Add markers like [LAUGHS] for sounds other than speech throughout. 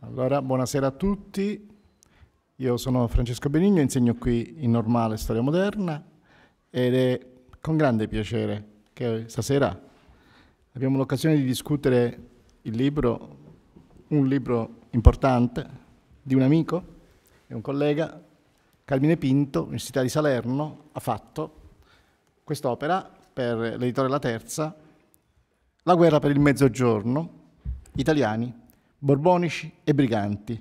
Allora, buonasera a tutti. Io sono Francesco Benigno, insegno qui in Normale Storia Moderna ed è con grande piacere che stasera abbiamo l'occasione di discutere il libro, un libro importante di un amico e un collega, Carmine Pinto, Università di Salerno, ha fatto quest'opera per l'editore La Terza, La guerra per il mezzogiorno, italiani borbonici e briganti,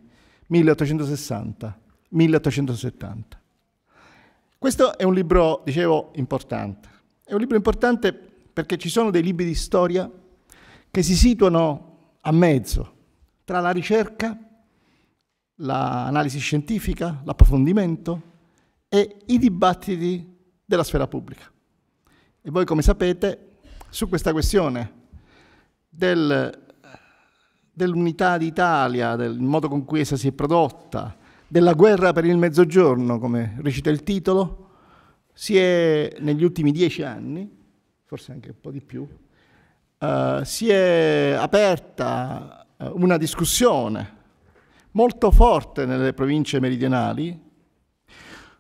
1860-1870. Questo è un libro, dicevo, importante. È un libro importante perché ci sono dei libri di storia che si situano a mezzo tra la ricerca, l'analisi scientifica, l'approfondimento e i dibattiti della sfera pubblica. E voi come sapete su questa questione del dell'unità d'Italia, del modo con cui essa si è prodotta, della guerra per il mezzogiorno, come recita il titolo, si è negli ultimi dieci anni, forse anche un po' di più, eh, si è aperta eh, una discussione molto forte nelle province meridionali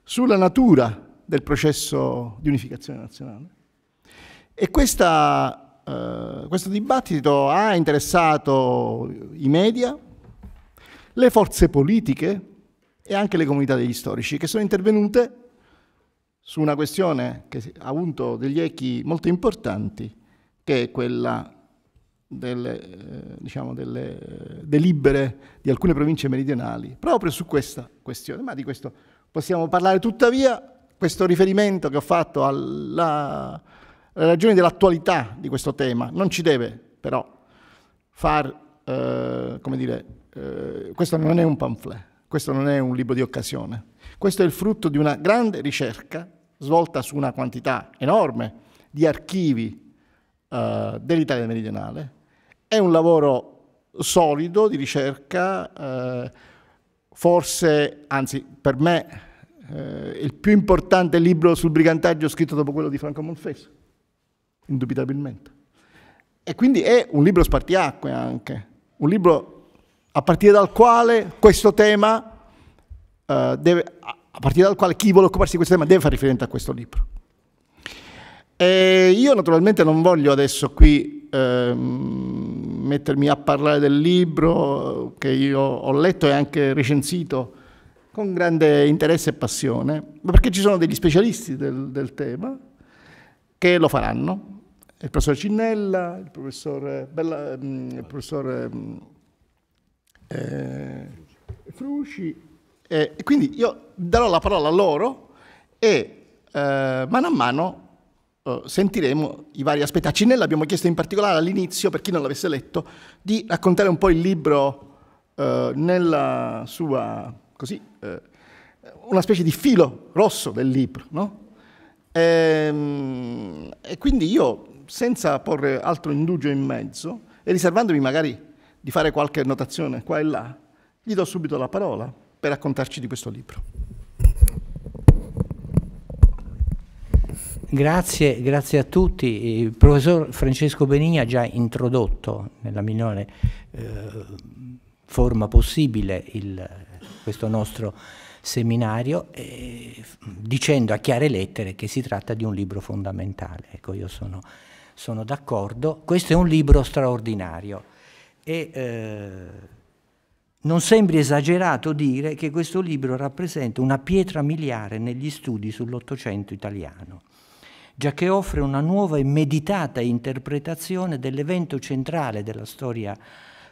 sulla natura del processo di unificazione nazionale. E questa eh, questo dibattito ha interessato i media, le forze politiche e anche le comunità degli storici che sono intervenute su una questione che ha avuto degli echi molto importanti, che è quella delle, eh, diciamo, delle eh, delibere di alcune province meridionali, proprio su questa questione, ma di questo possiamo parlare. Tuttavia, questo riferimento che ho fatto alla le ragioni dell'attualità di questo tema, non ci deve però far, eh, come dire, eh, questo non è un pamphlet, questo non è un libro di occasione, questo è il frutto di una grande ricerca svolta su una quantità enorme di archivi eh, dell'Italia meridionale, è un lavoro solido di ricerca, eh, forse, anzi per me, eh, il più importante libro sul brigantaggio scritto dopo quello di Franco Monfesso indubitabilmente. E quindi è un libro spartiacque anche, un libro a partire dal quale questo tema, eh, deve, a partire dal quale chi vuole occuparsi di questo tema deve fare riferimento a questo libro. E io naturalmente non voglio adesso qui eh, mettermi a parlare del libro eh, che io ho letto e anche recensito con grande interesse e passione, ma perché ci sono degli specialisti del, del tema che lo faranno, il professor Cinnella, il professor, eh, Bella, mm, il professor eh, mm, eh Frusci. Eh, e quindi io darò la parola a loro e eh, mano a mano sentiremo i vari aspetti. A Cinnella abbiamo chiesto in particolare all'inizio, per chi non l'avesse letto, di raccontare un po' il libro nella sua, così, una specie di filo rosso del libro, no? Ehm, e, quindi io senza porre altro indugio in mezzo e riservandomi magari di fare qualche notazione qua e là, gli do subito la parola per raccontarci di questo libro. Grazie, grazie a tutti. Il professor Francesco Benigni ha già introdotto nella minore eh, forma possibile il, questo nostro seminario eh, dicendo a chiare lettere che si tratta di un libro fondamentale. Ecco, io sono sono d'accordo, questo è un libro straordinario e eh, non sembri esagerato dire che questo libro rappresenta una pietra miliare negli studi sull'Ottocento italiano, già che offre una nuova e meditata interpretazione dell'evento centrale della storia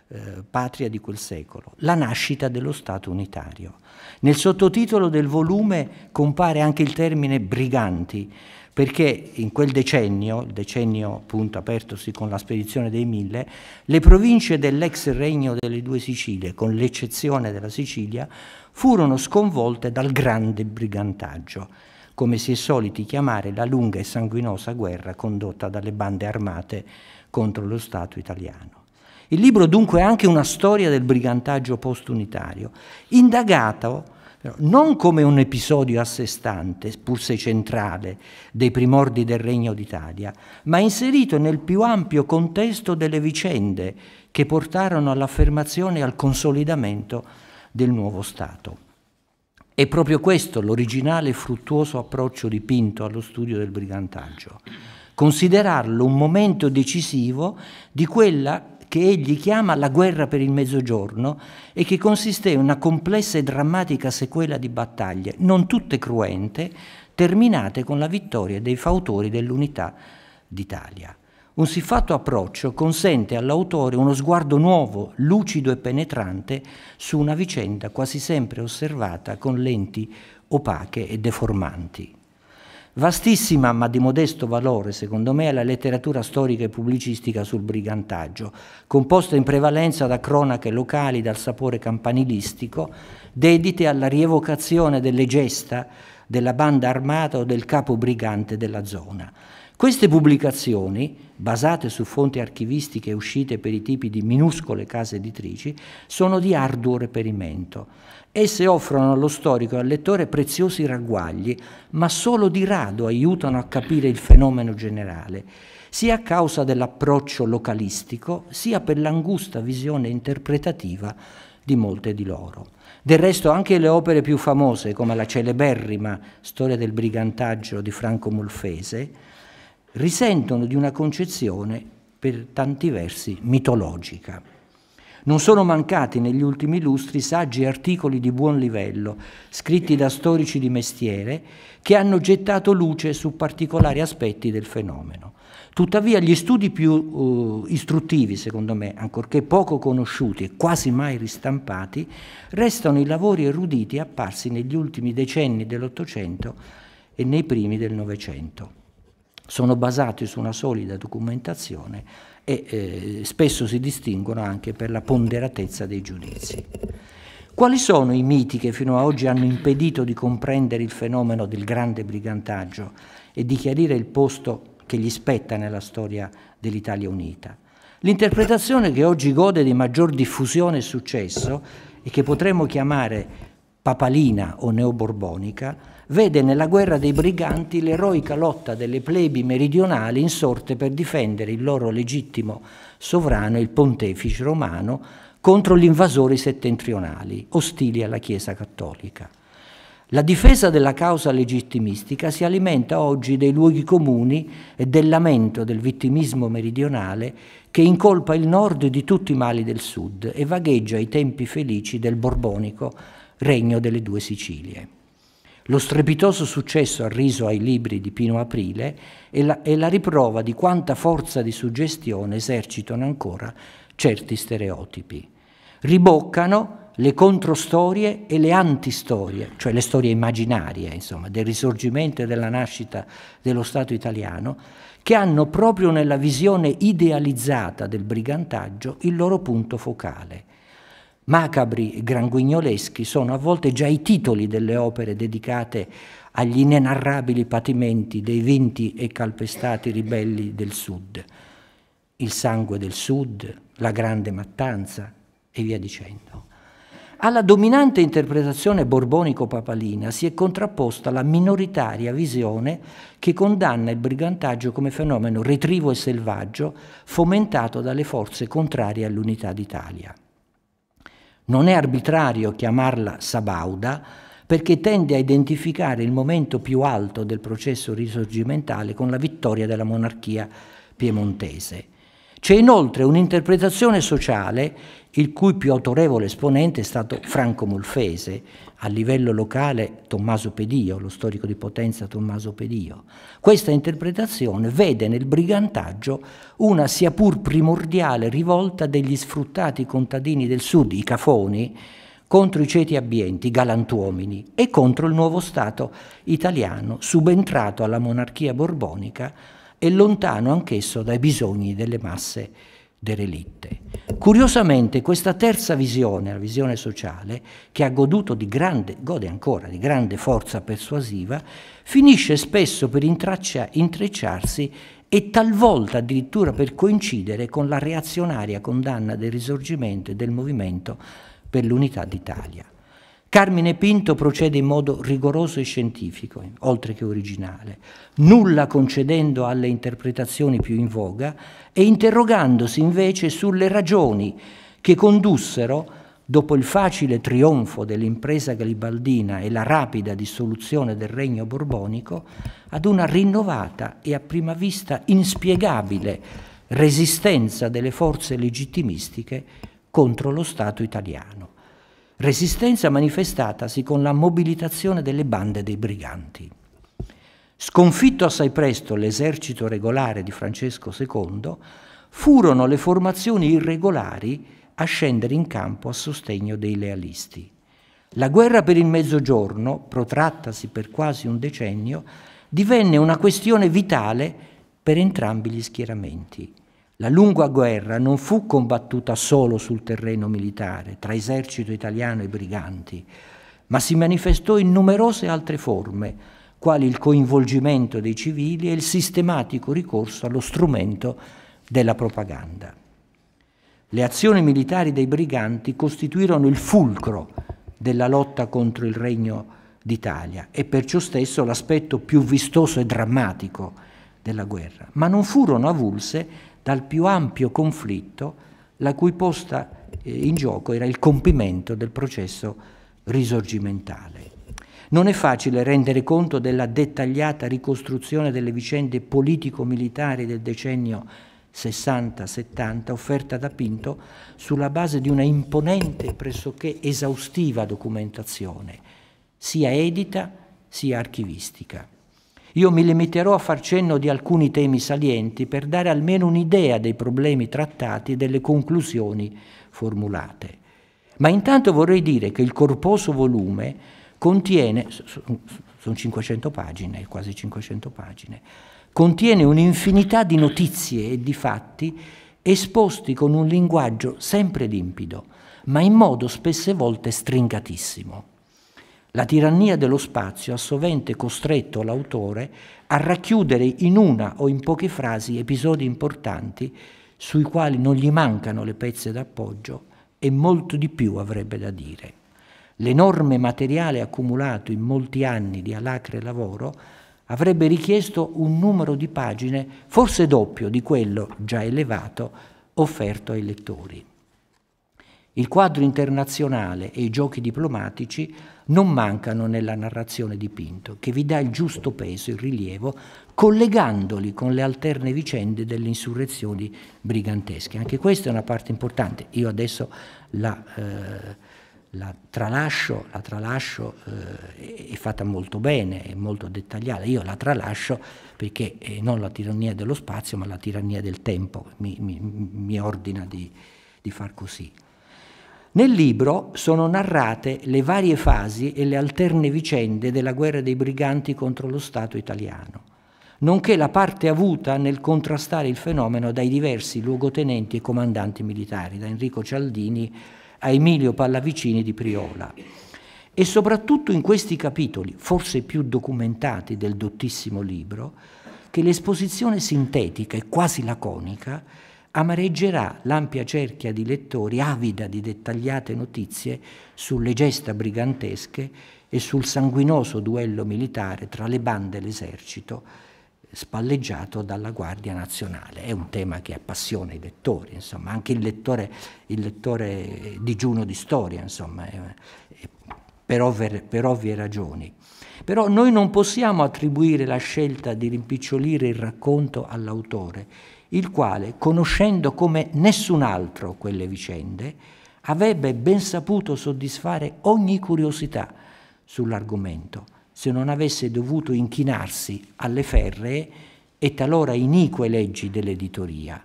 eh, patria di quel secolo, la nascita dello Stato unitario. Nel sottotitolo del volume compare anche il termine briganti, perché in quel decennio, il decennio appunto apertosi con la spedizione dei mille, le province dell'ex regno delle due Sicilie, con l'eccezione della Sicilia, furono sconvolte dal grande brigantaggio, come si è soliti chiamare la lunga e sanguinosa guerra condotta dalle bande armate contro lo Stato italiano. Il libro dunque è anche una storia del brigantaggio post-unitario, indagato non come un episodio a sé stante, pur se centrale, dei primordi del Regno d'Italia, ma inserito nel più ampio contesto delle vicende che portarono all'affermazione e al consolidamento del nuovo Stato. È proprio questo l'originale e fruttuoso approccio di Pinto allo studio del brigantaggio, considerarlo un momento decisivo di quella che egli chiama la guerra per il mezzogiorno e che consisté in una complessa e drammatica sequela di battaglie, non tutte cruente, terminate con la vittoria dei fautori dell'unità d'Italia. Un siffatto approccio consente all'autore uno sguardo nuovo, lucido e penetrante su una vicenda quasi sempre osservata con lenti opache e deformanti. Vastissima ma di modesto valore, secondo me, è la letteratura storica e pubblicistica sul brigantaggio, composta in prevalenza da cronache locali dal sapore campanilistico, dedite alla rievocazione delle gesta della banda armata o del capo brigante della zona. Queste pubblicazioni, basate su fonti archivistiche uscite per i tipi di minuscole case editrici, sono di arduo reperimento. Esse offrono allo storico e al lettore preziosi ragguagli, ma solo di rado aiutano a capire il fenomeno generale, sia a causa dell'approccio localistico, sia per l'angusta visione interpretativa di molte di loro. Del resto anche le opere più famose, come la celeberrima Storia del brigantaggio di Franco Molfese, risentono di una concezione per tanti versi mitologica. Non sono mancati negli ultimi lustri saggi articoli di buon livello, scritti da storici di mestiere, che hanno gettato luce su particolari aspetti del fenomeno. Tuttavia gli studi più uh, istruttivi, secondo me, ancorché poco conosciuti e quasi mai ristampati, restano i lavori eruditi apparsi negli ultimi decenni dell'Ottocento e nei primi del Novecento. Sono basati su una solida documentazione e eh, spesso si distinguono anche per la ponderatezza dei giudizi. Quali sono i miti che fino ad oggi hanno impedito di comprendere il fenomeno del grande brigantaggio e di chiarire il posto che gli spetta nella storia dell'Italia unita? L'interpretazione che oggi gode di maggior diffusione e successo e che potremmo chiamare papalina o neoborbonica vede nella guerra dei briganti l'eroica lotta delle plebi meridionali insorte per difendere il loro legittimo sovrano, il pontefice romano, contro gli invasori settentrionali, ostili alla Chiesa cattolica. La difesa della causa legittimistica si alimenta oggi dei luoghi comuni e del lamento del vittimismo meridionale che incolpa il nord di tutti i mali del sud e vagheggia i tempi felici del borbonico regno delle due Sicilie. Lo strepitoso successo arreso ai libri di Pino Aprile è la, è la riprova di quanta forza di suggestione esercitano ancora certi stereotipi. Riboccano le controstorie e le antistorie, cioè le storie immaginarie, insomma, del risorgimento e della nascita dello Stato italiano, che hanno proprio nella visione idealizzata del brigantaggio il loro punto focale. Macabri e granguignoleschi sono a volte già i titoli delle opere dedicate agli inenarrabili patimenti dei vinti e calpestati ribelli del Sud. Il sangue del Sud, la grande mattanza e via dicendo. Alla dominante interpretazione borbonico-papalina si è contrapposta la minoritaria visione che condanna il brigantaggio come fenomeno retrivo e selvaggio fomentato dalle forze contrarie all'unità d'Italia. Non è arbitrario chiamarla sabauda perché tende a identificare il momento più alto del processo risorgimentale con la vittoria della monarchia piemontese. C'è inoltre un'interpretazione sociale, il cui più autorevole esponente è stato Franco Molfese, a livello locale Tommaso Pedio, lo storico di Potenza Tommaso Pedio. Questa interpretazione vede nel brigantaggio una sia pur primordiale rivolta degli sfruttati contadini del sud, i cafoni, contro i ceti abbienti, i galantuomini, e contro il nuovo Stato italiano subentrato alla monarchia borbonica e lontano anch'esso dai bisogni delle masse derelitte. Curiosamente questa terza visione, la visione sociale, che ha goduto di grande, gode ancora di grande forza persuasiva, finisce spesso per intrecciarsi e talvolta addirittura per coincidere con la reazionaria condanna del risorgimento e del movimento per l'unità d'Italia. Carmine Pinto procede in modo rigoroso e scientifico, oltre che originale, nulla concedendo alle interpretazioni più in voga e interrogandosi invece sulle ragioni che condussero, dopo il facile trionfo dell'impresa garibaldina e la rapida dissoluzione del regno borbonico, ad una rinnovata e a prima vista inspiegabile resistenza delle forze legittimistiche contro lo Stato italiano resistenza manifestatasi con la mobilitazione delle bande dei briganti. Sconfitto assai presto l'esercito regolare di Francesco II, furono le formazioni irregolari a scendere in campo a sostegno dei lealisti. La guerra per il Mezzogiorno, protrattasi per quasi un decennio, divenne una questione vitale per entrambi gli schieramenti. La lunga guerra non fu combattuta solo sul terreno militare, tra esercito italiano e briganti, ma si manifestò in numerose altre forme, quali il coinvolgimento dei civili e il sistematico ricorso allo strumento della propaganda. Le azioni militari dei briganti costituirono il fulcro della lotta contro il Regno d'Italia e perciò stesso l'aspetto più vistoso e drammatico della guerra, ma non furono avulse dal più ampio conflitto la cui posta eh, in gioco era il compimento del processo risorgimentale. Non è facile rendere conto della dettagliata ricostruzione delle vicende politico-militari del decennio 60-70 offerta da Pinto sulla base di una imponente e pressoché esaustiva documentazione, sia edita sia archivistica. Io mi limiterò a far cenno di alcuni temi salienti per dare almeno un'idea dei problemi trattati e delle conclusioni formulate. Ma intanto vorrei dire che il corposo volume contiene, sono 500 pagine, quasi 500 pagine, contiene un'infinità di notizie e di fatti esposti con un linguaggio sempre limpido, ma in modo spesse volte stringatissimo. La tirannia dello spazio ha sovente costretto l'autore a racchiudere in una o in poche frasi episodi importanti sui quali non gli mancano le pezze d'appoggio e molto di più avrebbe da dire. L'enorme materiale accumulato in molti anni di alacre lavoro avrebbe richiesto un numero di pagine forse doppio di quello già elevato offerto ai lettori. Il quadro internazionale e i giochi diplomatici non mancano nella narrazione dipinto, che vi dà il giusto peso, il rilievo, collegandoli con le alterne vicende delle insurrezioni brigantesche. Anche questa è una parte importante. Io adesso la, eh, la tralascio, la tralascio eh, è fatta molto bene, è molto dettagliata. Io la tralascio perché eh, non la tirannia dello spazio, ma la tirannia del tempo mi, mi, mi ordina di, di far così. Nel libro sono narrate le varie fasi e le alterne vicende della guerra dei briganti contro lo Stato italiano, nonché la parte avuta nel contrastare il fenomeno dai diversi luogotenenti e comandanti militari, da Enrico Cialdini a Emilio Pallavicini di Priola. E soprattutto in questi capitoli, forse più documentati del dottissimo libro, che l'esposizione sintetica e quasi laconica amareggerà l'ampia cerchia di lettori avida di dettagliate notizie sulle gesta brigantesche e sul sanguinoso duello militare tra le bande e l'esercito spalleggiato dalla Guardia Nazionale. È un tema che appassiona i lettori, insomma, anche il lettore, il lettore digiuno di storia, insomma, per ovvie, per ovvie ragioni. Però noi non possiamo attribuire la scelta di rimpicciolire il racconto all'autore, il quale, conoscendo come nessun altro quelle vicende, avrebbe ben saputo soddisfare ogni curiosità sull'argomento, se non avesse dovuto inchinarsi alle ferree e talora inique leggi dell'editoria.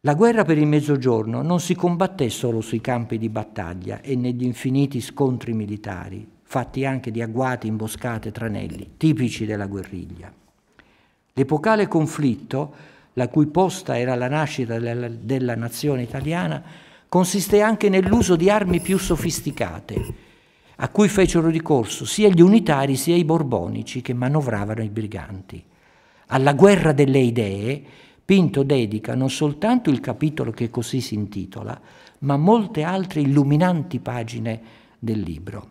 La guerra per il Mezzogiorno non si combatté solo sui campi di battaglia e negli infiniti scontri militari, fatti anche di agguati, imboscate, tranelli, tipici della guerriglia. L'epocale conflitto, la cui posta era la nascita della, della nazione italiana, consiste anche nell'uso di armi più sofisticate, a cui fecero ricorso sia gli unitari sia i borbonici che manovravano i briganti. Alla guerra delle idee Pinto dedica non soltanto il capitolo che così si intitola, ma molte altre illuminanti pagine del libro.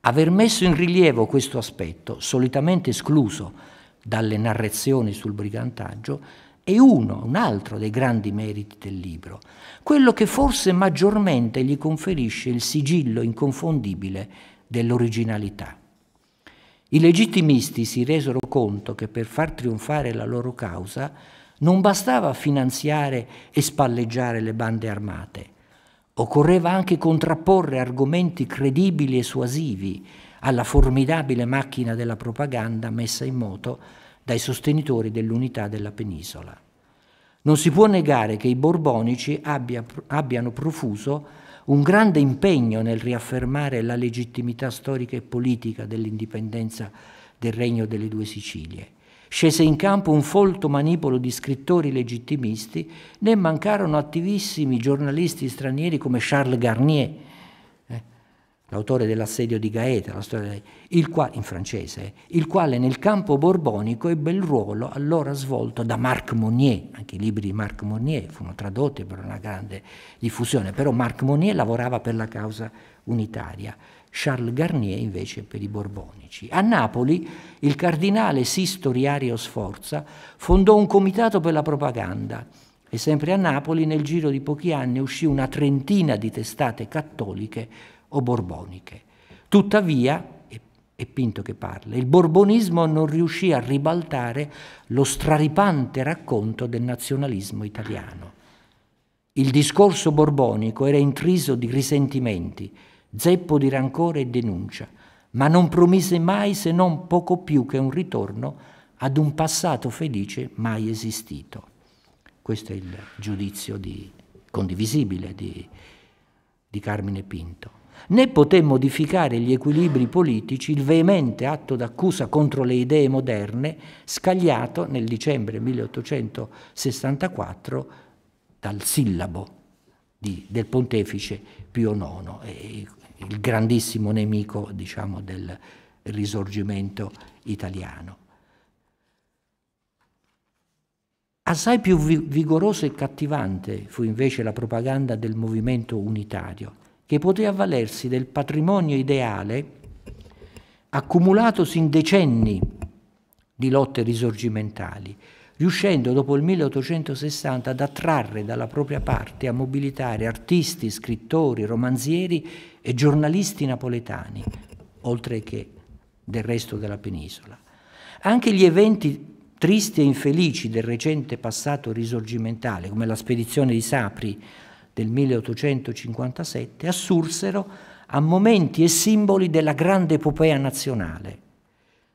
Aver messo in rilievo questo aspetto, solitamente escluso dalle narrazioni sul brigantaggio, è uno, un altro dei grandi meriti del libro, quello che forse maggiormente gli conferisce il sigillo inconfondibile dell'originalità. I legittimisti si resero conto che per far trionfare la loro causa non bastava finanziare e spalleggiare le bande armate, occorreva anche contrapporre argomenti credibili e suasivi alla formidabile macchina della propaganda messa in moto dai sostenitori dell'unità della penisola. Non si può negare che i borbonici abbia, abbiano profuso un grande impegno nel riaffermare la legittimità storica e politica dell'indipendenza del Regno delle Due Sicilie. Scese in campo un folto manipolo di scrittori legittimisti, né mancarono attivissimi giornalisti stranieri come Charles Garnier, l'autore dell'assedio di Gaeta, la storia il quale, in francese, il quale nel campo borbonico ebbe il ruolo allora svolto da Marc Monnier, anche i libri di Marc Monnier furono tradotti per una grande diffusione, però Marc Monnier lavorava per la causa unitaria. Charles Garnier invece per i Borbonici. A Napoli il cardinale Sisto Riario Sforza fondò un comitato per la propaganda e sempre a Napoli nel giro di pochi anni uscì una trentina di testate cattoliche o borboniche. Tuttavia, è Pinto che parla, il borbonismo non riuscì a ribaltare lo straripante racconto del nazionalismo italiano. Il discorso borbonico era intriso di risentimenti, zeppo di rancore e denuncia, ma non promise mai se non poco più che un ritorno ad un passato felice mai esistito. Questo è il giudizio di, condivisibile di, di Carmine Pinto né poté modificare gli equilibri politici il veemente atto d'accusa contro le idee moderne scagliato nel dicembre 1864 dal sillabo di, del pontefice Pio IX, il grandissimo nemico diciamo, del risorgimento italiano. Assai più vigorosa e cattivante fu invece la propaganda del movimento unitario, che poté avvalersi del patrimonio ideale accumulatosi in decenni di lotte risorgimentali, riuscendo dopo il 1860 ad attrarre dalla propria parte, a mobilitare artisti, scrittori, romanzieri e giornalisti napoletani, oltre che del resto della penisola. Anche gli eventi tristi e infelici del recente passato risorgimentale, come la spedizione di Sapri del 1857 assursero a momenti e simboli della grande epopea nazionale,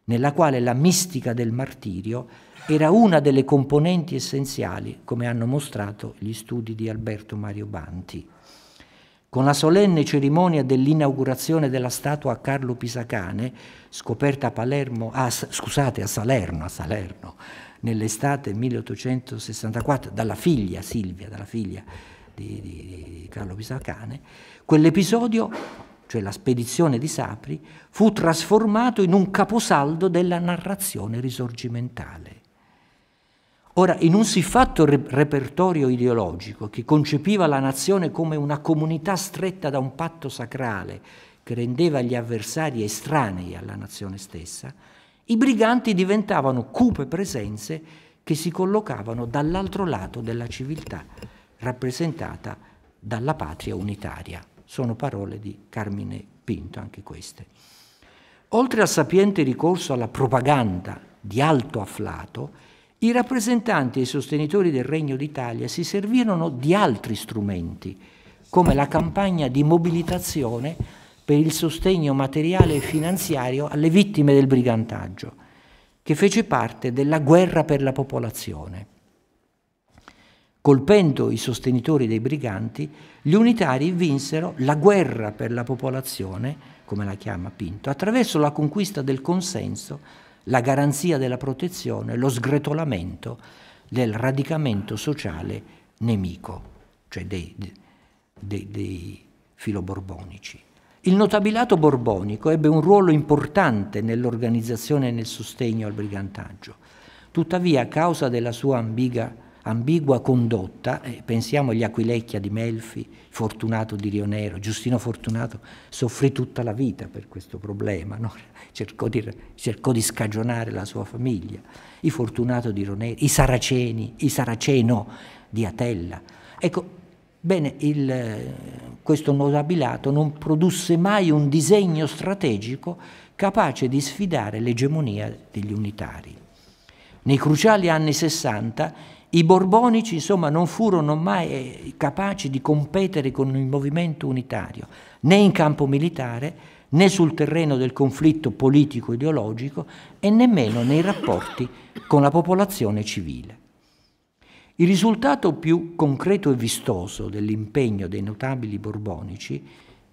nella quale la mistica del martirio era una delle componenti essenziali, come hanno mostrato gli studi di Alberto Mario Banti. Con la solenne cerimonia dell'inaugurazione della statua a Carlo Pisacane, scoperta a, Palermo, ah, scusate, a Salerno, a Salerno nell'estate 1864 dalla figlia Silvia, dalla figlia di, di, di Carlo Pisacane, quell'episodio, cioè la spedizione di Sapri, fu trasformato in un caposaldo della narrazione risorgimentale. Ora, in un siffatto re repertorio ideologico che concepiva la nazione come una comunità stretta da un patto sacrale che rendeva gli avversari estranei alla nazione stessa, i briganti diventavano cupe presenze che si collocavano dall'altro lato della civiltà rappresentata dalla patria unitaria. Sono parole di Carmine Pinto, anche queste. Oltre al sapiente ricorso alla propaganda di alto afflato, i rappresentanti e i sostenitori del Regno d'Italia si servirono di altri strumenti, come la campagna di mobilitazione per il sostegno materiale e finanziario alle vittime del brigantaggio, che fece parte della guerra per la popolazione. Colpendo i sostenitori dei briganti, gli unitari vinsero la guerra per la popolazione, come la chiama Pinto, attraverso la conquista del consenso, la garanzia della protezione, lo sgretolamento del radicamento sociale nemico, cioè dei, dei, dei filoborbonici. Il notabilato borbonico ebbe un ruolo importante nell'organizzazione e nel sostegno al brigantaggio. Tuttavia, a causa della sua ambiga ambigua condotta, pensiamo agli Aquilecchia di Melfi, Fortunato di Rionero, Giustino Fortunato soffrì tutta la vita per questo problema, no? [LAUGHS] cercò, di, cercò, di, scagionare la sua famiglia, i Fortunato di Rionero, i Saraceni, i Saraceno di Atella. Ecco, bene, il, questo notabilato non produsse mai un disegno strategico capace di sfidare l'egemonia degli unitari. Nei cruciali anni 60 i borbonici insomma non furono mai eh, capaci di competere con il movimento unitario, né in campo militare, né sul terreno del conflitto politico-ideologico e nemmeno nei rapporti con la popolazione civile. Il risultato più concreto e vistoso dell'impegno dei notabili borbonici,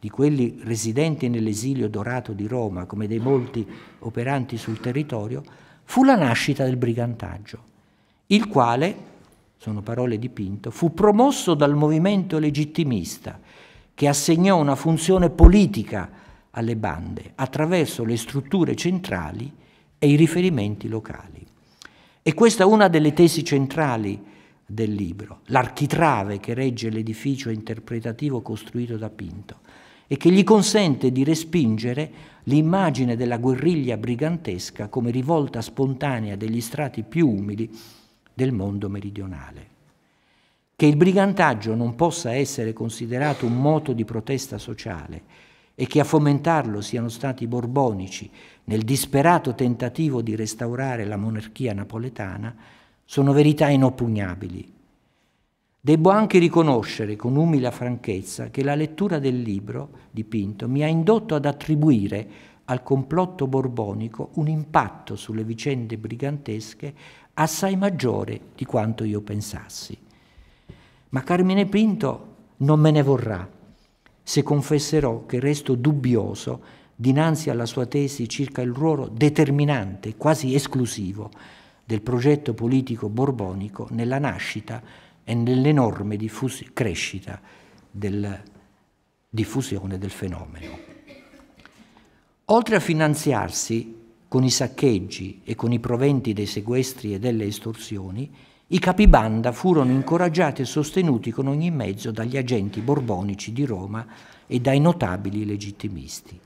di quelli residenti nell'esilio dorato di Roma come dei molti operanti sul territorio, fu la nascita del brigantaggio, il quale sono parole di Pinto, fu promosso dal movimento legittimista che assegnò una funzione politica alle bande attraverso le strutture centrali e i riferimenti locali. E questa è una delle tesi centrali del libro, l'architrave che regge l'edificio interpretativo costruito da Pinto e che gli consente di respingere l'immagine della guerriglia brigantesca come rivolta spontanea degli strati più umili del mondo meridionale. Che il brigantaggio non possa essere considerato un moto di protesta sociale e che a fomentarlo siano stati i borbonici nel disperato tentativo di restaurare la monarchia napoletana sono verità inoppugnabili. Debbo anche riconoscere con umile franchezza che la lettura del libro dipinto mi ha indotto ad attribuire al complotto borbonico un impatto sulle vicende brigantesche assai maggiore di quanto io pensassi. Ma Carmine Pinto non me ne vorrà se confesserò che resto dubbioso dinanzi alla sua tesi circa il ruolo determinante, quasi esclusivo, del progetto politico borbonico nella nascita e nell'enorme crescita della diffusione del fenomeno. Oltre a finanziarsi con i saccheggi e con i proventi dei sequestri e delle estorsioni, i capibanda furono incoraggiati e sostenuti con ogni mezzo dagli agenti borbonici di Roma e dai notabili legittimisti.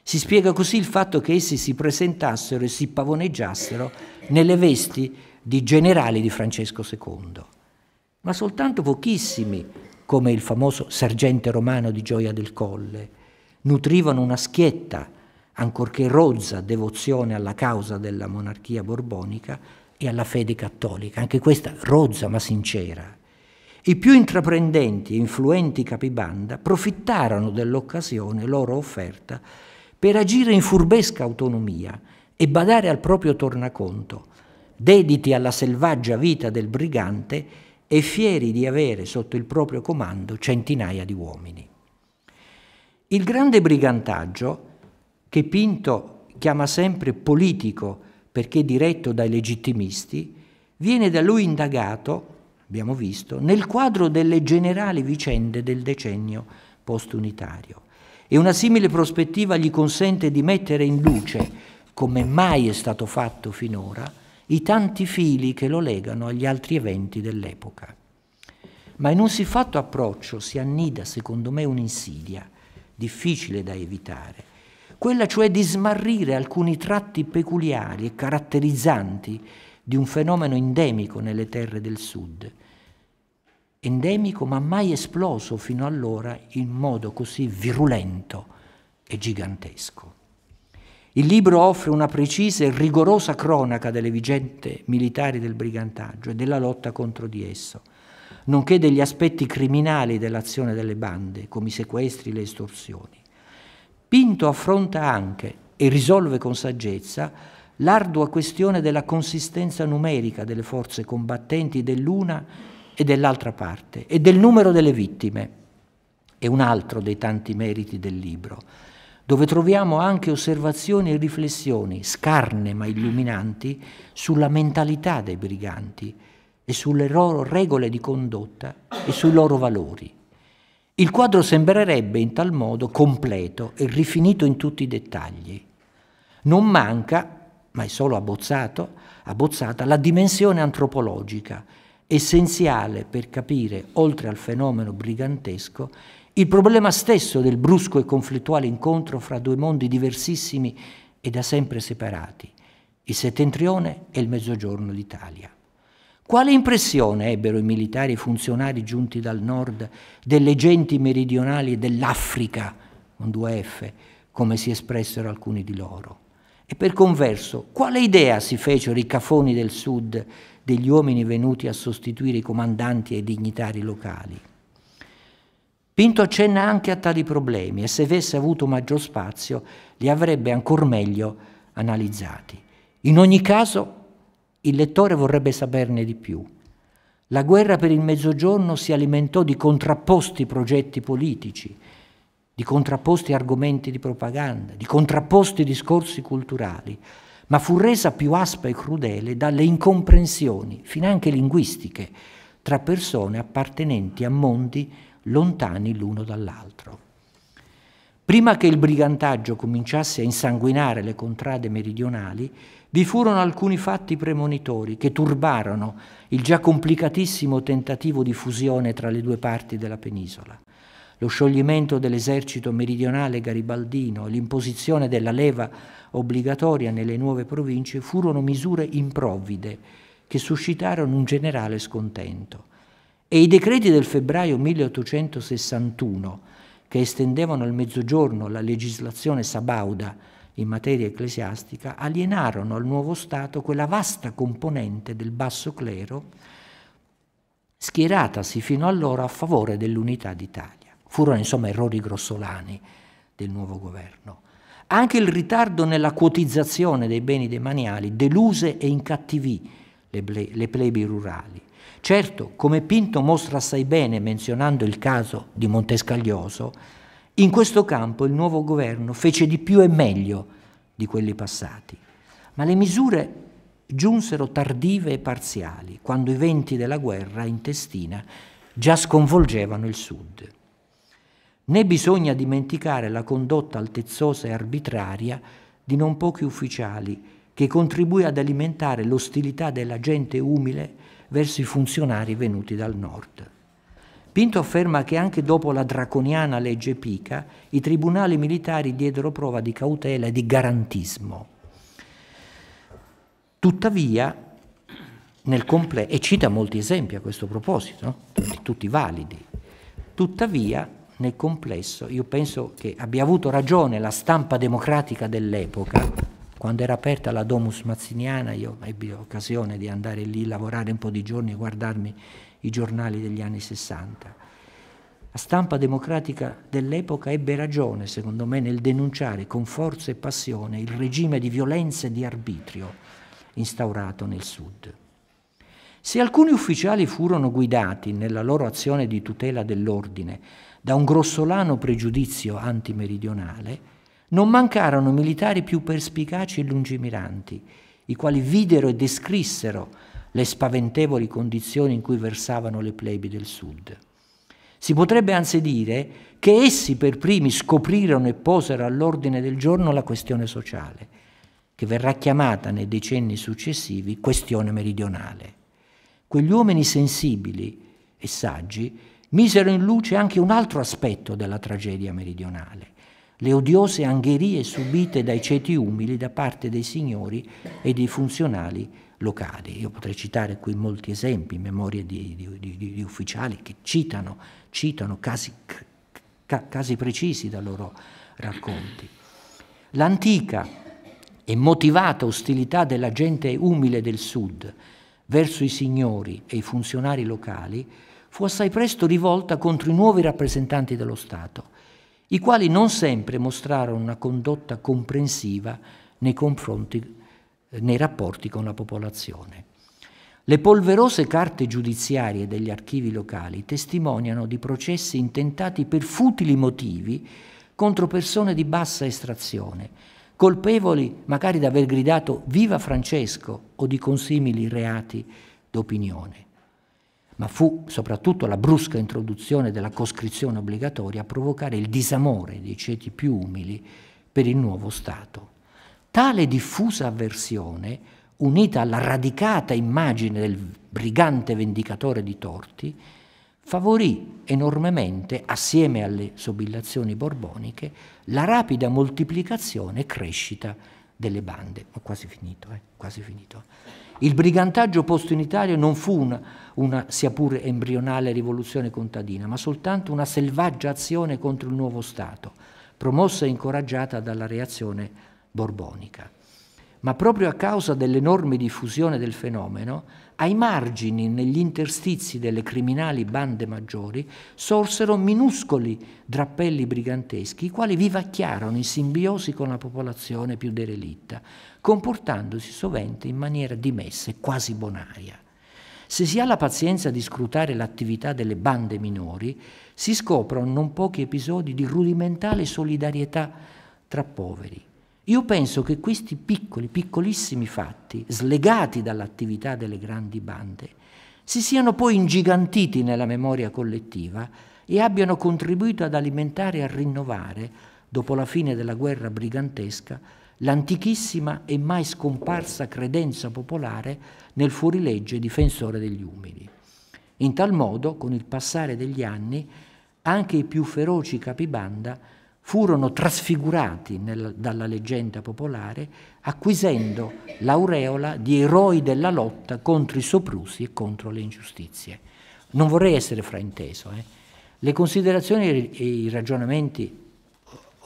Si spiega così il fatto che essi si presentassero e si pavoneggiassero nelle vesti di generali di Francesco II, ma soltanto pochissimi, come il famoso sergente romano di Gioia del Colle, nutrivano una schietta ancorché rozza devozione alla causa della monarchia borbonica e alla fede cattolica, anche questa rozza ma sincera. I più intraprendenti e influenti capibanda profittarono dell'occasione loro offerta per agire in furbesca autonomia e badare al proprio tornaconto, dediti alla selvaggia vita del brigante e fieri di avere sotto il proprio comando centinaia di uomini. Il grande brigantaggio che Pinto chiama sempre politico perché diretto dai legittimisti, viene da lui indagato, abbiamo visto, nel quadro delle generali vicende del decennio post-unitario. E una simile prospettiva gli consente di mettere in luce, come mai è stato fatto finora, i tanti fili che lo legano agli altri eventi dell'epoca. Ma in un siffatto approccio si annida, secondo me, un'insidia difficile da evitare, quella cioè di smarrire alcuni tratti peculiari e caratterizzanti di un fenomeno endemico nelle terre del sud, endemico ma mai esploso fino allora in modo così virulento e gigantesco. Il libro offre una precisa e rigorosa cronaca delle vigente militari del brigantaggio e della lotta contro di esso, nonché degli aspetti criminali dell'azione delle bande, come i sequestri e le estorsioni spinto affronta anche e risolve con saggezza l'ardua questione della consistenza numerica delle forze combattenti dell'una e dell'altra parte e del numero delle vittime. È un altro dei tanti meriti del libro, dove troviamo anche osservazioni e riflessioni, scarne ma illuminanti, sulla mentalità dei briganti e sulle loro regole di condotta e sui loro valori. Il quadro sembrerebbe in tal modo completo e rifinito in tutti i dettagli. Non manca, ma è solo abbozzato, abbozzata la dimensione antropologica, essenziale per capire, oltre al fenomeno brigantesco, il problema stesso del brusco e conflittuale incontro fra due mondi diversissimi e da sempre separati, il settentrione e il mezzogiorno d'Italia. Quale impressione ebbero i militari e i funzionari giunti dal nord delle genti meridionali dell'Africa, con due F, come si espressero alcuni di loro? E per converso, quale idea si fecero i cafoni del sud degli uomini venuti a sostituire i comandanti e i dignitari locali? Pinto accenna anche a tali problemi e se avesse avuto maggior spazio li avrebbe ancor meglio analizzati. In ogni caso, il lettore vorrebbe saperne di più. La guerra per il Mezzogiorno si alimentò di contrapposti progetti politici, di contrapposti argomenti di propaganda, di contrapposti discorsi culturali, ma fu resa più aspra e crudele dalle incomprensioni, finanche linguistiche, tra persone appartenenti a mondi lontani l'uno dall'altro. Prima che il brigantaggio cominciasse a insanguinare le contrade meridionali, vi furono alcuni fatti premonitori che turbarono il già complicatissimo tentativo di fusione tra le due parti della penisola. Lo scioglimento dell'esercito meridionale garibaldino e l'imposizione della leva obbligatoria nelle nuove province furono misure improvvide che suscitarono un generale scontento. E i decreti del febbraio 1861, che estendevano al mezzogiorno la legislazione sabauda in materia ecclesiastica alienarono al nuovo Stato quella vasta componente del basso clero schieratasi fino allora a favore dell'unità d'Italia. Furono insomma errori grossolani del nuovo governo. Anche il ritardo nella quotizzazione dei beni demaniali deluse e incattivì le, ble- le plebi rurali. Certo, come Pinto mostra assai bene menzionando il caso di Montescaglioso, in questo campo il nuovo governo fece di più e meglio di quelli passati, ma le misure giunsero tardive e parziali, quando i venti della guerra intestina già sconvolgevano il Sud. Né bisogna dimenticare la condotta altezzosa e arbitraria di non pochi ufficiali che contribuì ad alimentare l'ostilità della gente umile verso i funzionari venuti dal nord. Pinto afferma che anche dopo la draconiana legge Pica i tribunali militari diedero prova di cautela e di garantismo. Tuttavia, nel complesso, e cita molti esempi a questo proposito, no? tutti, validi, tuttavia nel complesso io penso che abbia avuto ragione la stampa democratica dell'epoca, quando era aperta la Domus Mazziniana, io ebbi l'occasione di andare lì, lavorare un po' di giorni, e guardarmi i giornali degli anni 60. La stampa democratica dell'epoca ebbe ragione, secondo me, nel denunciare con forza e passione il regime di violenza e di arbitrio instaurato nel Sud. Se alcuni ufficiali furono guidati nella loro azione di tutela dell'ordine da un grossolano pregiudizio antimeridionale, non mancarono militari più perspicaci e lungimiranti, i quali videro e descrissero le spaventevoli condizioni in cui versavano le plebi del sud. Si potrebbe anzi dire che essi per primi scoprirono e posero all'ordine del giorno la questione sociale, che verrà chiamata nei decenni successivi questione meridionale. Quegli uomini sensibili e saggi misero in luce anche un altro aspetto della tragedia meridionale, le odiose angherie subite dai ceti umili da parte dei signori e dei funzionali locali. Io potrei citare qui molti esempi, memorie di, di, di, di ufficiali che citano, citano casi, ca, casi precisi dai loro racconti. L'antica e motivata ostilità della gente umile del sud verso i signori e i funzionari locali fu assai presto rivolta contro i nuovi rappresentanti dello Stato, i quali non sempre mostrarono una condotta comprensiva nei confronti nei rapporti con la popolazione. Le polverose carte giudiziarie degli archivi locali testimoniano di processi intentati per futili motivi contro persone di bassa estrazione, colpevoli magari di aver gridato Viva Francesco o di consimili reati d'opinione. Ma fu soprattutto la brusca introduzione della coscrizione obbligatoria a provocare il disamore dei ceti più umili per il nuovo Stato. Tale diffusa avversione, unita alla radicata immagine del brigante vendicatore di torti, favorì enormemente, assieme alle sobillazioni borboniche, la rapida moltiplicazione e crescita delle bande. Ho quasi finito, eh? quasi finito. Il brigantaggio posto in Italia non fu una, una, sia pure embrionale rivoluzione contadina, ma soltanto una selvaggia azione contro il nuovo Stato, promossa e incoraggiata dalla reazione borbonica. Ma proprio a causa dell'enorme diffusione del fenomeno, ai margini, negli interstizi delle criminali bande maggiori, sorsero minuscoli drappelli briganteschi, i quali vivacchiarono in simbiosi con la popolazione più derelitta, comportandosi sovente in maniera dimessa e quasi bonaria. Se si ha la pazienza di scrutare l'attività delle bande minori, si scoprono non pochi episodi di rudimentale solidarietà tra poveri, io penso che questi piccoli, piccolissimi fatti, slegati dall'attività delle grandi bande, si siano poi ingigantiti nella memoria collettiva e abbiano contribuito ad alimentare e a rinnovare, dopo la fine della guerra brigantesca, l'antichissima e mai scomparsa credenza popolare nel fuorilegge difensore degli umili. In tal modo, con il passare degli anni, anche i più feroci capibanda furono trasfigurati nel, dalla leggenda popolare, acquisendo l'aureola di eroi della lotta contro i soprusi e contro le ingiustizie. Non vorrei essere frainteso. Eh. Le considerazioni e i ragionamenti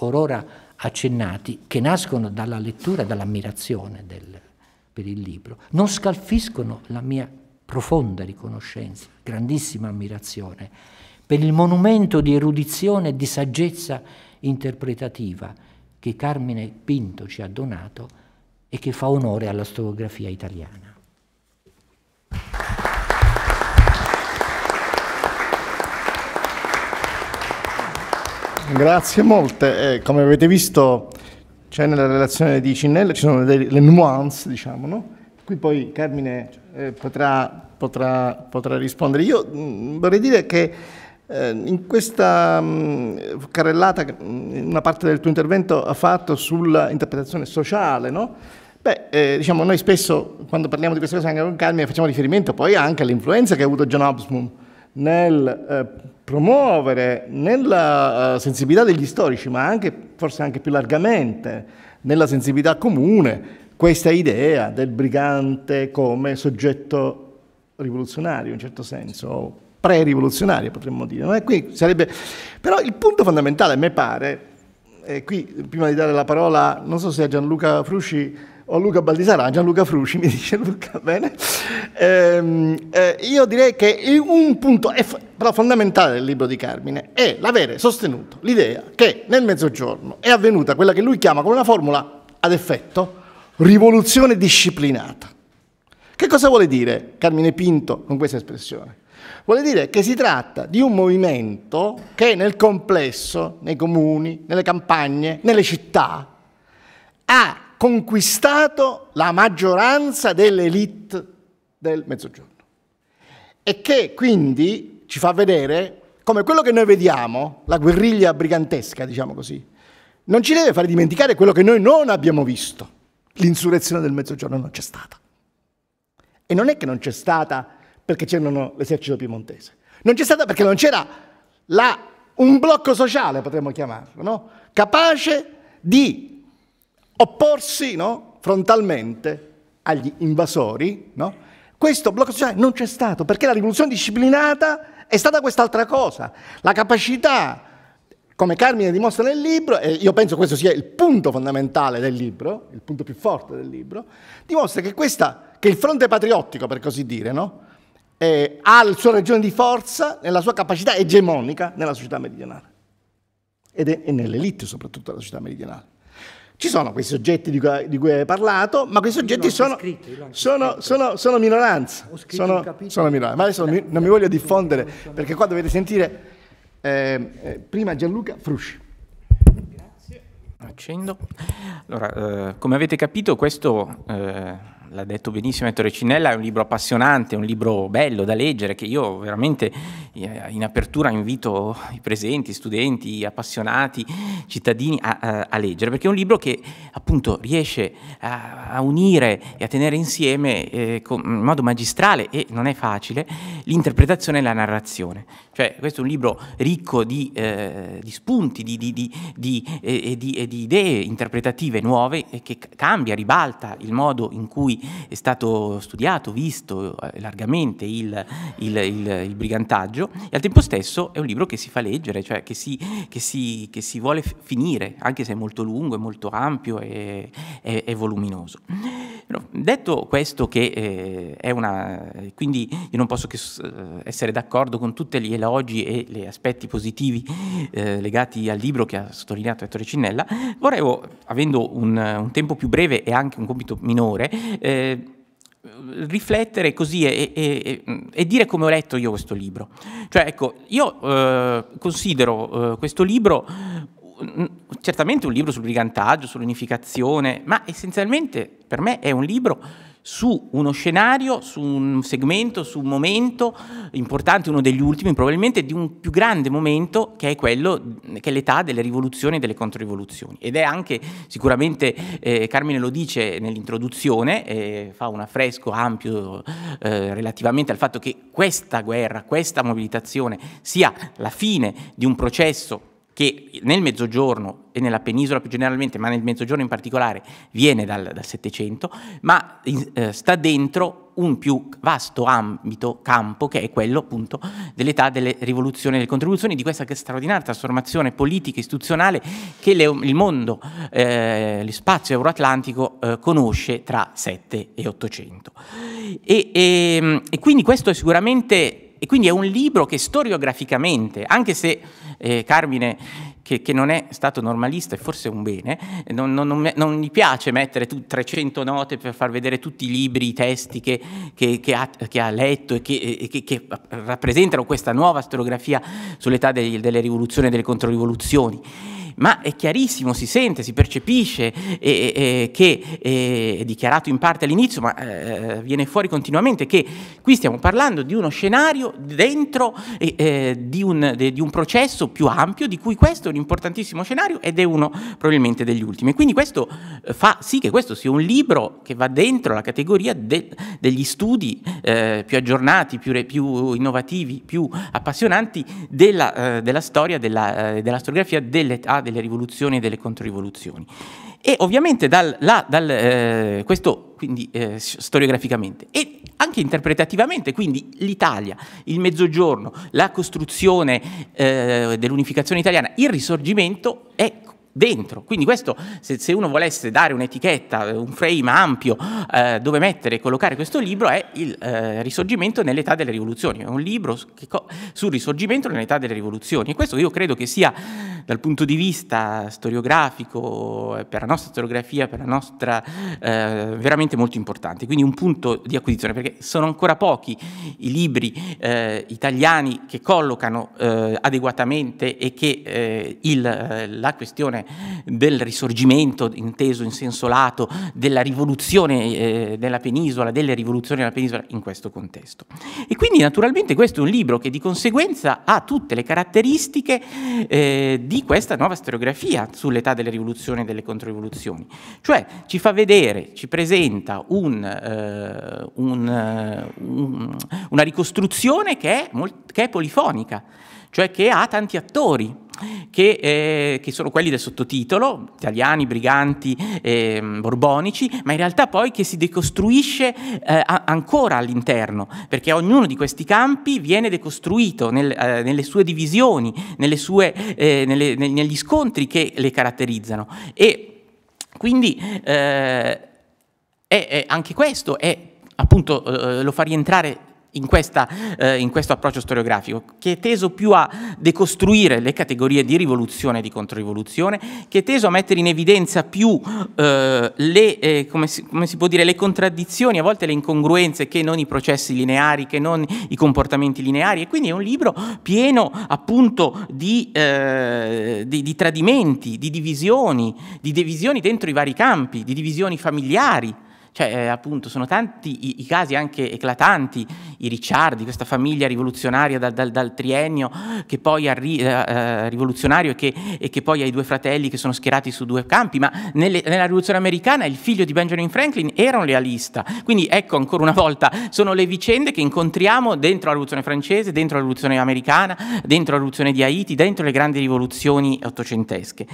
orora accennati, che nascono dalla lettura e dall'ammirazione per il libro, non scalfiscono la mia profonda riconoscenza, grandissima ammirazione per il monumento di erudizione e di saggezza interpretativa che Carmine Pinto ci ha donato e che fa onore alla storiografia italiana. Grazie molte. Eh, come avete visto, c'è nella relazione di Cinnella, ci sono delle, nuance, diciamo, no? Qui poi Carmine eh, potrà, potrà, potrà rispondere. Io mh, mm, vorrei dire che eh, in questa mm, carrellata mm, una parte del tuo intervento ha fatto sull'interpretazione sociale, no? Beh, eh, diciamo, noi spesso quando parliamo di queste cose anche con Carmine facciamo riferimento poi anche all'influenza che ha avuto John Hobsbawm nel eh, promuovere nella uh, sensibilità degli storici, ma anche, forse anche più largamente, nella sensibilità comune, questa idea del brigante come soggetto rivoluzionario in certo senso, pre-rivoluzionaria, potremmo dire. No? Qui sarebbe... Però il punto fondamentale, a me pare, e qui prima di dare la parola, non so se a Gianluca Frusci o a Luca Baldisarà, Gianluca Frusci [LAUGHS] mi dice Luca, bene, ehm, eh, io direi che un punto però fondamentale del libro di Carmine è l'avere sostenuto l'idea che nel Mezzogiorno è avvenuta quella che lui chiama con una formula ad effetto rivoluzione disciplinata. Che cosa vuole dire Carmine Pinto con questa espressione? Vuol dire che si tratta di un movimento che nel complesso, nei comuni, nelle campagne, nelle città, ha conquistato la maggioranza dell'elite del Mezzogiorno e che quindi ci fa vedere come quello che noi vediamo, la guerriglia brigantesca, diciamo così, non ci deve far dimenticare quello che noi non abbiamo visto. L'insurrezione del Mezzogiorno non c'è stata. E non è che non c'è stata perché c'erano l'esercito piemontese. Non c'è stata perché non c'era la, un blocco sociale, potremmo chiamarlo, no? capace di opporsi no? frontalmente agli invasori. No? Questo blocco sociale non c'è stato perché la rivoluzione disciplinata è stata quest'altra cosa, la capacità, come Carmine dimostra nel libro, e io penso questo sia il punto fondamentale del libro, il punto più forte del libro, dimostra che, questa, che il fronte patriottico, per così dire, no? eh, ha la sua ragione di forza nella sua capacità egemonica nella società meridionale ed è, e nell'elite soprattutto della società meridionale. Ci sono questi soggetti di cui, di cui hai parlato, ma questi soggetti sono, scritto, sono, sono, sono, minoranza. Sono, sono minoranza. Ma adesso mi, non mi voglio diffondere perché qua dovete sentire eh, eh, prima Gianluca Frusci. Grazie. Accendo. Allora, eh, come avete capito, questo eh, l'ha detto benissimo Ettore Cinella, è un libro appassionante, un libro bello da leggere che io veramente eh, in apertura invito i presenti, studenti, appassionati, cittadini a, a, a leggere, perché è un libro che appunto riesce a, a unire e a tenere insieme eh, con, in modo magistrale, e non è facile, l'interpretazione e la narrazione. Cioè questo è un libro ricco di, eh, di spunti, di, di, eh, di idee interpretative nuove e che cambia, ribalta il modo in cui è stato studiato, visto eh, largamente il, il, il, il, brigantaggio e al tempo stesso è un libro che si fa leggere, cioè che si, che si, che si vuole finire, anche se è molto lungo, è molto ampio e è, è voluminoso. Però, detto questo che eh, è una... quindi io non posso che eh, essere d'accordo con tutti gli elogi e gli aspetti positivi eh, legati al libro che ha sottolineato Ettore Cinnella, vorrei, avendo un, un tempo più breve e anche un compito minore, eh, eh, riflettere così e, e, e, dire come ho letto io questo libro. Cioè, ecco, io eh, considero eh, questo libro mm, certamente un libro sul brigantaggio, sull'unificazione, ma essenzialmente per me è un libro su uno scenario, su un segmento, su un momento importante, uno degli ultimi probabilmente, di un più grande momento che è quello che è l'età delle rivoluzioni e delle controrivoluzioni. Ed è anche sicuramente, eh, Carmine lo dice nell'introduzione, eh, fa un affresco ampio eh, relativamente al fatto che questa guerra, questa mobilitazione sia la fine di un processo che nel Mezzogiorno e nella penisola più generalmente, ma nel Mezzogiorno in particolare, viene dal, dal Settecento, ma in, eh, sta dentro un più vasto ambito, campo, che è quello appunto dell'età delle rivoluzioni e delle contribuzioni, di questa straordinaria trasformazione politica e istituzionale che le, il mondo, eh, lo spazio euroatlantico eh, conosce tra 7 e 800. E, e, ehm, e quindi questo è sicuramente e quindi è un libro che storiograficamente, anche se eh, Carmine, che, che, non è stato normalista e forse un bene, non, non, non, non gli piace mettere tu, 300 note per far vedere tutti i libri, i testi che, che, che ha, ha, letto e che, rappresentano questa nuova storiografia sull'età delle rivoluzioni e delle controrivoluzioni ma è chiarissimo, si sente, si percepisce eh, eh, eh, che eh, è dichiarato in parte all'inizio, ma eh, eh, viene fuori continuamente, che qui stiamo parlando di uno scenario dentro di un, de, di, un, processo più ampio, di cui questo è un importantissimo scenario ed è uno probabilmente degli ultimi. Quindi questo fa sì che questo sia un libro che va dentro la categoria de, degli studi più aggiornati, più, più, innovativi, più appassionanti della, della storia, della, della storiografia dell'età delle rivoluzioni e delle controrivoluzioni. E ovviamente dal, là, dal, eh, questo quindi eh, storiograficamente e anche interpretativamente, quindi l'Italia, il Mezzogiorno, la costruzione eh, dell'unificazione italiana, il risorgimento è dentro. Quindi questo, se, se uno volesse dare un'etichetta, un frame ampio eh, dove mettere e collocare questo libro, è il eh, risorgimento nell'età delle rivoluzioni. È un libro sul risorgimento nell'età delle rivoluzioni. E questo io credo che sia, dal punto di vista storiografico, eh, per la nostra storiografia, per la nostra, eh, veramente molto importante. Quindi un punto di acquisizione, perché sono ancora pochi i libri eh, italiani che collocano eh, adeguatamente e che il, la questione rivoluzione, del risorgimento inteso in senso lato, della rivoluzione eh, della penisola, delle rivoluzioni della penisola in questo contesto. E quindi naturalmente questo è un libro che di conseguenza ha tutte le caratteristiche eh, di questa nuova storiografia sull'età delle rivoluzioni e delle controrivoluzioni. Cioè ci fa vedere, ci presenta un, eh, un, eh, un, una ricostruzione che è, che è polifonica cioè che ha tanti attori. Che, eh, che sono quelli del sottotitolo, italiani, briganti, eh, borbonici, ma in realtà poi che si decostruisce eh, ancora all'interno, perché ognuno di questi campi viene decostruito nel, eh, nelle sue divisioni, nelle sue, eh, nelle, negli scontri che le caratterizzano. E quindi eh, è, è anche questo è, appunto, lo fa rientrare in, questa, eh, in, questo approccio storiografico, che è teso più a decostruire le categorie di rivoluzione e di controrivoluzione, che è teso a mettere in evidenza più eh, le, eh, come si, come si dire, le, contraddizioni, a volte le incongruenze, che non i processi lineari, che non i comportamenti lineari. E quindi è un libro pieno appunto di, eh, di, di tradimenti, di divisioni, di divisioni dentro i vari campi, di divisioni familiari cioè, eh, appunto, sono tanti i, i, casi anche eclatanti, i Ricciardi, questa famiglia rivoluzionaria dal, dal, dal triennio che poi arri- eh, eh rivoluzionario e che, e che, poi ha i due fratelli che sono schierati su due campi, ma nelle, nella rivoluzione americana il figlio di Benjamin Franklin era un lealista. Quindi ecco, ancora una volta, sono le vicende che incontriamo dentro la rivoluzione francese, dentro la rivoluzione americana, dentro la rivoluzione di Haiti, dentro le grandi rivoluzioni ottocentesche.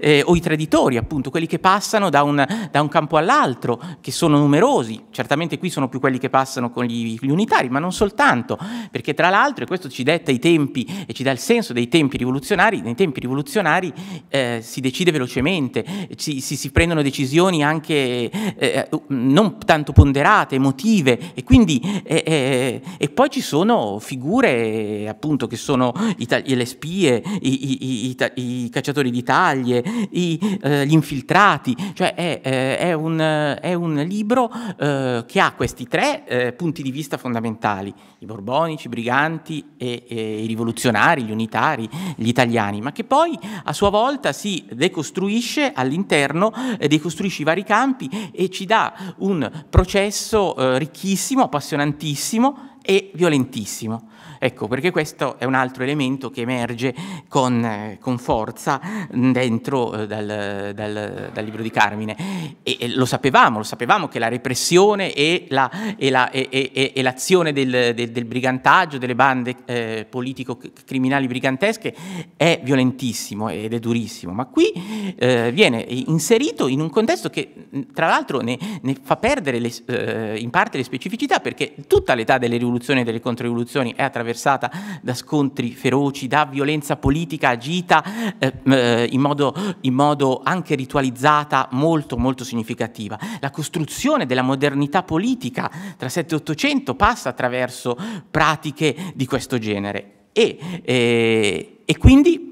Eh, o i traditori, appunto, quelli che passano da un, da un campo all'altro, che sono sono numerosi, certamente qui sono più quelli che passano con gli, gli unitari, ma non soltanto, perché tra l'altro, e questo ci detta i tempi e ci dà il senso dei tempi rivoluzionari, nei tempi rivoluzionari eh, si decide velocemente, ci, si, si, prendono decisioni anche eh, eh non tanto ponderate, emotive, e quindi eh, eh, e poi ci sono figure appunto che sono le spie, i, i, i, i cacciatori di taglie, eh, gli infiltrati, cioè è, è un, è un libro eh, che ha questi tre eh, punti di vista fondamentali, i borbonici, i briganti e, e i rivoluzionari, gli unitari, gli italiani, ma che poi a sua volta si decostruisce all'interno, eh, decostruisce i vari campi e ci dà un processo eh, ricchissimo, appassionantissimo e violentissimo. Ecco, perché questo è un altro elemento che emerge con, eh, con forza dentro eh, dal, dal, dal, libro di Carmine. E, e, lo sapevamo, lo sapevamo che la repressione e, la, e, la, e l'azione del, del, del, brigantaggio, delle bande eh, politico-criminali brigantesche è violentissimo ed è durissimo, ma qui eh, viene inserito in un contesto che tra l'altro ne, ne fa perdere le, eh, in parte le specificità perché tutta l'età delle rivoluzioni e delle controrivoluzioni è attraversata attraversata da scontri feroci, da violenza politica agita eh, eh, in, modo, in modo anche ritualizzata molto molto significativa. La costruzione della modernità politica tra 7 e 800 passa attraverso pratiche di questo genere e, eh, e quindi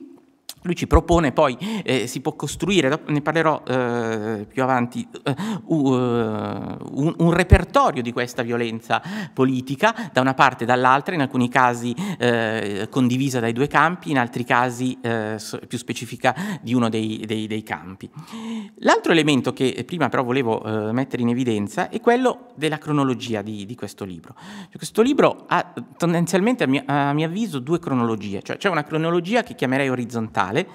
lui ci propone poi, eh, si può costruire, ne parlerò eh, più avanti, uh, un, un, repertorio di questa violenza politica, da una parte e dall'altra, in alcuni casi eh, condivisa dai due campi, in altri casi eh, più specifica di uno dei, dei, dei campi. L'altro elemento che prima però volevo mettere in evidenza è quello della cronologia di, di questo libro. Cioè, questo libro ha tendenzialmente, a mio, a mio avviso, due cronologie, cioè c'è una cronologia che chiamerei orizzontale, orizzontale,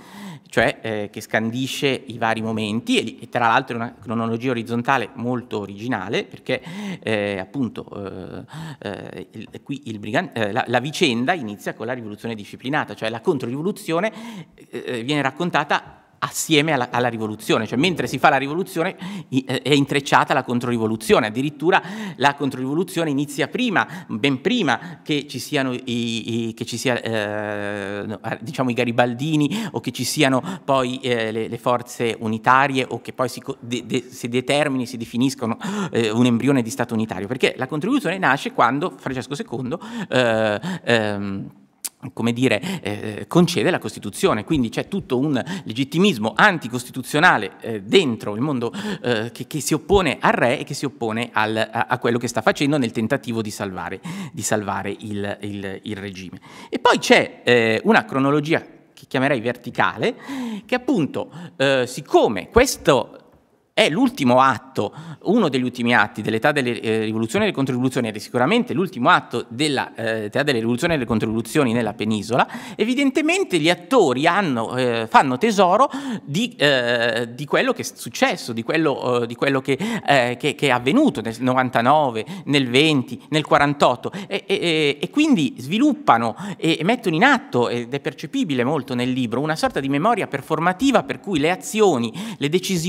cioè eh, che scandisce i vari momenti e, e tra l'altro è una cronologia orizzontale molto originale perché eh, appunto eh, eh il, qui il brigand- eh, la, la, vicenda inizia con la rivoluzione disciplinata, cioè la controrivoluzione eh, viene raccontata assieme alla, alla, rivoluzione, cioè mentre si fa la rivoluzione eh, è intrecciata la controrivoluzione, addirittura la controrivoluzione inizia prima, ben prima che ci siano i, i, che ci sia, eh, ah, diciamo i garibaldini o che ci siano poi eh, le, le, forze unitarie o che poi si, de, de, si determini, si definiscono eh, un embrione di Stato unitario, perché la controrivoluzione nasce quando Francesco II eh, ehm, come dire, eh, concede la Costituzione, quindi c'è tutto un legittimismo anticostituzionale eh, dentro il mondo eh, che, che, si oppone al re e che si oppone al, a, a, quello che sta facendo nel tentativo di salvare, di salvare il, il, il, regime. E poi c'è eh, una cronologia che chiamerei verticale, che appunto, eh, siccome questo è l'ultimo atto, uno degli ultimi atti dell'età delle eh, rivoluzioni e delle controrivoluzioni, ed è sicuramente l'ultimo atto dell'età eh, delle rivoluzioni e delle controrivoluzioni nella penisola, evidentemente gli attori hanno, eh, fanno tesoro di, eh, di, quello che è successo, di quello, eh, di quello che, eh, che, che, è avvenuto nel 99, nel 20, nel 48 e, e, e quindi sviluppano e mettono in atto, ed è percepibile molto nel libro, una sorta di memoria performativa per cui le azioni, le decisioni,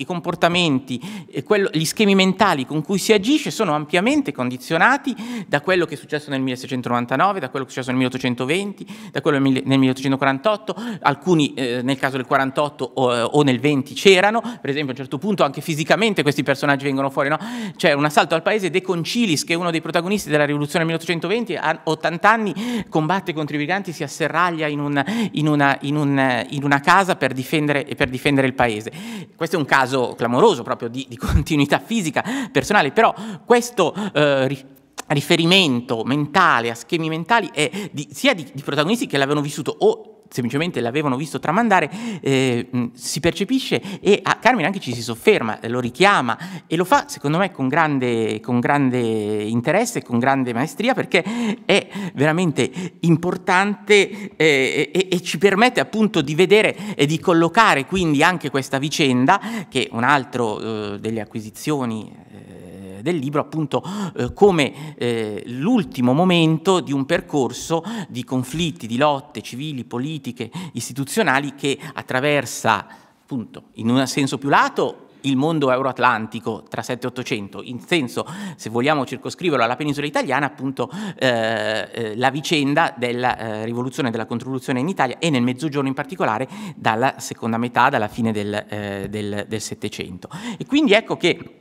i comportamenti, comportamenti, eh, quello, gli schemi mentali con cui si agisce sono ampiamente condizionati da quello che è successo nel 1699, da quello che è successo nel 1820, da quello nel 1848, alcuni eh, nel caso del 48 o, eh, o, nel 20 c'erano, per esempio a un certo punto anche fisicamente questi personaggi vengono fuori, no? c'è un assalto al paese, De Concilis che è uno dei protagonisti della rivoluzione del 1820, a 80 anni combatte contro i briganti, si asserraglia in, un, in, una, in, un, in una, casa per difendere, per difendere il paese. Questo è un caso clamoroso proprio di, di [LAUGHS] continuità fisica personale, però questo eh, riferimento mentale a schemi mentali è di, sia di, di protagonisti che l'avevano vissuto o semplicemente l'avevano visto tramandare, eh, si percepisce e a ah, Carmine anche ci si sofferma, lo richiama e lo fa secondo me con grande, con grande interesse, con grande maestria perché è veramente importante eh, e, e, ci permette appunto di vedere e di collocare quindi anche questa vicenda che è un altro eh, delle acquisizioni eh, del libro appunto eh, come eh, l'ultimo momento di un percorso di conflitti, di lotte civili, politiche, istituzionali che attraversa appunto in un senso più lato il mondo euroatlantico tra 7 e 800, in senso, se vogliamo circoscriverlo alla penisola italiana, appunto eh, eh la vicenda della eh, rivoluzione della contribuzione in Italia e nel mezzogiorno in particolare dalla seconda metà, dalla fine del 700. Eh, e quindi ecco che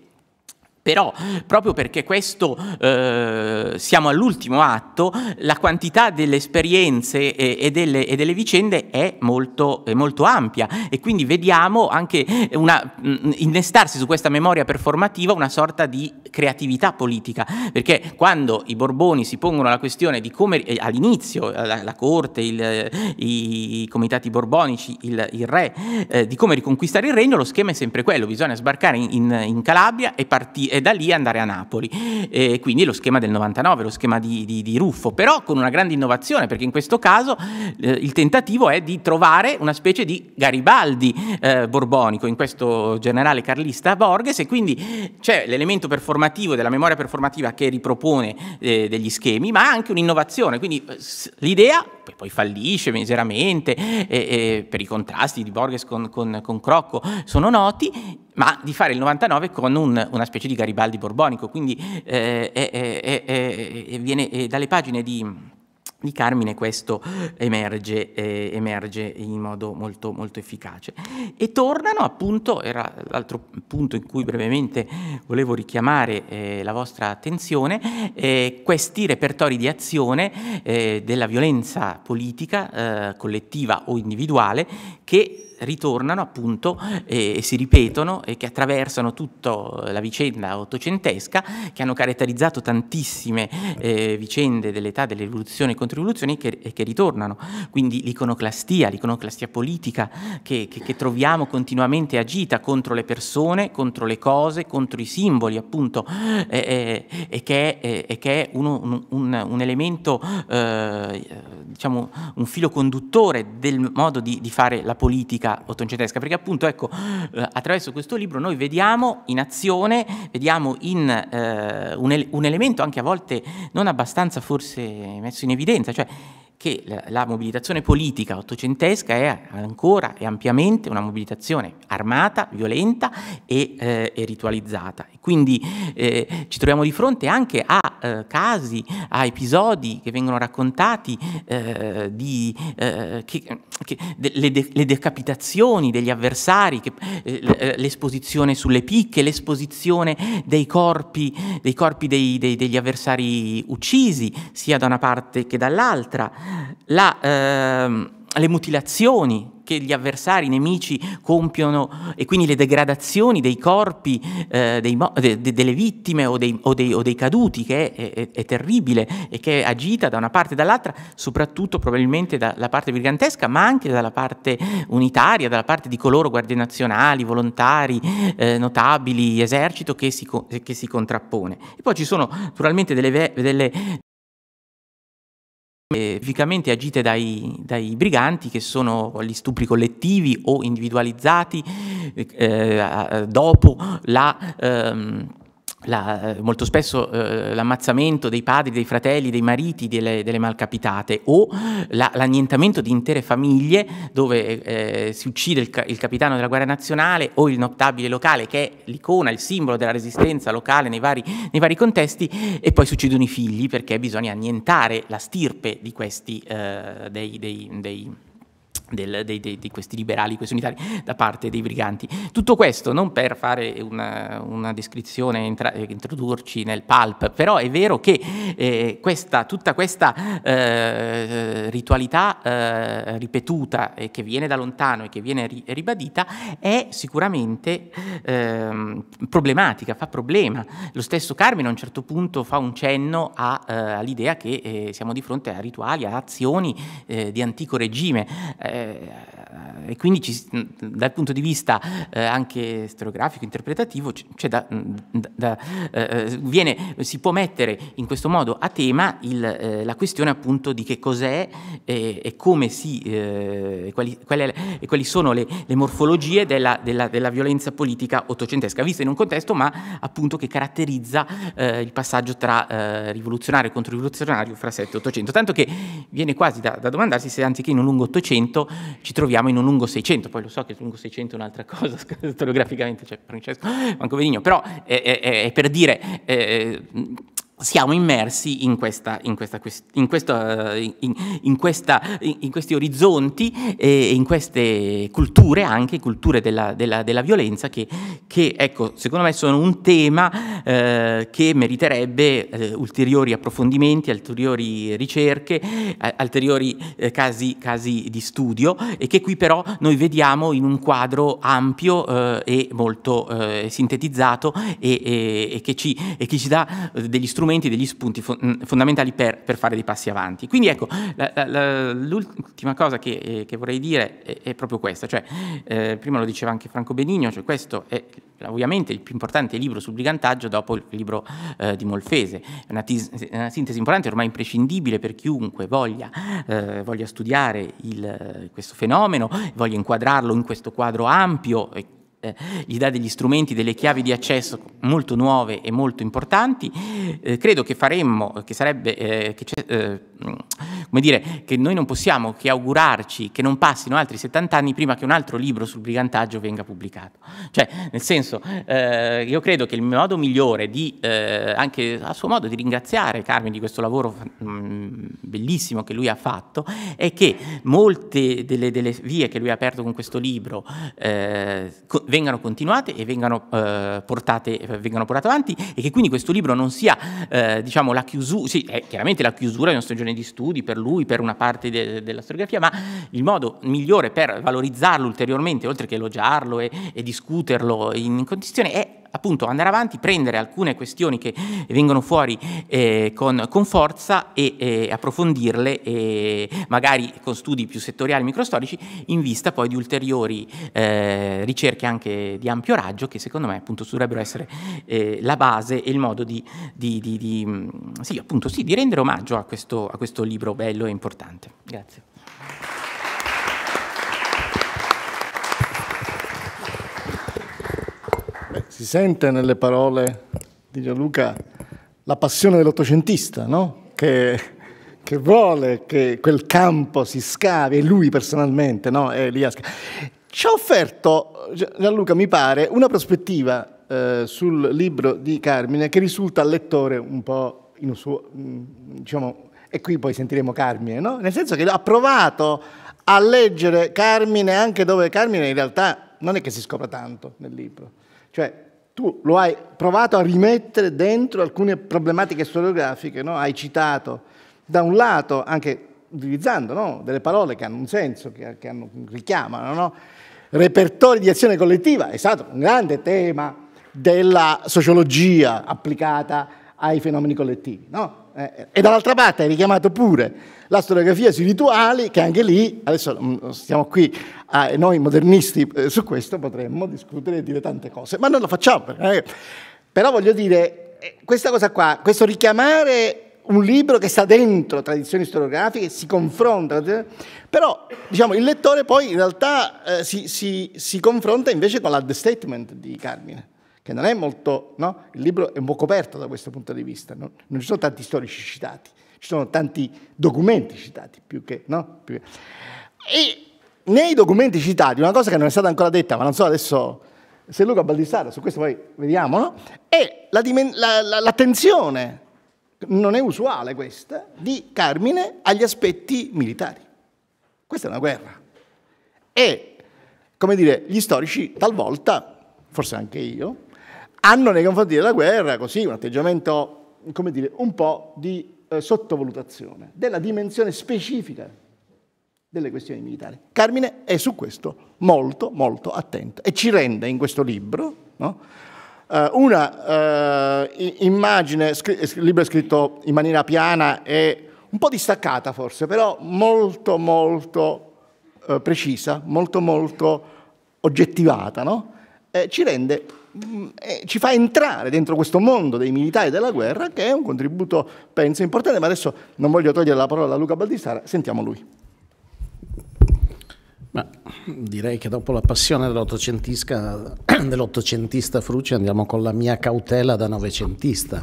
però, proprio perché questo eh, siamo all'ultimo atto, la quantità delle esperienze e, e, delle, e delle, vicende è molto, è molto, ampia e quindi vediamo anche una, mm, innestarsi su questa memoria performativa una sorta di creatività politica, perché quando i Borboni si pongono la questione di come eh, all'inizio eh, la, la corte, il, i, eh, i, comitati borbonici, il, il re, eh, di come riconquistare il regno, lo schema è sempre quello, bisogna sbarcare in, in Calabria e partire e da lì andare a Napoli. E quindi lo schema del 99, lo schema di, di, di Ruffo, però con una grande innovazione, perché in questo caso eh, il tentativo è di trovare una specie di Garibaldi eh, borbonico in questo generale carlista Borges e quindi c'è l'elemento performativo della memoria performativa che ripropone eh, degli schemi, ma anche un'innovazione, quindi eh, l'idea poi fallisce miseramente per i contrasti di Borges con, con, con Crocco sono noti ma di fare il 99 con un, una specie di Garibaldi borbonico, quindi eh, eh, viene dalle pagine di di Carmine questo emerge, eh, emerge in modo molto, molto, efficace. E tornano appunto, era l'altro punto in cui brevemente volevo richiamare eh, la vostra attenzione, eh, questi repertori di azione eh, della violenza politica eh, collettiva o individuale che ritornano appunto e si ripetono e che attraversano tutta la vicenda ottocentesca, che hanno caratterizzato tantissime eh, vicende dell'età delle rivoluzioni e contrivoluzioni che, che ritornano. Quindi l'iconoclastia, l'iconoclastia politica che, che, che troviamo continuamente agita contro le persone, contro le cose, contro i simboli appunto e eh, eh, che, eh, che è, uno, un, un, un, elemento, eh, diciamo, un filo conduttore del modo di, di fare la politica poesia ottocentesca, perché appunto ecco, eh, attraverso questo libro noi vediamo in azione, vediamo in, eh, un, un, elemento anche a volte non abbastanza forse messo in evidenza, cioè che la, mobilitazione politica ottocentesca è ancora e ampiamente una mobilitazione armata, violenta e, eh, e ritualizzata. Quindi eh, ci troviamo di fronte anche a eh, casi, a episodi che vengono raccontati eh, di eh, che, che de, le, de, le, decapitazioni degli avversari, che, eh, l'esposizione sulle picche, l'esposizione dei corpi, dei corpi dei, dei, degli avversari uccisi, sia da una parte che dall'altra la, ehm, le mutilazioni che gli avversari, i nemici compiono e quindi le degradazioni dei corpi eh, dei, de, de, delle vittime o dei, o dei, o dei caduti che è, è, è, terribile e che è agita da una parte e dall'altra, soprattutto probabilmente dalla parte brigantesca, ma anche dalla parte unitaria, dalla parte di coloro, guardie nazionali, volontari, eh, notabili, esercito che si, che si, contrappone. E poi ci sono naturalmente delle, delle efficacamente eh, agite dai, dai, briganti che sono gli stupri collettivi o individualizzati eh, eh dopo la... Ehm, la, eh, molto spesso eh, l'ammazzamento dei padri, dei fratelli, dei mariti delle, delle malcapitate o la, l'annientamento di intere famiglie dove eh, eh si uccide il, il, capitano della guerra Nazionale o il notabile locale che è l'icona, il simbolo della resistenza locale nei vari, nei vari contesti e poi si uccidono i figli perché bisogna annientare la stirpe di questi eh, dei, dei, dei del, dei, dei, di questi liberali, questi unitari da parte dei briganti. Tutto questo non per fare una, una descrizione, intra, introdurci nel pulp, però è vero che eh, questa, tutta questa eh, ritualità eh, ripetuta e che viene da lontano e che viene ri, ribadita è sicuramente ehm, problematica, fa problema. Lo stesso Carmine a un certo punto fa un cenno a, eh, all'idea che eh, siamo di fronte a rituali, a azioni eh, di antico regime eh, e quindi ci, dal punto di vista eh, anche storiografico, interpretativo, da, da, eh, viene, si può mettere in questo modo a tema il, la questione appunto di che cos'è e, e come si, e quali, quali, e quali, sono le, le morfologie della, della, della, violenza politica ottocentesca, vista in un contesto ma appunto che caratterizza il passaggio tra rivoluzionario e controrivoluzionario fra 7 e 800, tanto che viene quasi da, da domandarsi se anziché in un lungo 800 ci troviamo in un lungo 600, poi lo so che il lungo 600 è un'altra cosa, storiograficamente [LAUGHS] c'è cioè Francesco Mancovedigno, però è, è, è per dire... Eh, siamo immersi in, questa, in, questa, in, questo, in, questa, in questi orizzonti e in queste culture, anche culture della, della, della violenza, che, che ecco, secondo me sono un tema eh, che meriterebbe eh, ulteriori approfondimenti, ulteriori ricerche, eh, ulteriori casi, casi, di studio e che qui però noi vediamo in un quadro ampio eh, e molto eh, sintetizzato e, e, e, che ci, e che ci dà eh, degli strumenti momenti, degli spunti mm, fondamentali per, per fare dei passi avanti. Quindi ecco, l'ultima cosa che, eh, che, vorrei dire è, è proprio questa, cioè, eh, prima lo diceva anche Franco Benigno, cioè questo è ovviamente il più importante libro sul brigantaggio dopo il libro eh, di Molfese, è una, una, sintesi importante, ormai imprescindibile per chiunque voglia, eh, voglia studiare il, questo fenomeno, voglia inquadrarlo in questo quadro ampio eh, gli dà degli strumenti, delle chiavi di accesso molto nuove e molto importanti. Eh, credo che faremmo, che sarebbe, eh, che eh, mm, come dire, che noi non possiamo che augurarci che non passino altri 70 anni prima che un altro libro sul brigantaggio venga pubblicato. Cioè, nel senso, eh, io credo che il modo migliore di, eh, anche a suo modo, di ringraziare Carmen di questo lavoro mh, mm, bellissimo che lui ha fatto è che molte delle, delle, vie che lui ha aperto con questo libro vengano continuate e vengano, eh, portate, eh, vengano portate avanti e che quindi questo libro non sia eh, diciamo, la chiusura, sì, è chiaramente la chiusura di una stagione di studi per lui, per una parte de della storiografia, ma il modo migliore per valorizzarlo ulteriormente, oltre che elogiarlo e, e discuterlo in condizione, è appunto andare avanti, prendere alcune questioni che vengono fuori eh, con, con, forza e eh, approfondirle, eh, magari con studi più settoriali, microstorici, in vista poi di ulteriori eh, ricerche anche di ampio raggio che secondo me appunto dovrebbero essere eh, la base e il modo di, di, di, di mm, sì, appunto, sì, rendere omaggio a questo, a questo libro bello e importante. Grazie. Si sente nelle parole di Gianluca la passione dell'ottocentista, no? Che, che, vuole che quel campo si scavi, e lui personalmente, no? È Eliasca. Ci ha offerto, Gianluca, mi pare, una prospettiva eh, sul libro di Carmine che risulta al lettore un po' in un suo, mm, diciamo, e qui poi sentiremo Carmine, no? Nel senso che ha provato a leggere Carmine anche dove Carmine in realtà non è che si scopra tanto nel libro. Cioè, tu lo hai provato a rimettere dentro alcune problematiche storiografiche, no? hai citato da un lato, anche utilizzando no? delle parole che hanno un senso, che, che hanno, richiamano, no? repertori di azione collettiva, è stato un grande tema della sociologia applicata ai fenomeni collettivi. No? Eh, eh, e dall'altra parte hai richiamato pure la storiografia sui rituali, che anche lì, adesso mm, stiamo qui Ah, e noi modernisti eh, su questo potremmo discutere e dire tante cose, ma non lo facciamo. Eh. Però voglio dire, eh, questa cosa qua, questo richiamare un libro che sta dentro tradizioni storiografiche, si confronta, eh. però diciamo, il lettore poi in realtà eh, si, si, si, confronta invece con l'understatement di Carmine, che non è molto, no? il libro è un po' coperto da questo punto di vista, no? non ci sono tanti storici citati, ci sono tanti documenti citati più che... No? Più che. E nei documenti citati, una cosa che non è stata ancora detta, ma non so adesso se Luca Baldissara, su questo poi vediamo, no? è l'attenzione, la la, la, non è usuale questa, di Carmine agli aspetti militari. Questa è una guerra. E, come dire, gli storici talvolta, forse anche io, hanno nei confronti della guerra così un atteggiamento, come dire, un po' di eh, sottovalutazione della dimensione specifica delle questioni militari. Carmine è su questo molto, molto attento e ci rende in questo libro no? Eh, una uh, immagine, il eh, libro è scritto in maniera piana e un po' distaccata forse, però molto, molto uh, precisa, molto, molto oggettivata, no? eh, ci rende eh, ci fa entrare dentro questo mondo dei militari della guerra che è un contributo, penso, importante, ma adesso non voglio togliere la parola a Luca Baldissara, sentiamo lui. Ma direi che dopo la passione dell'ottocentista [CLEARS THROAT] Fruci andiamo con la mia cautela da novecentista,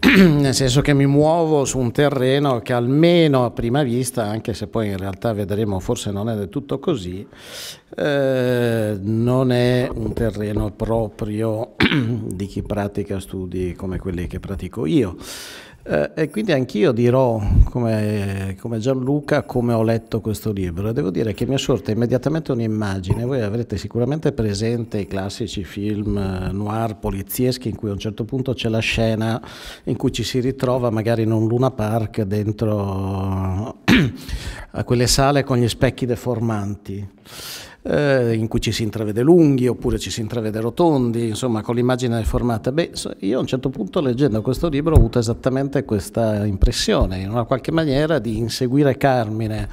[CLEARS THROAT] nel senso che mi muovo su un terreno che almeno a prima vista, anche se poi in realtà vedremo forse non è del tutto così, eh, non è un terreno proprio [CLEARS THROAT] di chi pratica studi come quelli che pratico io. Eh, e quindi anch'io dirò, come, come, Gianluca, come ho letto questo libro. e Devo dire che mi è sorta immediatamente un'immagine. Voi avrete sicuramente presente i classici film eh, noir polizieschi in cui a un certo punto c'è la scena in cui ci si ritrova magari in un Luna Park dentro [COUGHS] a quelle sale con gli specchi deformanti eh, in cui ci si intravede lunghi oppure ci si intravede rotondi, insomma con l'immagine formata. Beh, io a un certo punto leggendo questo libro ho avuto esattamente questa impressione, in una qualche maniera di inseguire Carmine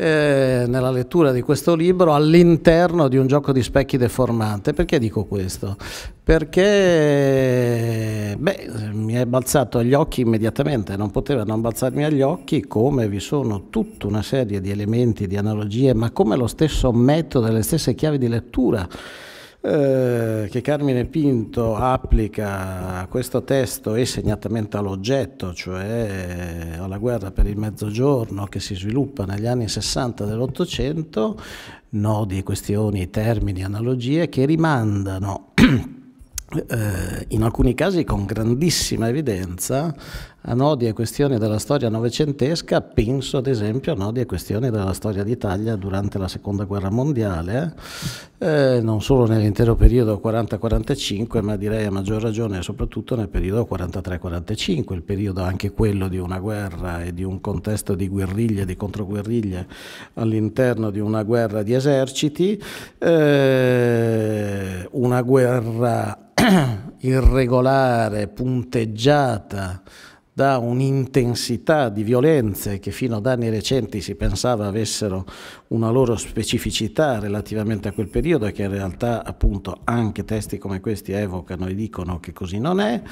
eh, nella lettura di questo libro all'interno di un gioco di specchi deformante. Perché dico questo? Perché beh, mi è balzato agli occhi immediatamente, non poteva non balzarmi agli occhi come vi sono tutta una serie di elementi, di analogie, ma come lo stesso metodo, le stesse chiavi di lettura eh, che Carmine Pinto applica a questo testo e segnatamente all'oggetto, cioè alla guerra per il mezzogiorno che si sviluppa negli anni 60 dell'Ottocento, nodi, questioni, termini, analogie che rimandano [CLEARS THROAT] eh, in alcuni casi con grandissima evidenza a nodi e questioni della storia novecentesca, penso ad esempio a nodi e questioni della storia d'Italia durante la seconda guerra mondiale, eh, eh non solo nell'intero periodo 40-45, ma direi a maggior ragione soprattutto nel periodo 43-45, il periodo anche quello di una guerra e di un contesto di guerriglia, di controguerriglia all'interno di una guerra di eserciti, eh, una guerra [CLEARS THROAT] irregolare, punteggiata, da un'intensità di violenze che fino ad anni recenti si pensava avessero una loro specificità relativamente a quel periodo che in realtà appunto anche testi come questi evocano e dicono che così non è,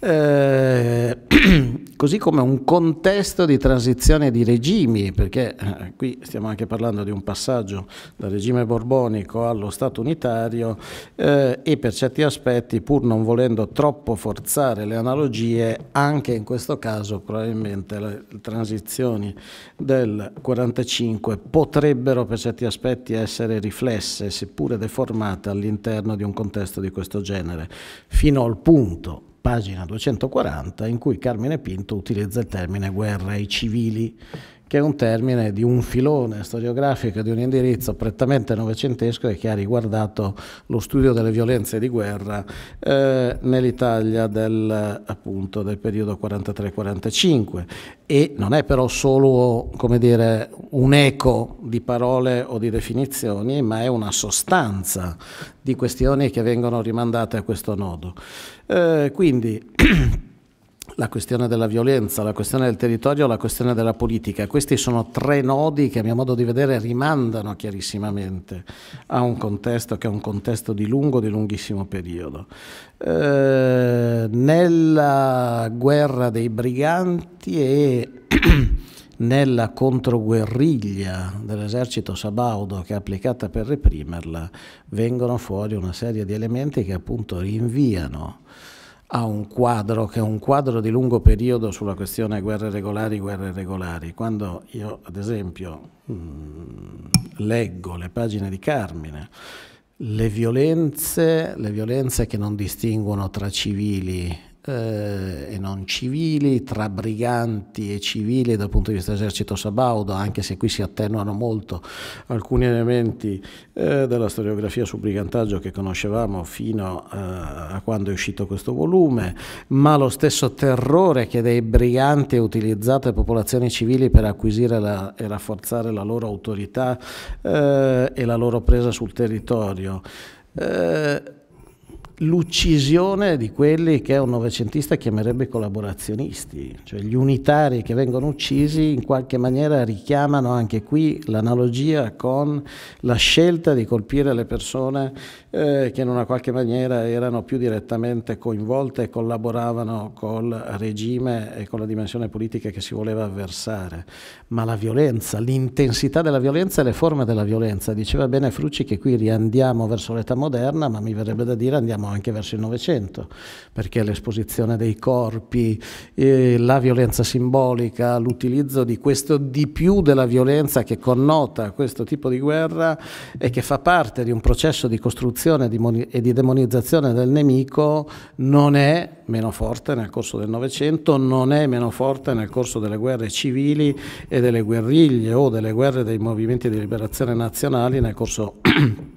eh, [CLEARS THROAT] così come un contesto di transizione di regimi, perché eh, qui stiamo anche parlando di un passaggio dal regime borbonico allo Stato unitario eh, e per certi aspetti pur non volendo troppo forzare le analogie, anche in questo caso probabilmente le transizioni del 45 potrebbero potrebbero per certi aspetti essere riflesse, seppure deformate, all'interno di un contesto di questo genere, fino al punto, pagina 240, in cui Carmine Pinto utilizza il termine guerra ai civili che è un termine di un filone storiografico di un indirizzo prettamente novecentesco e che ha riguardato lo studio delle violenze di guerra eh, nell'Italia del, del periodo 43-45 e non è però solo dire, un eco di parole o di definizioni ma è una sostanza di questioni che vengono rimandate a questo nodo. Eh, quindi [CLEARS THROAT] la questione della violenza, la questione del territorio, la questione della politica. Questi sono tre nodi che a mio modo di vedere rimandano chiarissimamente a un contesto che è un contesto di lungo, di lunghissimo periodo. Eh, nella guerra dei briganti e [CLEARS THROAT] nella controguerriglia dell'esercito sabaudo che è applicata per reprimerla, vengono fuori una serie di elementi che appunto rinviano ha un quadro che è un quadro di lungo periodo sulla questione guerre regolari, guerre regolari. Quando io, ad esempio, mh, mm, leggo le pagine di Carmine, le violenze, le violenze che non distinguono tra civili eh, e non civili, tra briganti e civili dal punto di vista dell'esercito sabaudo, anche se qui si attenuano molto alcuni elementi eh, della storiografia sul brigantaggio che conoscevamo fino eh, a quando è uscito questo volume, ma lo stesso terrore che dei briganti utilizzato utilizzate popolazioni civili per acquisire la, e rafforzare la loro autorità eh, e la loro presa sul territorio. Eh, l'uccisione di quelli che un novecentista chiamerebbe collaborazionisti, cioè gli unitari che vengono uccisi in qualche maniera richiamano anche qui l'analogia con la scelta di colpire le persone eh, che in una qualche maniera erano più direttamente coinvolte e collaboravano col regime e con la dimensione politica che si voleva avversare ma la violenza, l'intensità della violenza e le forme della violenza. Diceva bene Frucci che qui riandiamo verso l'età moderna, ma mi verrebbe da dire andiamo anche verso il Novecento, perché l'esposizione dei corpi, eh, la violenza simbolica, l'utilizzo di questo di più della violenza che connota questo tipo di guerra e che fa parte di un processo di costruzione e di demonizzazione del nemico, non è meno forte nel corso del Novecento, non è meno forte nel corso delle guerre civili e delle guerriglie o delle guerre dei movimenti di liberazione nazionali nel corso [CLEARS THROAT]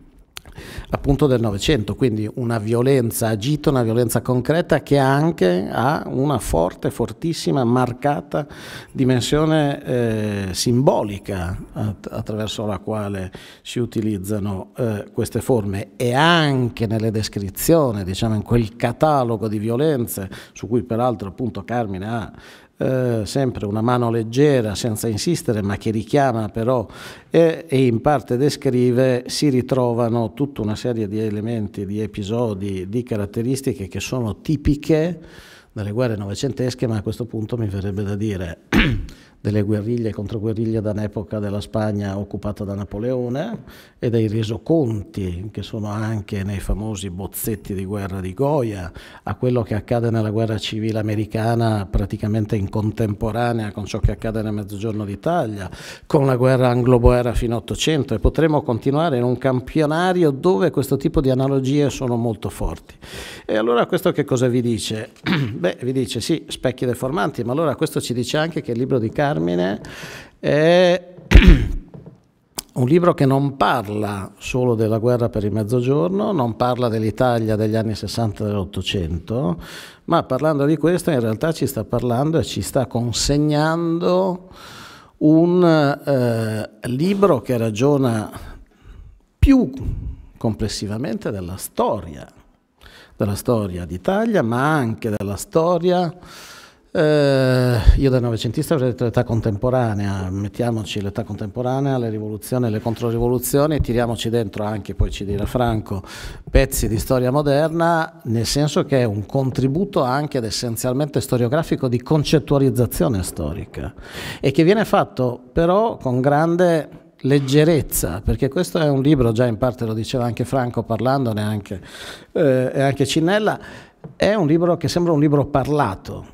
appunto del Novecento, quindi una violenza agita, una violenza concreta che anche ha una forte, fortissima, marcata dimensione eh, simbolica att- attraverso la quale si utilizzano eh, queste forme e anche nelle descrizioni, diciamo in quel catalogo di violenze su cui peraltro appunto Carmine ha eh, sempre una mano leggera, senza insistere, ma che richiama però eh, e in parte descrive, si ritrovano tutta una serie di elementi, di episodi, di caratteristiche che sono tipiche delle guerre novecentesche, ma a questo punto mi verrebbe da dire... [CLEARS THROAT] delle guerriglie e controguerriglie dall'epoca della Spagna occupata da Napoleone e dei resoconti che sono anche nei famosi bozzetti di guerra di Goya, a quello che accade nella guerra civile americana praticamente in contemporanea con ciò che accade nel Mezzogiorno d'Italia, con la guerra anglo-boera fino all'Ottocento e potremmo continuare in un campionario dove questo tipo di analogie sono molto forti. E allora questo che cosa vi dice? [CLEARS THROAT] Beh, vi dice sì, specchi deformanti, ma allora questo ci dice anche che il libro di Carlo Carmine è [CLEARS THROAT] un libro che non parla solo della guerra per il Mezzogiorno, non parla dell'Italia degli anni 60 dell'Ottocento, ma parlando di questo in realtà ci sta parlando e ci sta consegnando un eh, libro che ragiona più complessivamente della storia, della storia d'Italia, ma anche della storia eh, io da novecentista avrei detto l'età contemporanea, mettiamoci l'età contemporanea, le rivoluzioni le controrivoluzioni, tiriamoci dentro anche, poi ci dirà Franco, pezzi di storia moderna, nel senso che è un contributo anche ed essenzialmente storiografico di concettualizzazione storica e che viene fatto però con grande leggerezza, perché questo è un libro, già in parte lo diceva anche Franco parlandone anche, eh, e anche Cinella, è un libro che sembra un libro parlato,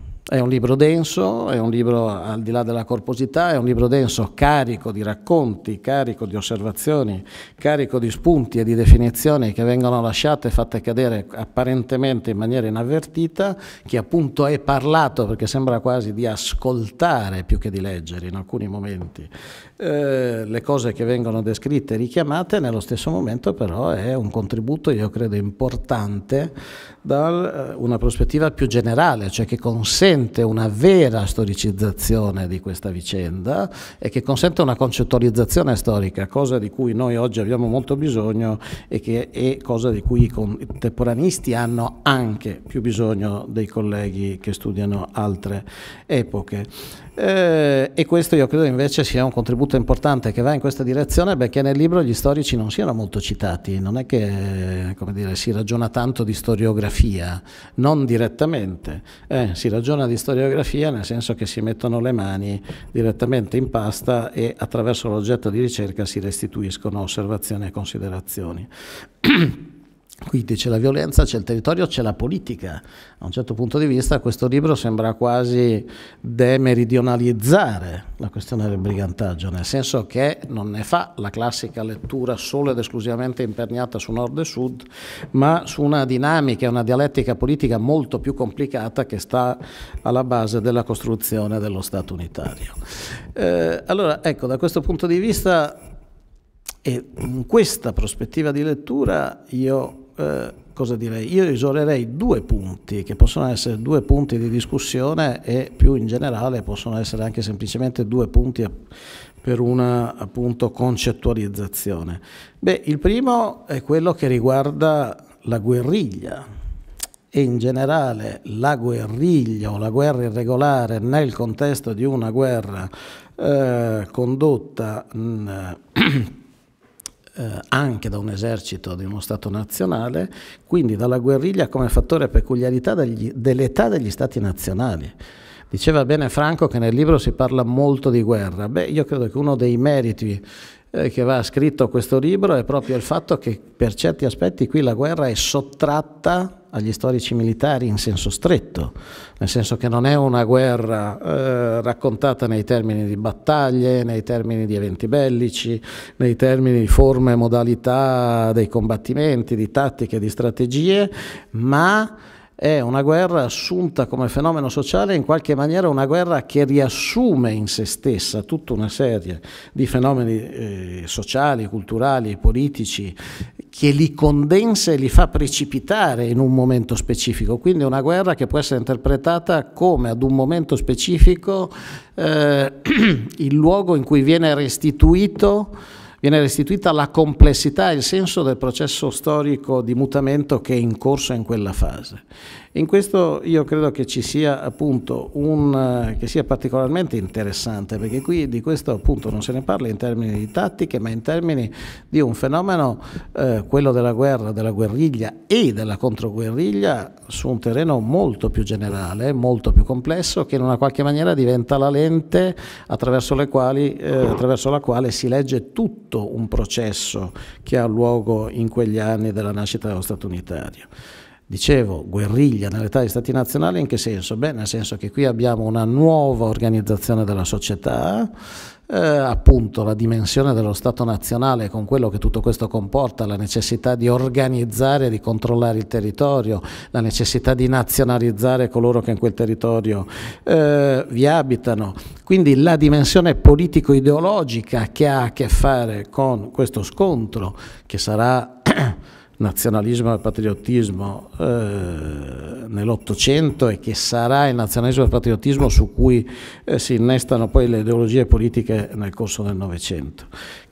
È un libro denso, è un libro al di là della corposità, è un libro denso, carico di racconti, carico di osservazioni, carico di spunti e di definizioni che vengono lasciate e fatte cadere apparentemente in maniera inavvertita, che appunto è parlato perché sembra quasi di ascoltare più che di leggere in alcuni momenti. Eh, le cose che vengono descritte e richiamate nello stesso momento però è un contributo, io credo, importante da eh, una prospettiva più generale, cioè che consente consente una vera storicizzazione di questa vicenda e che consente una concettualizzazione storica, cosa di cui noi oggi abbiamo molto bisogno e che è cosa di cui i contemporanisti hanno anche più bisogno dei colleghi che studiano altre epoche. Eh, e questo io credo invece sia un contributo importante che va in questa direzione perché nel libro gli storici non siano molto citati, non è che dire, si ragiona tanto di storiografia, non direttamente, eh, si ragiona di storiografia nel senso che si mettono le mani direttamente in pasta e attraverso l'oggetto di ricerca si restituiscono osservazioni e considerazioni. [CLEARS THROAT] Quindi c'è la violenza, c'è il territorio, c'è la politica. A un certo punto di vista questo libro sembra quasi demeridionalizzare la questione del brigantaggio, nel senso che non ne fa la classica lettura solo ed esclusivamente imperniata su nord e sud, ma su una dinamica e una dialettica politica molto più complicata che sta alla base della costruzione dello Stato unitario. Eh, allora, ecco, da questo punto di vista... E in questa prospettiva di lettura io eh, cosa direi? Io isolerei due punti, che possono essere due punti di discussione e più in generale possono essere anche semplicemente due punti per una appunto concettualizzazione. Beh, il primo è quello che riguarda la guerriglia e in generale la guerriglia o la guerra irregolare nel contesto di una guerra eh, condotta mh, mm, [CLEARS THROAT] eh, anche da un esercito di uno Stato nazionale, quindi dalla guerriglia come fattore peculiarità dell'età degli Stati nazionali. Diceva bene Franco che nel libro si parla molto di guerra. Beh, io credo che uno dei meriti eh, che va scritto questo libro è proprio il fatto che per certi aspetti qui la guerra è sottratta agli storici militari in senso stretto, nel senso che non è una guerra eh, raccontata nei termini di battaglie, nei termini di eventi bellici, nei termini di forme e modalità dei combattimenti, di tattiche, di strategie, ma è una guerra assunta come fenomeno sociale, in qualche maniera una guerra che riassume in se stessa tutta una serie di fenomeni eh, sociali, culturali, politici, che li condensa e li fa precipitare in un momento specifico. Quindi è una guerra che può essere interpretata come ad un momento specifico eh, [CLEARS THROAT] il luogo in cui viene restituito viene restituita la complessità e il senso del processo storico di mutamento che è in corso in quella fase. In questo io credo che ci sia appunto un eh, che sia particolarmente interessante perché qui di questo appunto non se ne parla in termini di tattiche ma in termini di un fenomeno eh, quello della guerra, della guerriglia e della controguerriglia su un terreno molto più generale, molto più complesso che in una qualche maniera diventa la lente attraverso, quali, eh, attraverso la quale si legge tutto un processo che ha luogo in quegli anni della nascita dello Stato unitario. Dicevo, guerriglia nell'età degli stati nazionali in che senso? Beh, nel senso che qui abbiamo una nuova organizzazione della società, eh, appunto la dimensione dello Stato nazionale con quello che tutto questo comporta, la necessità di organizzare e di controllare il territorio, la necessità di nazionalizzare coloro che in quel territorio eh, vi abitano. Quindi la dimensione politico-ideologica che ha a che fare con questo scontro che sarà nazionalismo e patriottismo eh, nell'Ottocento e che sarà il nazionalismo e il patriottismo su cui eh, si innestano poi le ideologie politiche nel corso del Novecento,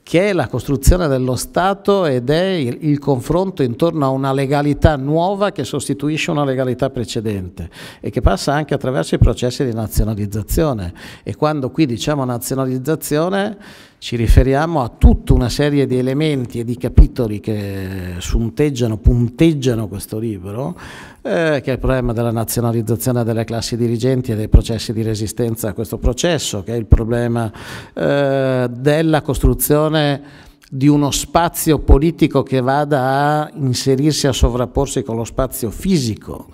che è la costruzione dello Stato ed è il, il, confronto intorno a una legalità nuova che sostituisce una legalità precedente e che passa anche attraverso i processi di nazionalizzazione. E quando qui diciamo nazionalizzazione ci riferiamo a tutta una serie di elementi e di capitoli che sunteggiano, punteggiano questo libro, eh, che è il problema della nazionalizzazione delle classi dirigenti e dei processi di resistenza a questo processo, che è il problema eh, della costruzione di uno spazio politico che vada a inserirsi, a sovrapporsi con lo spazio fisico,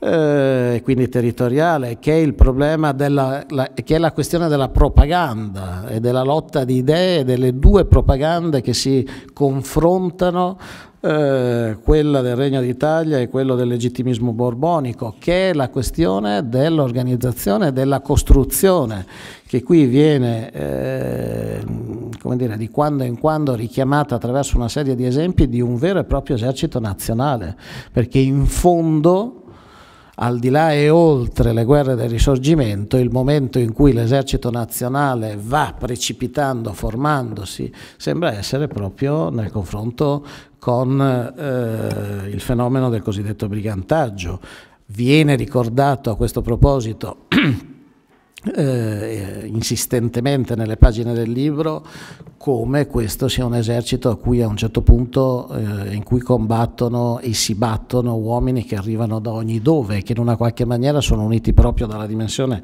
eh, quindi territoriale, che è il problema della, la, che è la questione della propaganda e della lotta di idee, delle due propagande che si confrontano eh, quella del Regno d'Italia e quella del legittimismo borbonico, che è la questione dell'organizzazione e della costruzione, che qui viene eh, dire, di quando in quando richiamata attraverso una serie di esempi di un vero e proprio esercito nazionale, perché in fondo al di là e oltre le guerre del risorgimento, il momento in cui l'esercito nazionale va precipitando, formandosi, sembra essere proprio nel confronto con eh, il fenomeno del cosiddetto brigantaggio. Viene ricordato a questo proposito [CLEARS THROAT] eh, insistentemente nelle pagine del libro come questo sia un esercito a cui a un certo punto eh, in cui combattono e si battono uomini che arrivano da ogni dove e che in una qualche maniera sono uniti proprio dalla dimensione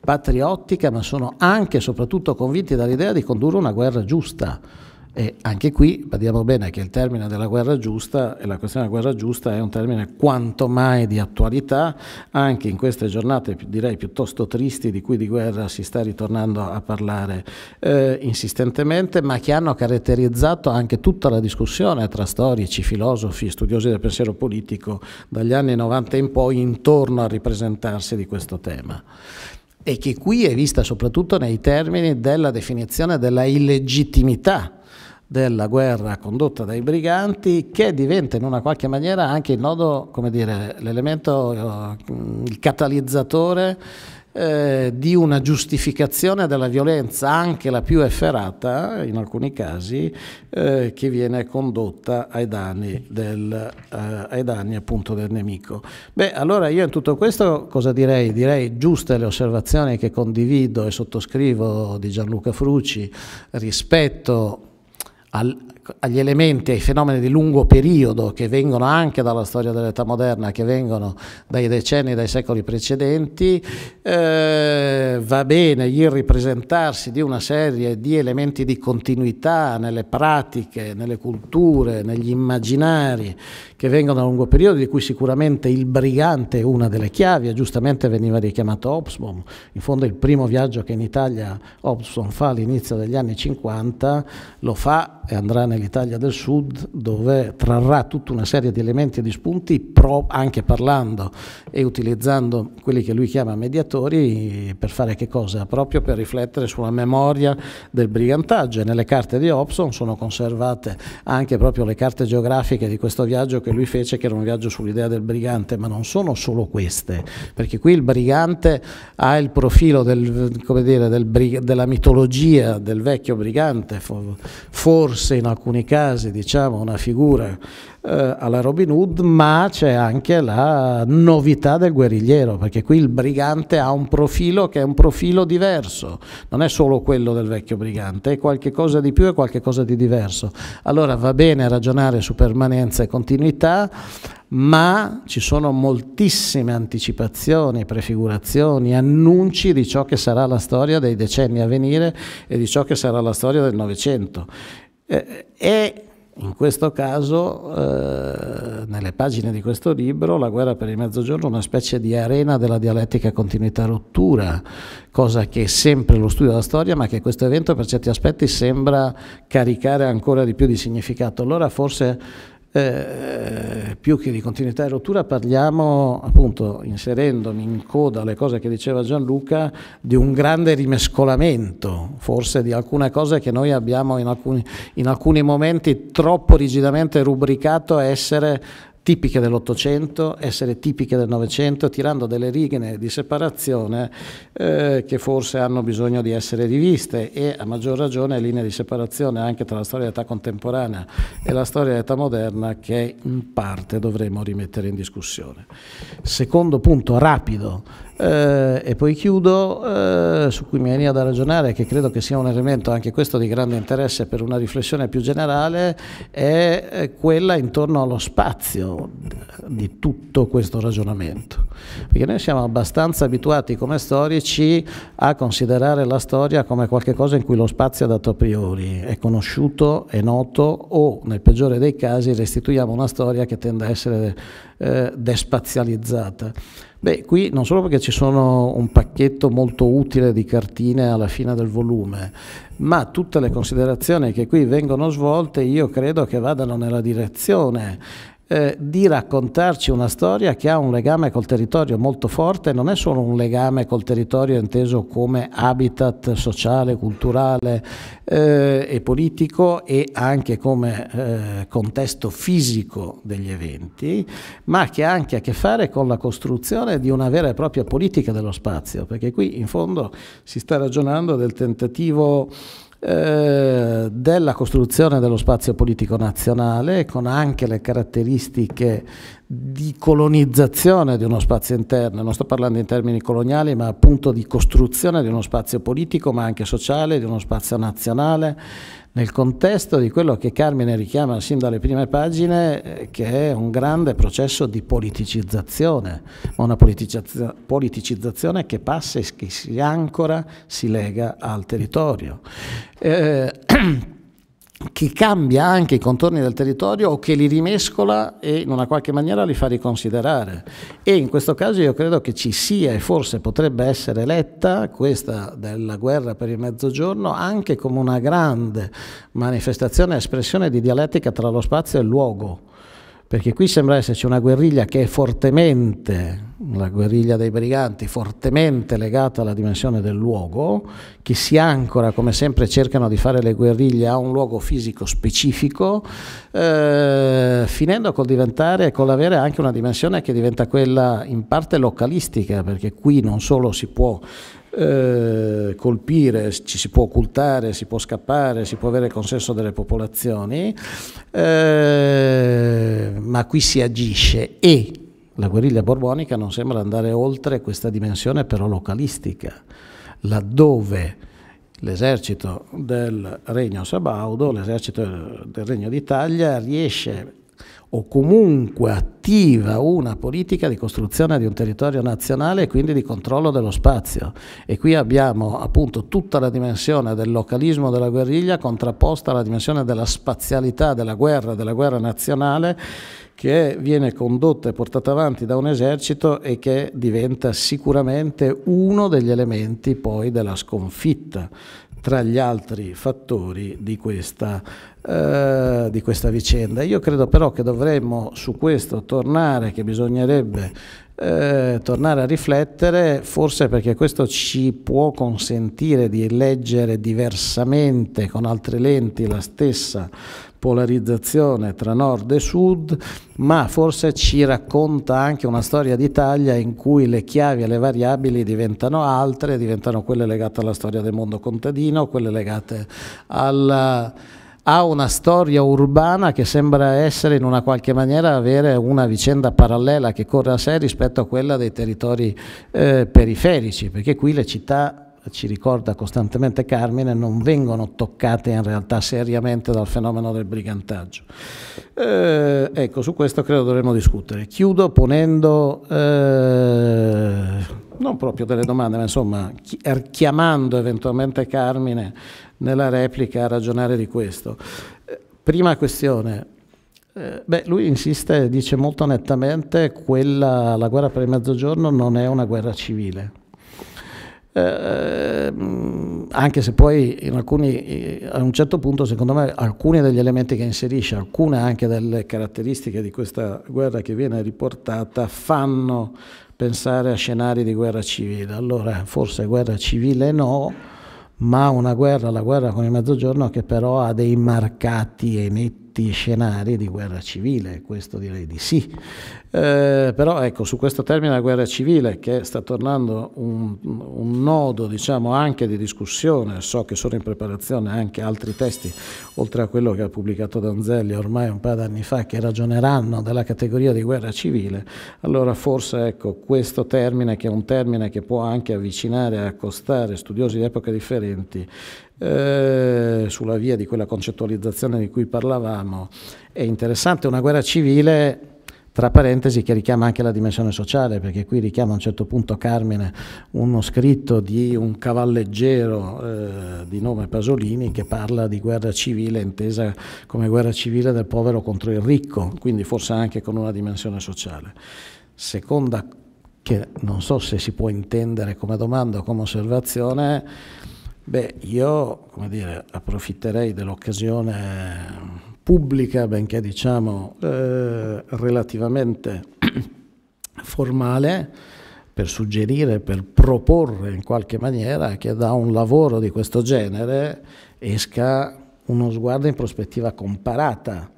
patriottica ma sono anche e soprattutto convinti dall'idea di condurre una guerra giusta e anche qui vediamo bene che il termine della guerra giusta e la questione della guerra giusta è un termine quanto mai di attualità, anche in queste giornate direi piuttosto tristi di cui di guerra si sta ritornando a parlare eh, insistentemente, ma che hanno caratterizzato anche tutta la discussione tra storici, filosofi, studiosi del pensiero politico dagli anni 90 in poi intorno al ripresentarsi di questo tema e che qui è vista soprattutto nei termini della definizione della illegittimità della guerra condotta dai briganti che diventa in una qualche maniera anche il nodo, come dire, l'elemento, eh, il catalizzatore eh, di una giustificazione della violenza, anche la più efferata in alcuni casi, eh, che viene condotta ai danni, del, eh, ai danni del, nemico. Beh, allora io in tutto questo cosa direi? Direi giuste le osservazioni che condivido e sottoscrivo di Gianluca Fruci rispetto a al, agli elementi, ai fenomeni di lungo periodo che vengono anche dalla storia dell'età moderna, che vengono dai decenni, dai secoli precedenti, eh, va bene il ripresentarsi di una serie di elementi di continuità nelle pratiche, nelle culture, negli immaginari che vengono a lungo periodo, di cui sicuramente il brigante è una delle chiavi, giustamente veniva richiamato Hobsbawm, in fondo il primo viaggio che in Italia Hobsbawm fa all'inizio degli anni 50, lo fa e andrà nell'Italia del Sud dove trarrà tutta una serie di elementi e di spunti, anche parlando e utilizzando quelli che lui chiama mediatori, per fare che cosa? Proprio per riflettere sulla memoria del brigantaggio. E nelle carte di Hobson sono conservate anche proprio le carte geografiche di questo viaggio che lui fece, che era un viaggio sull'idea del brigante, ma non sono solo queste, perché qui il brigante ha il profilo del, dire, del, della mitologia del vecchio brigante, forse in alcuni casi diciamo una figura eh, alla Robin Hood, ma c'è anche la novità del guerrigliero, perché qui il brigante ha un profilo che è un profilo diverso, non è solo quello del vecchio brigante, è qualcosa di più e qualcosa di diverso. Allora va bene ragionare su permanenza e continuità, ma ci sono moltissime anticipazioni, prefigurazioni, annunci di ciò che sarà la storia dei decenni a venire e di ciò che sarà la storia del Novecento. Eh, in questo caso, eh, nelle pagine di questo libro, la guerra per il mezzogiorno è una specie di arena della dialettica continuità-rottura, cosa che è sempre lo studio della storia, ma che questo evento per certi aspetti sembra caricare ancora di più di significato. Allora forse eh, più che di continuità e rottura parliamo appunto inserendomi in coda le cose che diceva Gianluca di un grande rimescolamento forse di alcune cose che noi abbiamo in alcuni, in alcuni momenti troppo rigidamente rubricato a essere tipiche dell'Ottocento, essere tipiche del Novecento, tirando delle righe di separazione eh, che forse hanno bisogno di essere riviste e a maggior ragione linee di separazione anche tra la storia dell'età contemporanea e la storia dell'età moderna che in parte dovremmo rimettere in discussione. Secondo punto rapido, eh, e poi chiudo, eh, su cui mi veniva da ragionare, che credo che sia un elemento anche questo di grande interesse per una riflessione più generale, è eh, quella intorno allo spazio di tutto questo ragionamento. Perché noi siamo abbastanza abituati come storici a considerare la storia come qualcosa in cui lo spazio è dato a priori, è conosciuto, è noto o nel peggiore dei casi restituiamo una storia che tende a essere eh, despazializzata. Beh, qui non solo perché ci sono un pacchetto molto utile di cartine alla fine del volume, ma tutte le considerazioni che qui vengono svolte io credo che vadano nella direzione eh, di raccontarci una storia che ha un legame col territorio molto forte, non è solo un legame col territorio inteso come habitat sociale, culturale eh, e politico e anche come eh, contesto fisico degli eventi, ma che ha anche a che fare con la costruzione di una vera e propria politica dello spazio, perché qui in fondo si sta ragionando del tentativo eh, della costruzione dello spazio politico nazionale con anche le caratteristiche di colonizzazione di uno spazio interno, non sto parlando in termini coloniali, ma appunto di costruzione di uno spazio politico, ma anche sociale, di uno spazio nazionale, nel contesto di quello che Carmine richiama sin dalle prime pagine, eh, che è un grande processo di politicizzazione, una politicizzazione che passa e che si ancora, si lega al territorio. Eh, [CLEARS THROAT] che cambia anche i contorni del territorio o che li rimescola e in una qualche maniera li fa riconsiderare. E in questo caso io credo che ci sia e forse potrebbe essere letta questa della guerra per il mezzogiorno anche come una grande manifestazione e espressione di dialettica tra lo spazio e il luogo perché qui sembra esserci una guerriglia che è fortemente, la guerriglia dei briganti, fortemente legata alla dimensione del luogo, che si ancora, come sempre cercano di fare le guerriglie, a un luogo fisico specifico, eh, finendo col diventare, con l'avere anche una dimensione che diventa quella in parte localistica, perché qui non solo si può eh, colpire, ci si può occultare, si può scappare, si può avere il consenso delle popolazioni, eh, ma qui si agisce e la guerriglia borbonica non sembra andare oltre questa dimensione però localistica, laddove l'esercito del regno sabaudo, l'esercito del regno d'Italia riesce o comunque attiva una politica di costruzione di un territorio nazionale e quindi di controllo dello spazio. E qui abbiamo appunto tutta la dimensione del localismo della guerriglia contrapposta alla dimensione della spazialità della guerra, della guerra nazionale che viene condotta e portata avanti da un esercito e che diventa sicuramente uno degli elementi poi della sconfitta tra gli altri fattori di questa eh, di questa vicenda. Io credo però che dovremmo su questo tornare, che bisognerebbe eh, tornare a riflettere, forse perché questo ci può consentire di leggere diversamente con altre lenti la stessa polarizzazione tra nord e sud, ma forse ci racconta anche una storia d'Italia in cui le chiavi e le variabili diventano altre, diventano quelle legate alla storia del mondo contadino, quelle legate alla ha una storia urbana che sembra essere in una qualche maniera avere una vicenda parallela che corre a sé rispetto a quella dei territori eh, periferici, perché qui le città, ci ricorda costantemente Carmine, non vengono toccate in realtà seriamente dal fenomeno del brigantaggio. Eh, ecco, su questo credo dovremmo discutere. Chiudo ponendo... Eh, non proprio delle domande, ma insomma er, chiamando eventualmente Carmine nella replica a ragionare di questo. Eh, prima questione, eh, Beh, lui insiste, dice molto nettamente, quella, la guerra per il mezzogiorno non è una guerra civile. Eh, ehm, anche se poi alcuni, eh, a un certo punto, secondo me, alcuni degli elementi che inserisce, alcune anche delle caratteristiche di questa guerra che viene riportata, fanno pensare a scenari di guerra civile. Allora forse guerra civile no, ma una guerra, la guerra con il Mezzogiorno che però ha dei marcati e netti tutti scenari di guerra civile, questo direi di sì. Eh, però ecco, su questo termine la guerra civile che sta tornando un, un nodo diciamo, anche di discussione, so che sono in preparazione anche altri testi, oltre a quello che ha pubblicato Danzelli ormai un paio d'anni fa, che ragioneranno della categoria di guerra civile, allora forse ecco, questo termine, che è un termine che può anche avvicinare e accostare studiosi di epoche differenti, eh, sulla via di quella concettualizzazione di cui parlavamo. È interessante una guerra civile tra parentesi che richiama anche la dimensione sociale, perché qui richiama a un certo punto Carmine uno scritto di un cavalleggero eh, di nome Pasolini che parla di guerra civile intesa come guerra civile del povero contro il ricco, quindi forse anche con una dimensione sociale. Seconda, che non so se si può intendere come domanda o come osservazione, Beh, io dire, approfitterei dell'occasione pubblica, benché diciamo eh, relativamente [CLEARS THROAT] formale, per suggerire, per proporre in qualche maniera che da un lavoro di questo genere esca uno sguardo in prospettiva comparata.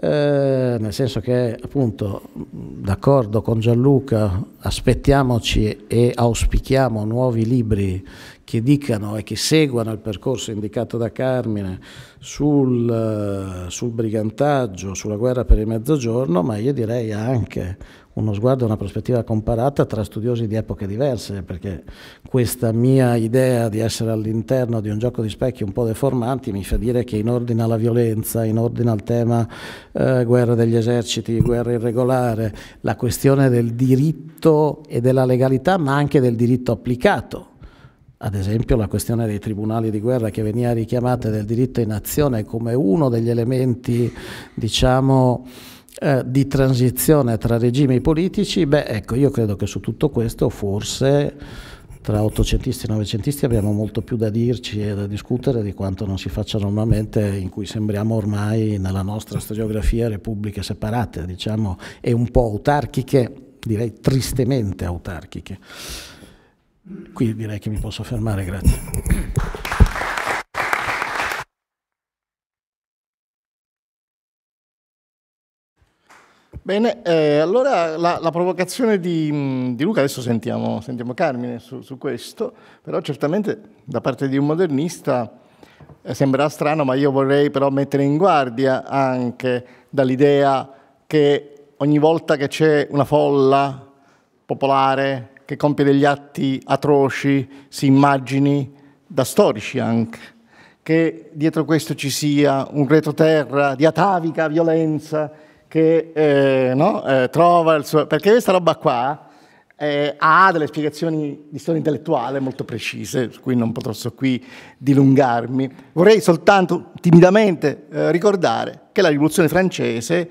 Eh, nel senso che appunto d'accordo con Gianluca aspettiamoci e auspichiamo nuovi libri che dicano e che seguano il percorso indicato da Carmine sul, eh, sul brigantaggio, sulla guerra per il mezzogiorno, ma io direi anche uno sguardo, una prospettiva comparata tra studiosi di epoche diverse, perché questa mia idea di essere all'interno di un gioco di specchi un po' deformanti mi fa dire che in ordine alla violenza, in ordine al tema eh, guerra degli eserciti, guerra irregolare, la questione del diritto e della legalità, ma anche del diritto applicato ad esempio la questione dei tribunali di guerra che veniva richiamata del diritto in azione come uno degli elementi, diciamo, eh, di transizione tra regimi politici, beh ecco, io credo che su tutto questo forse tra ottocentisti e novecentisti abbiamo molto più da dirci e da discutere di quanto non si faccia normalmente in cui sembriamo ormai nella nostra storiografia repubbliche separate, diciamo, e un po' autarchiche, direi tristemente autarchiche. Qui direi che mi posso fermare, grazie. Bene, eh, allora la, la provocazione di, di, Luca, adesso sentiamo, sentiamo Carmine su, su, questo, però certamente da parte di un modernista eh, sembrerà strano, ma io vorrei però mettere in guardia anche dall'idea che ogni volta che c'è una folla popolare che compie degli atti atroci, si immagini, da storici anche, che dietro questo ci sia un retroterra di atavica violenza che eh, no, eh, trova il suo... Perché questa roba qua eh, ha delle spiegazioni di storia intellettuale molto precise, su cui non potrò qui dilungarmi. Vorrei soltanto timidamente eh, ricordare che la rivoluzione francese,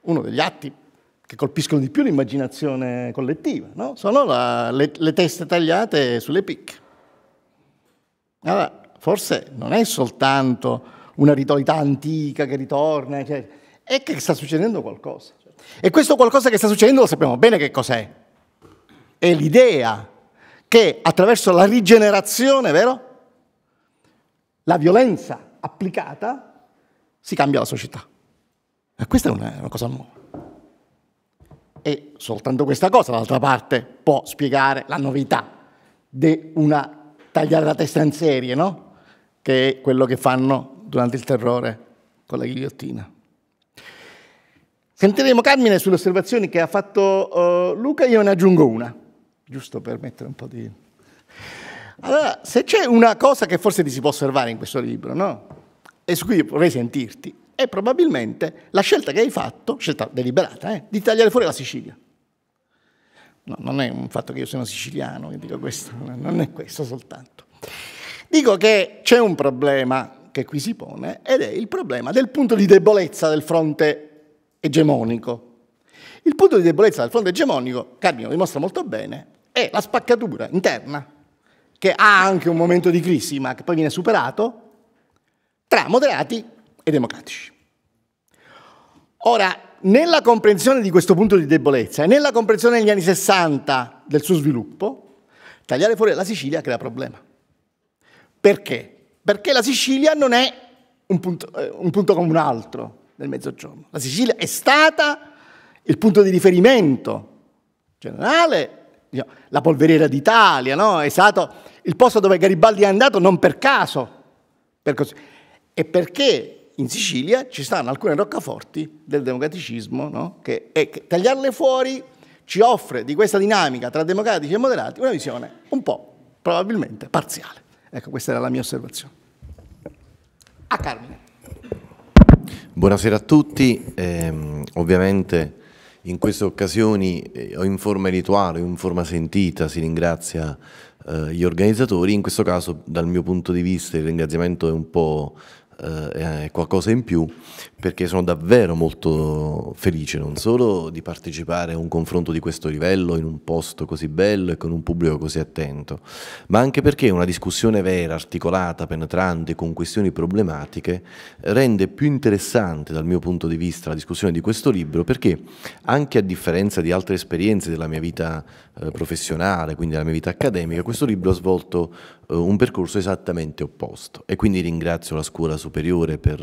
uno degli atti che colpiscono di più l'immaginazione collettiva, no? sono la, le, le, teste tagliate sulle picche. Allora, forse non è soltanto una ritualità antica che ritorna, cioè, è che sta succedendo qualcosa. E questo qualcosa che sta succedendo lo sappiamo bene che cos'è. È l'idea che attraverso la rigenerazione, vero? La violenza applicata si cambia la società. E questa è una, una cosa nuova. E soltanto questa cosa, d'altra parte, può spiegare la novità di una tagliare la testa in serie, no? Che è quello che fanno durante il terrore con la ghigliottina. Sentiremo Carmine sulle osservazioni che ha fatto uh, Luca, io ne aggiungo una, giusto per mettere un po' di... Allora, se c'è una cosa che forse ti si può osservare in questo libro, no? E su cui vorrei sentirti, è probabilmente la scelta che hai fatto, scelta deliberata, eh, di tagliare fuori la Sicilia. No, non è un fatto che io sono siciliano, che dico questo, [LAUGHS] non è questo soltanto. Dico che c'è un problema che qui si pone ed è il problema del punto di debolezza del fronte egemonico. Il punto di debolezza del fronte egemonico, Carmine lo dimostra molto bene, è la spaccatura interna, che ha anche un momento di crisi, ma che poi viene superato, tra moderati e democratici. Ora, nella comprensione di questo punto di debolezza e nella comprensione degli anni 60 del suo sviluppo, tagliare fuori la Sicilia crea problema. Perché? Perché la Sicilia non è un punto, eh, un punto come un altro nel Mezzogiorno. La Sicilia è stata il punto di riferimento generale, diciamo, la polveriera d'Italia, no? è stato il posto dove Garibaldi è andato non per caso, per e perché in Sicilia ci stanno alcune roccaforti del democraticismo, no? che, e che tagliarle fuori ci offre di questa dinamica tra democratici e moderati una visione un po' probabilmente parziale. Ecco, questa era la mia osservazione. A Carmine. Buonasera a tutti, eh, ovviamente in queste occasioni eh, o in forma rituale o in forma sentita si ringrazia eh, gli organizzatori, in questo caso dal mio punto di vista il ringraziamento è un po' eh, qualcosa in più perché sono davvero molto felice non solo di partecipare a un confronto di questo livello in un posto così bello e con un pubblico così attento, ma anche perché una discussione vera, articolata, penetrante, con questioni problematiche rende più interessante dal mio punto di vista la discussione di questo libro perché anche a differenza di altre esperienze della mia vita eh, professionale, quindi della mia vita accademica, questo libro ha svolto eh, un percorso esattamente opposto e quindi ringrazio la scuola superiore superiore per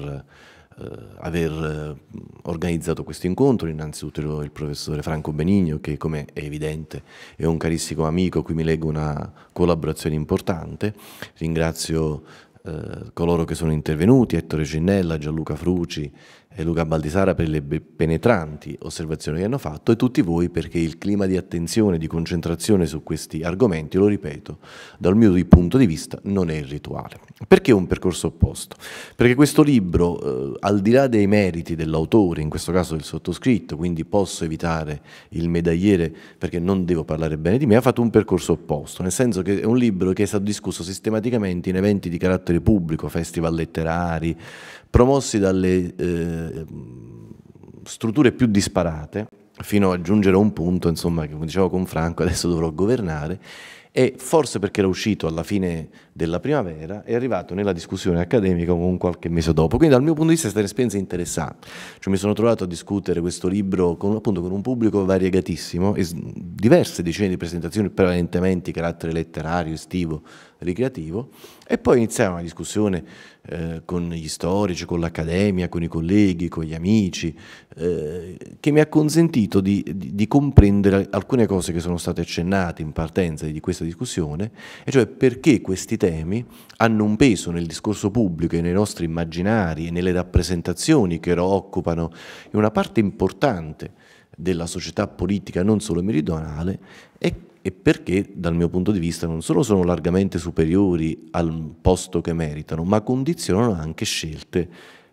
eh, aver eh, organizzato questo incontro, innanzitutto il professore Franco Benigno che come è evidente è un carissimo amico qui mi leggo una collaborazione importante, ringrazio eh, coloro che sono intervenuti, Ettore Cinnella, Gianluca Fruci, e eh, Luca Baldisara per le penetranti osservazioni che hanno fatto e tutti voi perché il clima di attenzione, e di concentrazione su questi argomenti, lo ripeto, dal mio punto di vista non è il rituale. Perché un percorso opposto? Perché questo libro, eh, al di là dei meriti dell'autore, in questo caso del sottoscritto, quindi posso evitare il medagliere perché non devo parlare bene di me, ha fatto un percorso opposto, nel senso che è un libro che è stato discusso sistematicamente in eventi di carattere pubblico, festival letterari, promossi dalle eh, strutture più disparate, fino a giungere a un punto, insomma, che come dicevo con Franco, adesso dovrò governare, e forse perché era uscito alla fine della primavera è arrivato nella discussione accademica un qualche mese dopo. Quindi dal mio punto di vista è stata un'esperienza interessante. Cioè, mi sono trovato a discutere questo libro con, appunto, con un pubblico variegatissimo, diverse decine di presentazioni, prevalentemente di carattere letterario, estivo, ricreativo, e poi iniziava una discussione eh, con gli storici, con l'accademia, con i colleghi, con gli amici, eh, che mi ha consentito di, di, di, comprendere alcune cose che sono state accennate in partenza di questa discussione, e cioè perché questi temi hanno un peso nel discorso pubblico e nei nostri immaginari e nelle rappresentazioni che occupano una parte importante della società politica non solo meridionale e e perché dal mio punto di vista non solo sono largamente superiori al posto che meritano, ma condizionano anche scelte,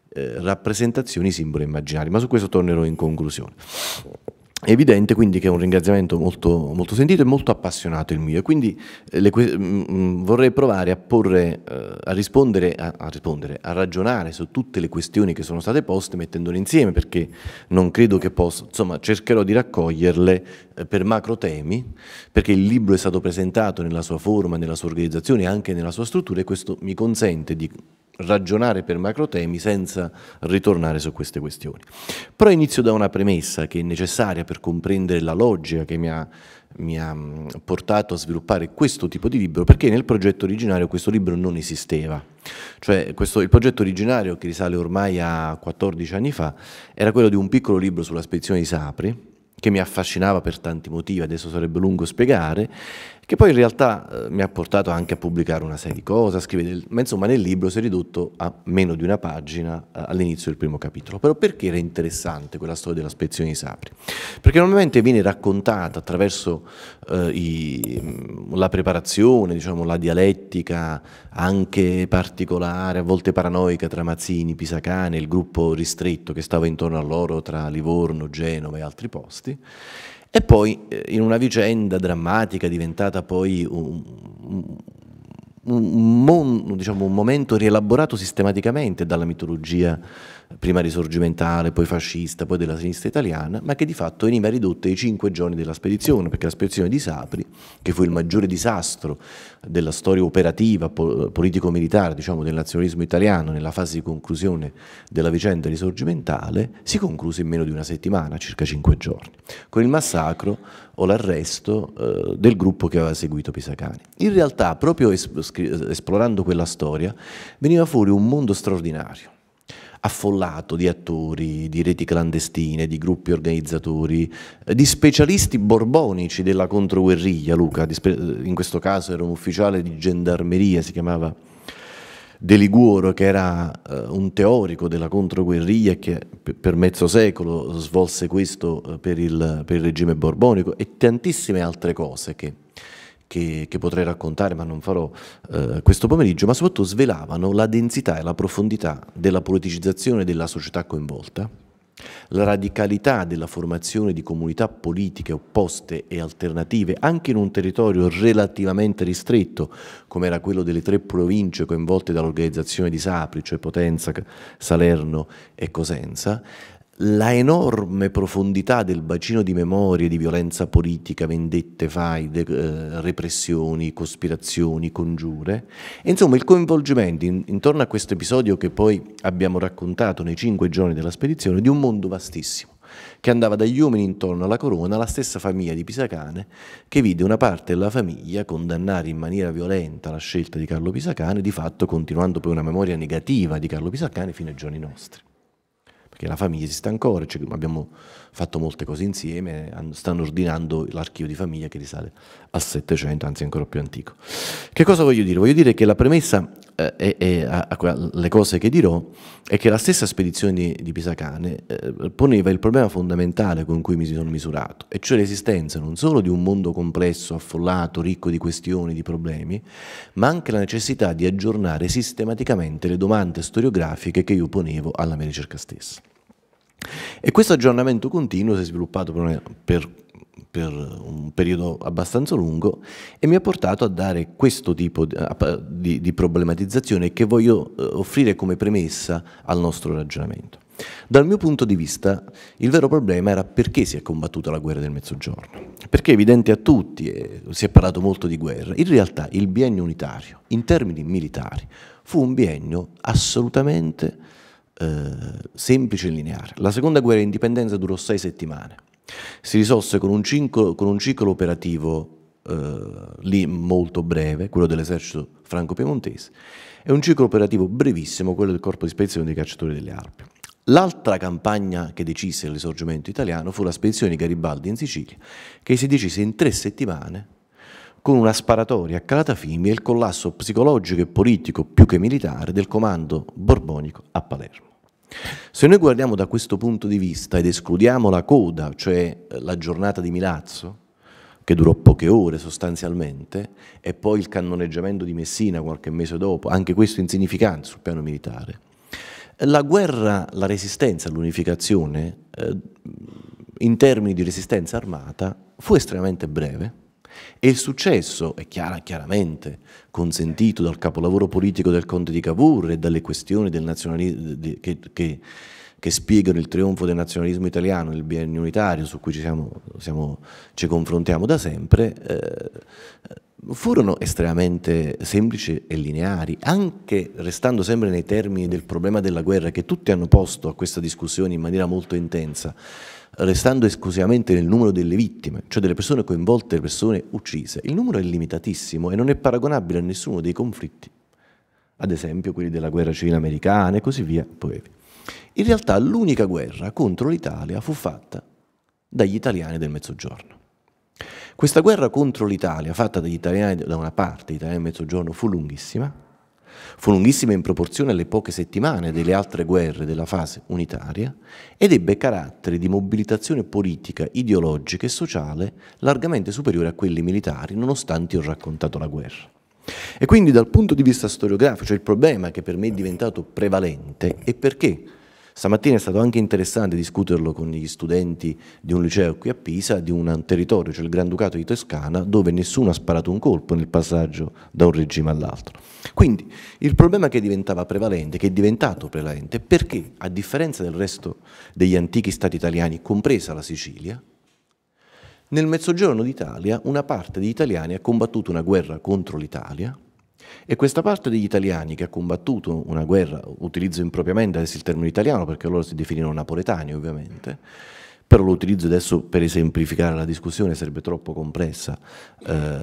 eh, rappresentazioni, simboli immaginari, ma su questo tornerò in conclusione. È evidente quindi che è un ringraziamento molto, molto sentito e molto appassionato il mio e quindi eh, le, mh, mm, mm, vorrei provare a, porre, uh, a, rispondere, a, a, rispondere, a, ragionare su tutte le questioni che sono state poste mettendole insieme perché non credo che possa, insomma cercherò di raccoglierle eh, per macro temi perché il libro è stato presentato nella sua forma, nella sua organizzazione e anche nella sua struttura e questo mi consente di ragionare per macrotemi senza ritornare su queste questioni. Però inizio da una premessa che è necessaria per comprendere la logica che mi ha, mi ha mm, portato a sviluppare questo tipo di libro, perché nel progetto originario questo libro non esisteva. Cioè questo, il progetto originario, che risale ormai a 14 anni fa, era quello di un piccolo libro sulla spedizione di Sapri, che mi affascinava per tanti motivi, adesso sarebbe lungo spiegare, che poi in realtà eh, mi ha portato anche a pubblicare una serie di cose, a scrivere, ma insomma nel libro si è ridotto a meno di una pagina eh, all'inizio del primo capitolo. Però perché era interessante quella storia della spezione di Sapri? Perché normalmente viene raccontata attraverso eh, i, mm, la preparazione, diciamo, la dialettica anche particolare, a volte paranoica tra Mazzini, Pisacane, il gruppo ristretto che stava intorno a loro tra Livorno, Genova e altri posti, e poi eh, in una vicenda drammatica diventata poi un, un, un, diciamo, un momento rielaborato sistematicamente dalla mitologia prima risorgimentale, poi fascista, poi della sinistra italiana, ma che di fatto veniva ridotta ai cinque giorni della spedizione, perché la spedizione di Sapri, che fu il maggiore disastro della storia operativa, politico-militare, diciamo, del nazionalismo italiano nella fase di conclusione della vicenda risorgimentale, si concluse in meno di una settimana, circa cinque giorni, con il massacro o l'arresto eh, del gruppo che aveva seguito Pisacani. In realtà, proprio es esplorando quella storia, veniva fuori un mondo straordinario affollato di attori, di reti clandestine, di gruppi organizzatori, eh, di specialisti borbonici della controguerriglia, Luca, eh, in questo caso era un ufficiale di gendarmeria, si chiamava De Liguoro, che era eh, un teorico della controguerriglia e che per mezzo secolo svolse questo per il, per il regime borbonico e tantissime altre cose che che, che, potrei raccontare, ma non farò eh, questo pomeriggio, ma soprattutto svelavano la densità e la profondità della politicizzazione della società coinvolta, la radicalità della formazione di comunità politiche opposte e alternative anche in un territorio relativamente ristretto come era quello delle tre province coinvolte dall'organizzazione di Sapri, cioè Potenza, Salerno e Cosenza, la enorme profondità del bacino di memorie di violenza politica, vendette, faide, eh, repressioni, cospirazioni, congiure, e insomma il coinvolgimento in, intorno a questo episodio che poi abbiamo raccontato nei cinque giorni della spedizione di un mondo vastissimo che andava dagli uomini intorno alla corona, la stessa famiglia di Pisacane, che vide una parte della famiglia condannare in maniera violenta la scelta di Carlo Pisacane, di fatto continuando poi una memoria negativa di Carlo Pisacane fino ai giorni nostri perché la famiglia esiste ancora, cioè abbiamo fatto molte cose insieme, stanno ordinando l'archivio di famiglia che risale al 700, anzi ancora più antico. Che cosa voglio dire? Voglio dire che la premessa eh, è, è a, a, le cose che dirò è che la stessa spedizione di, di Pisacane eh, poneva il problema fondamentale con cui mi sono misurato, e cioè l'esistenza non solo di un mondo complesso, affollato, ricco di questioni, di problemi, ma anche la necessità di aggiornare sistematicamente le domande storiografiche che io ponevo alla mia ricerca stessa. E questo aggiornamento continuo si è sviluppato per, per, per, un periodo abbastanza lungo e mi ha portato a dare questo tipo di, di, di problematizzazione che voglio eh, offrire come premessa al nostro ragionamento. Dal mio punto di vista, il vero problema era perché si è combattuta la guerra del Mezzogiorno. Perché è evidente a tutti, eh, si è parlato molto di guerra, in realtà il biennio unitario, in termini militari, fu un biennio assolutamente eh, semplice e lineare. La seconda guerra di indipendenza durò sei settimane. Si risolse con un, cinco, con un ciclo operativo eh, lì molto breve, quello dell'esercito franco-piemontese, e un ciclo operativo brevissimo, quello del corpo di spedizione dei cacciatori delle Alpi. L'altra campagna che decise il risorgimento italiano fu la spedizione di Garibaldi in Sicilia, che si decise in tre settimane con una sparatoria a Calatafimi e il collasso psicologico e politico più che militare del comando borbonico a Palermo. Se noi guardiamo da questo punto di vista ed escludiamo la coda, cioè eh, la giornata di Milazzo, che durò poche ore sostanzialmente, e poi il cannoneggiamento di Messina qualche mese dopo, anche questo insignificante sul piano militare, la guerra, la resistenza all'unificazione eh, in termini di resistenza armata fu estremamente breve e il successo è chiara, chiaramente consentito dal capolavoro politico del conte di Cavour e dalle questioni che, che, che, spiegano il trionfo del nazionalismo italiano il biennio unitario su cui ci, siamo, siamo, ci confrontiamo da sempre, eh, furono estremamente semplici e lineari, anche restando sempre nei termini del problema della guerra che tutti hanno posto a questa discussione in maniera molto intensa restando esclusivamente nel numero delle vittime, cioè delle persone coinvolte, delle persone uccise, il numero è limitatissimo e non è paragonabile a nessuno dei conflitti, ad esempio quelli della guerra civile americana e così via. In realtà l'unica guerra contro l'Italia fu fatta dagli italiani del Mezzogiorno. Questa guerra contro l'Italia, fatta dagli italiani da una parte, gli italiani del Mezzogiorno, fu lunghissima, Fu lunghissima in proporzione alle poche settimane delle altre guerre della fase unitaria ed ebbe caratteri di mobilitazione politica, ideologica e sociale largamente superiore a quelli militari, nonostante ho raccontato la guerra. E quindi dal punto di vista storiografico, cioè il problema che per me è diventato prevalente è perché Stamattina è stato anche interessante discuterlo con gli studenti di un liceo qui a Pisa, di un territorio, cioè il Granducato di Toscana, dove nessuno ha sparato un colpo nel passaggio da un regime all'altro. Quindi il problema che diventava prevalente, che è diventato prevalente, è perché a differenza del resto degli antichi stati italiani, compresa la Sicilia, nel mezzogiorno d'Italia una parte degli italiani ha combattuto una guerra contro l'Italia e questa parte degli italiani che ha combattuto una guerra, utilizzo impropriamente adesso il termine italiano perché loro si definirono napoletani ovviamente, però lo utilizzo adesso per esemplificare la discussione, sarebbe troppo compressa eh,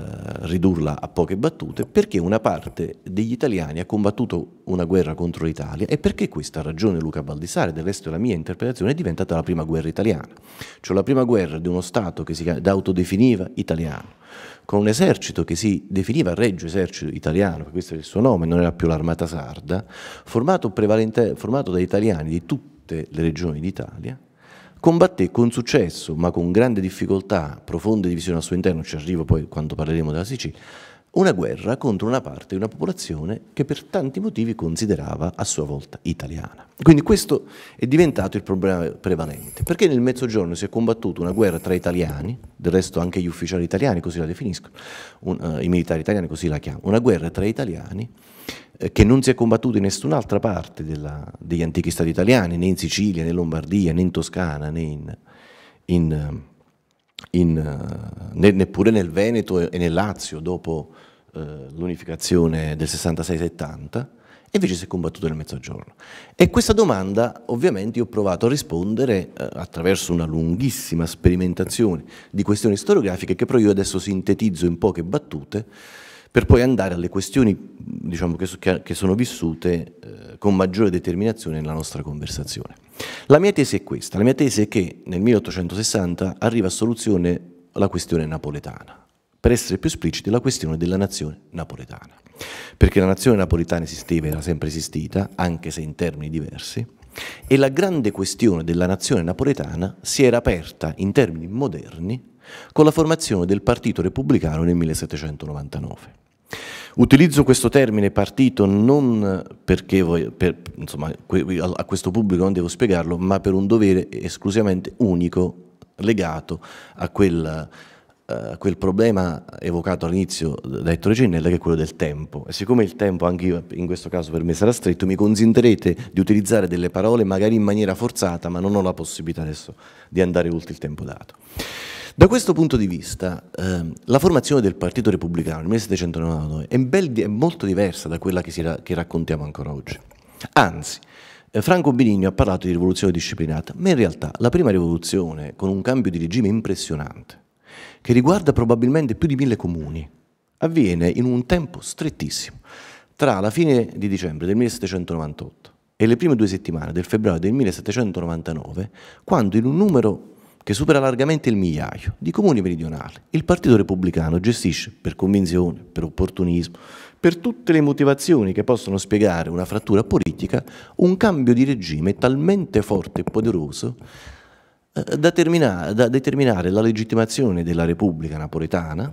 ridurla a poche battute, perché una parte degli italiani ha combattuto una guerra contro l'Italia e perché questa ragione Luca Baldissare, del resto la mia interpretazione, è diventata la prima guerra italiana, cioè la prima guerra di uno Stato che si autodefiniva italiano con un esercito che si definiva Reggio Esercito Italiano, questo è il suo nome, non era più l'Armata Sarda, formato, formato da italiani di tutte le regioni d'Italia, combatté con successo, ma con grande difficoltà, profonde divisioni al suo interno, ci arrivo poi quando parleremo della Sicilia, una guerra contro una parte di una popolazione che per tanti motivi considerava a sua volta italiana. Quindi questo è diventato il problema prevalente, perché nel Mezzogiorno si è combattuta una guerra tra italiani, del resto anche gli ufficiali italiani così la definiscono, un, uh, i militari italiani così la chiamano, una guerra tra italiani eh, che non si è combattuta in nessun'altra parte della, degli antichi stati italiani, né in Sicilia, né in Lombardia, né in Toscana, né in... in eh, in, ne, neppure nel Veneto e nel Lazio dopo eh, l'unificazione del 66-70 e invece si è combattuto nel mezzogiorno. E questa domanda ovviamente io ho provato a rispondere eh, attraverso una lunghissima sperimentazione di questioni storiografiche che però io adesso sintetizzo in poche battute per poi andare alle questioni diciamo, che, che, sono vissute eh, con maggiore determinazione nella nostra conversazione. La mia tesi è questa, la mia tesi è che nel 1860 arriva a soluzione la questione napoletana, per essere più espliciti, la questione della nazione napoletana. Perché la nazione napoletana esisteva, era sempre esistita, anche se in termini diversi, e la grande questione della nazione napoletana si era aperta in termini moderni con la formazione del Partito Repubblicano nel 1799. Utilizzo questo termine partito non perché voglio, per, insomma, a questo pubblico non devo spiegarlo, ma per un dovere esclusivamente unico legato a quella eh, quel problema evocato all'inizio da Ettore Cennella che è quello del tempo e siccome il tempo anche io, in questo caso per me sarà stretto mi consentirete di utilizzare delle parole magari in maniera forzata ma non ho la possibilità adesso di andare oltre il tempo dato. Da questo punto di vista uh, la formazione del Partito Repubblicano nel 1799 è, bel, è molto diversa da quella che, si, che raccontiamo ancora oggi. Anzi, eh, Franco Benigno ha parlato di rivoluzione disciplinata, ma in realtà la prima rivoluzione, con un cambio di regime impressionante, che riguarda probabilmente più di mille comuni, avviene in un tempo strettissimo, tra la fine di dicembre del 1798 e le prime due settimane del febbraio del 1799, quando in un numero che supera largamente il migliaio di comuni meridionali, il Partito Repubblicano gestisce per convinzione, per opportunismo, per tutte le motivazioni che possono spiegare una frattura politica, un cambio di regime talmente forte e poderoso eh, da, terminare, da determinare la legittimazione della Repubblica napoletana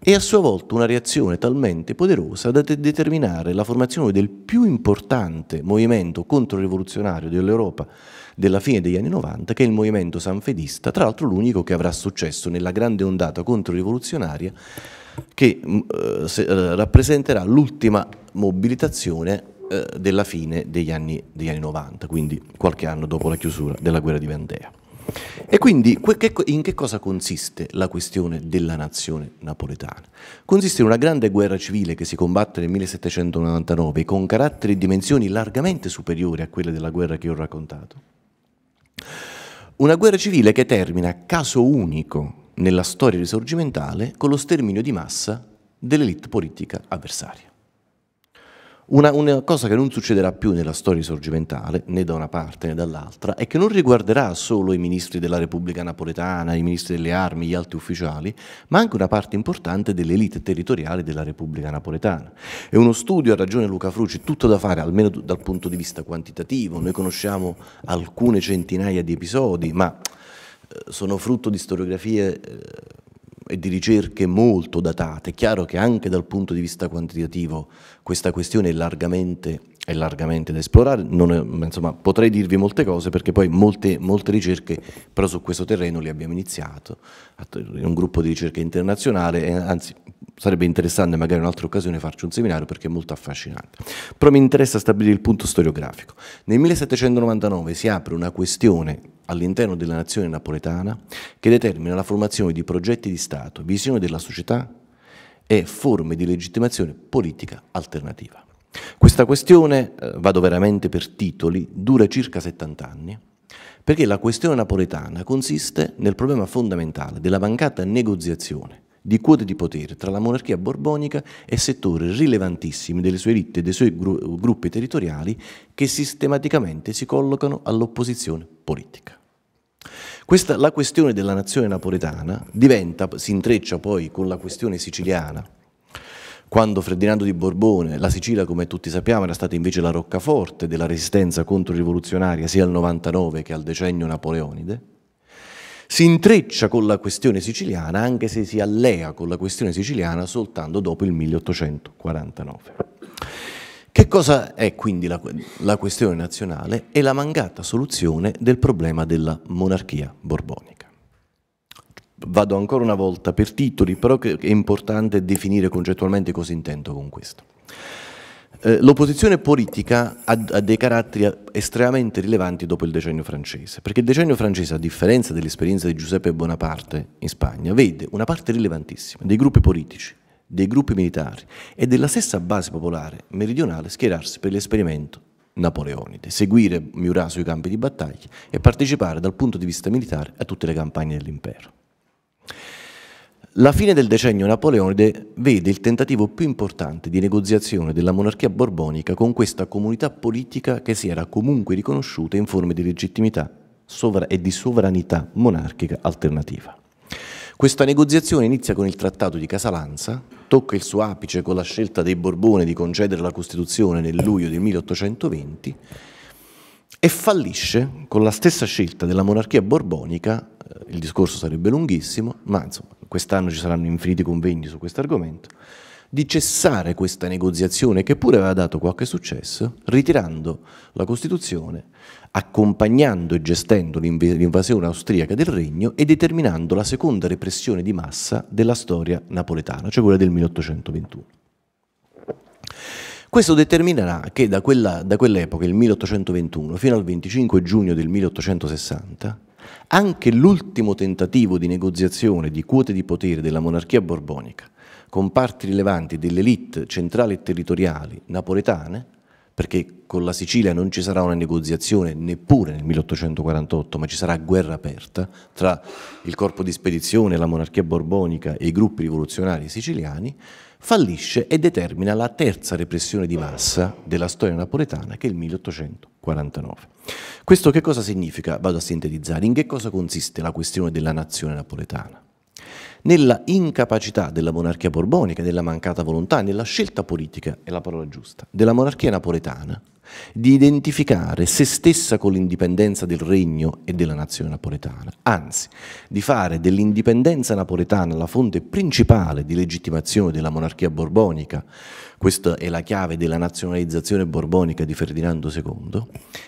e a sua volta una reazione talmente poderosa da determinare la formazione del più importante movimento controrivoluzionario dell'Europa della fine degli anni 90, che è il movimento sanfedista, tra l'altro l'unico che avrà successo nella grande ondata controrivoluzionaria che mm, eh, eh, rappresenterà l'ultima mobilitazione eh, della fine degli anni, degli anni 90, quindi qualche anno dopo la chiusura della guerra di Vendea. E quindi in che cosa consiste la questione della nazione napoletana? Consiste in una grande guerra civile che si combatte nel 1799 con caratteri e dimensioni largamente superiori a quelle della guerra che ho raccontato. Una guerra civile che termina, caso unico nella storia risorgimentale, con lo sterminio di massa dell'elite politica avversaria. Una, una, cosa che non succederà più nella storia risorgimentale, né da una parte né dall'altra, è che non riguarderà solo i ministri della Repubblica Napoletana, i ministri delle armi, gli alti ufficiali, ma anche una parte importante dell'elite territoriale della Repubblica Napoletana. È uno studio, ha ragione Luca Fruci, tutto da fare, almeno dal punto di vista quantitativo. Noi conosciamo alcune centinaia di episodi, ma eh, sono frutto di storiografie eh, e di ricerche molto datate. È chiaro che anche dal punto di vista quantitativo questa questione è largamente, è largamente da esplorare, è, insomma, potrei dirvi molte cose perché poi molte, molte ricerche però su questo terreno le abbiamo iniziato, un gruppo di ricerca internazionale, eh, anzi sarebbe interessante magari in un'altra occasione farci un seminario perché è molto affascinante. Però mi interessa stabilire il punto storiografico. Nel 1799 si apre una questione all'interno della nazione napoletana che determina la formazione di progetti di Stato, visione della società e forme di legittimazione politica alternativa. Questa questione, eh, vado veramente per titoli, dura circa 70 anni, perché la questione napoletana consiste nel problema fondamentale della mancata negoziazione di quote di potere tra la monarchia borbonica e settori rilevantissimi delle sue elite e dei suoi gruppi territoriali che sistematicamente si collocano all'opposizione politica. Questa, la questione della nazione napoletana diventa, si intreccia poi con la questione siciliana, quando Ferdinando di Borbone, la Sicilia come tutti sappiamo era stata invece la roccaforte della resistenza controrivoluzionaria sia al 99 che al decennio napoleonide, si intreccia con la questione siciliana anche se si allea con la questione siciliana soltanto dopo il 1849. Che cosa è quindi la, la, questione nazionale e la mancata soluzione del problema della monarchia borbonica? Vado ancora una volta per titoli, però è importante definire concettualmente cosa intendo con questo. Eh, l'opposizione politica ha dei caratteri estremamente rilevanti dopo il decennio francese, perché il decennio francese, a differenza dell'esperienza di Giuseppe Bonaparte in Spagna, vede una parte rilevantissima dei gruppi politici dei gruppi militari e della stessa base popolare meridionale schierarsi per l'esperimento napoleonide, seguire Murat sui campi di battaglia e partecipare dal punto di vista militare a tutte le campagne dell'impero. La fine del decennio napoleonide vede il tentativo più importante di negoziazione della monarchia borbonica con questa comunità politica che si era comunque riconosciuta in forme di legittimità e di sovranità monarchica alternativa. Questa negoziazione inizia con il Trattato di Casalanza, tocca il suo apice con la scelta dei Borbone di concedere la Costituzione nel luglio del 1820 e fallisce con la stessa scelta della monarchia borbonica, eh, il discorso sarebbe lunghissimo, ma insomma quest'anno ci saranno infiniti convegni su questo argomento, di cessare questa negoziazione che pure aveva dato qualche successo, ritirando la Costituzione, accompagnando e gestendo l'invasione austriaca del regno e determinando la seconda repressione di massa della storia napoletana, cioè quella del 1821. Questo determinerà che da, quell'epoca, il 1821, fino al 25 giugno del 1860, anche l'ultimo tentativo di negoziazione di quote di potere della monarchia borbonica con parti rilevanti delle elite centrali e territoriali napoletane, perché con la Sicilia non ci sarà una negoziazione neppure nel 1848, ma ci sarà guerra aperta tra il corpo di spedizione, la monarchia borbonica e i gruppi rivoluzionari siciliani, fallisce e determina la terza repressione di massa della storia napoletana che è il 1849. Questo che cosa significa? Vado a sintetizzare. In che cosa consiste la questione della nazione napoletana? nella incapacità della monarchia borbonica, nella mancata volontà, nella scelta politica, è la parola giusta, della monarchia napoletana di identificare se stessa con l'indipendenza del regno e della nazione napoletana, anzi di fare dell'indipendenza napoletana la fonte principale di legittimazione della monarchia borbonica, questa è la chiave della nazionalizzazione borbonica di Ferdinando II,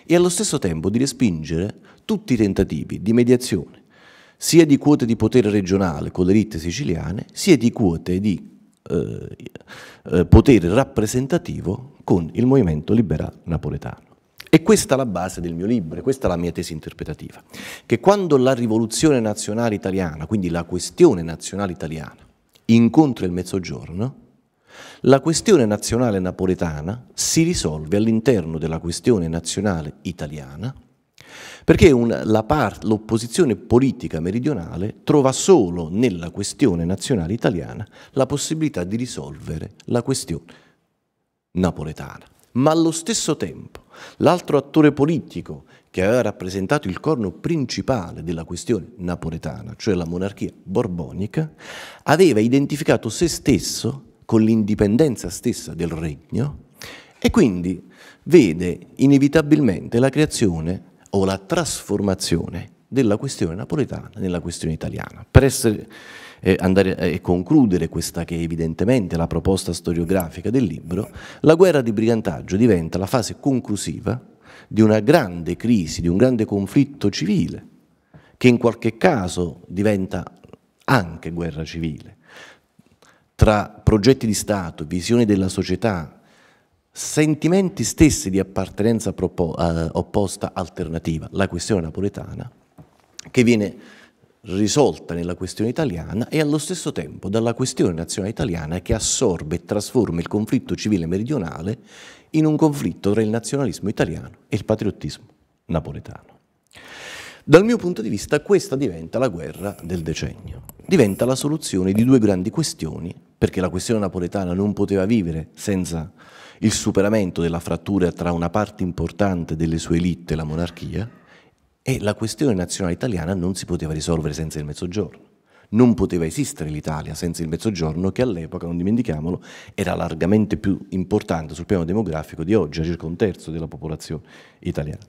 e allo stesso tempo di respingere tutti i tentativi di mediazione sia di quote di potere regionale con le ditte siciliane, sia di quote di eh, eh potere rappresentativo con il movimento liberale napoletano. E questa è la base del mio libro, questa è la mia tesi interpretativa, che quando la rivoluzione nazionale italiana, quindi la questione nazionale italiana, incontra il mezzogiorno, la questione nazionale napoletana si risolve all'interno della questione nazionale italiana perché un, part, l'opposizione politica meridionale trova solo nella questione nazionale italiana la possibilità di risolvere la questione napoletana. Ma allo stesso tempo l'altro attore politico che aveva rappresentato il corno principale della questione napoletana, cioè la monarchia borbonica, aveva identificato se stesso con l'indipendenza stessa del regno e quindi vede inevitabilmente la creazione o la trasformazione della questione napoletana nella questione italiana. Per essere, eh, andare a eh, concludere questa che è evidentemente la proposta storiografica del libro, la guerra di brigantaggio diventa la fase conclusiva di una grande crisi, di un grande conflitto civile, che in qualche caso diventa anche guerra civile, tra progetti di Stato, visioni della società, sentimenti stessi di appartenenza eh, opposta alternativa, la questione napoletana, che viene risolta nella questione italiana e allo stesso tempo dalla questione nazionale italiana che assorbe e trasforma il conflitto civile meridionale in un conflitto tra il nazionalismo italiano e il patriottismo napoletano. Dal mio punto di vista questa diventa la guerra del decennio, diventa la soluzione di due grandi questioni, perché la questione napoletana non poteva vivere senza il superamento della frattura tra una parte importante delle sue elite e la monarchia e la questione nazionale italiana non si poteva risolvere senza il mezzogiorno. Non poteva esistere l'Italia senza il mezzogiorno che all'epoca, non dimentichiamolo, era largamente più importante sul piano demografico di oggi, a circa un terzo della popolazione italiana.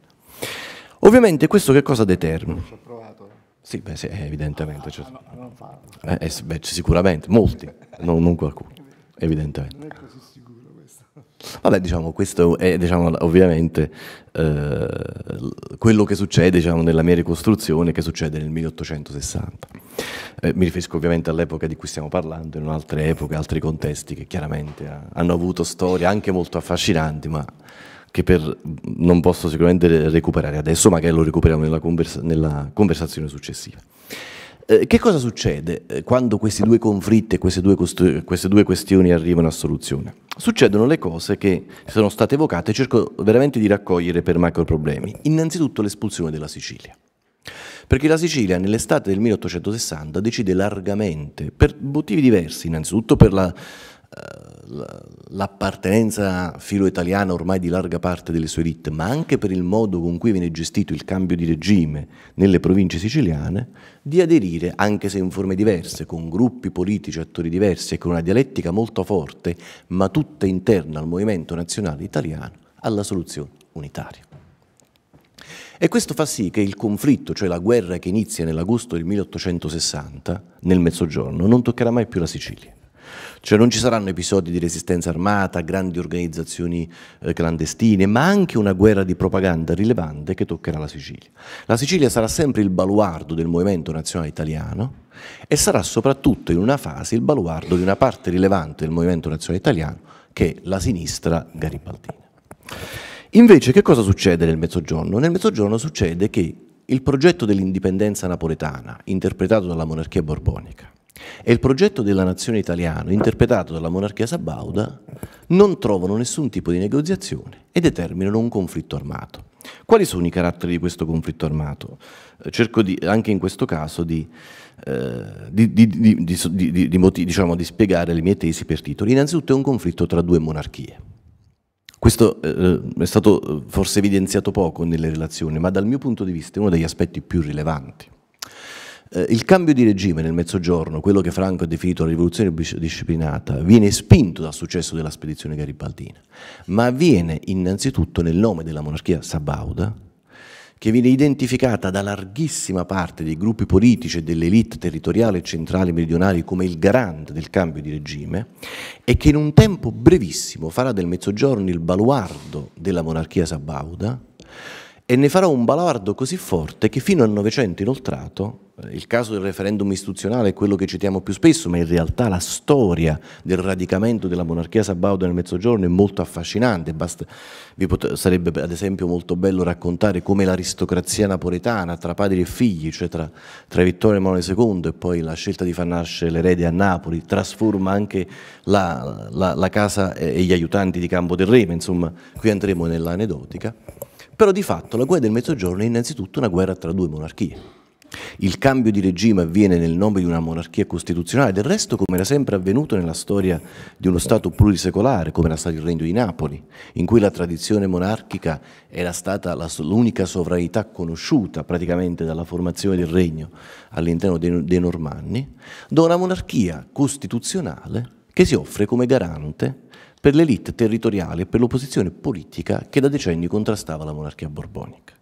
Ovviamente questo che cosa determina? Sì, beh, sì, evidentemente. Cioè, eh, beh, sicuramente, molti, non, non qualcuno, evidentemente. Vabbè, diciamo, questo è diciamo, ovviamente eh, quello che succede diciamo, nella mia ricostruzione che succede nel 1860. Eh, mi riferisco ovviamente all'epoca di cui stiamo parlando, in altre epoche, altri contesti che chiaramente ha, hanno avuto storie anche molto affascinanti, ma che per, non posso sicuramente recuperare adesso, magari lo recuperiamo nella, conversa, nella conversazione successiva. Eh, che cosa succede eh, quando questi due conflitti e queste due, queste due questioni arrivano a soluzione? Succedono le cose che sono state evocate, e cerco veramente di raccogliere per macro problemi. Innanzitutto l'espulsione della Sicilia. Perché la Sicilia nell'estate del 1860 decide largamente, per motivi diversi, innanzitutto per la eh, l'appartenenza filo-italiana ormai di larga parte delle sue elite, ma anche per il modo con cui viene gestito il cambio di regime nelle province siciliane, di aderire, anche se in forme diverse, con gruppi politici, attori diversi e con una dialettica molto forte, ma tutta interna al movimento nazionale italiano, alla soluzione unitaria. E questo fa sì che il conflitto, cioè la guerra che inizia nell'agosto del 1860 nel Mezzogiorno, non toccherà mai più la Sicilia. Cioè non ci saranno episodi di resistenza armata, grandi organizzazioni eh, clandestine, ma anche una guerra di propaganda rilevante che toccherà la Sicilia. La Sicilia sarà sempre il baluardo del movimento nazionale italiano e sarà soprattutto in una fase il baluardo di una parte rilevante del movimento nazionale italiano che è la sinistra garibaldina. Invece che cosa succede nel Mezzogiorno? Nel Mezzogiorno succede che il progetto dell'indipendenza napoletana, interpretato dalla monarchia borbonica, e il progetto della nazione italiana, interpretato dalla monarchia sabauda, non trovano nessun tipo di negoziazione e determinano un conflitto armato. Quali sono i caratteri di questo conflitto armato? Eh, cerco di, anche in questo caso di, eh, di, di motivi, diciamo, spiegare le mie tesi per titoli. Innanzitutto è un conflitto tra due monarchie. Questo eh, è stato eh, forse evidenziato poco nelle relazioni, ma dal mio punto di vista è uno degli aspetti più rilevanti. Eh, il cambio di regime nel Mezzogiorno, quello che Franco ha definito la rivoluzione disciplinata, viene spinto dal successo della spedizione garibaldina, ma avviene innanzitutto nel nome della monarchia sabauda, che viene identificata da larghissima parte dei gruppi politici e dell'elite territoriale e centrale meridionali come il garante del cambio di regime e che in un tempo brevissimo farà del Mezzogiorno il baluardo della monarchia sabauda, e ne farò un balardo così forte che fino al Novecento inoltrato, eh, il caso del referendum istituzionale è quello che citiamo più spesso, ma in realtà la storia del radicamento della monarchia sabauda nel Mezzogiorno è molto affascinante, Basta, sarebbe ad esempio molto bello raccontare come l'aristocrazia napoletana tra padri e figli, cioè tra, tra Vittorio Emanuele II e poi la scelta di far nascere l'erede a Napoli, trasforma anche la, la, la casa e gli aiutanti di Campo del Reme, insomma qui andremo nell'anedotica. Però di fatto la guerra del Mezzogiorno è innanzitutto una guerra tra due monarchie. Il cambio di regime avviene nel nome di una monarchia costituzionale, del resto come era sempre avvenuto nella storia di uno Stato plurisecolare, come era stato il Regno di Napoli, in cui la tradizione monarchica era stata l'unica sovranità conosciuta praticamente dalla formazione del Regno all'interno dei, dei Normanni, da una monarchia costituzionale che si offre come garante per l'elite territoriale e per l'opposizione politica che da decenni contrastava la monarchia borbonica.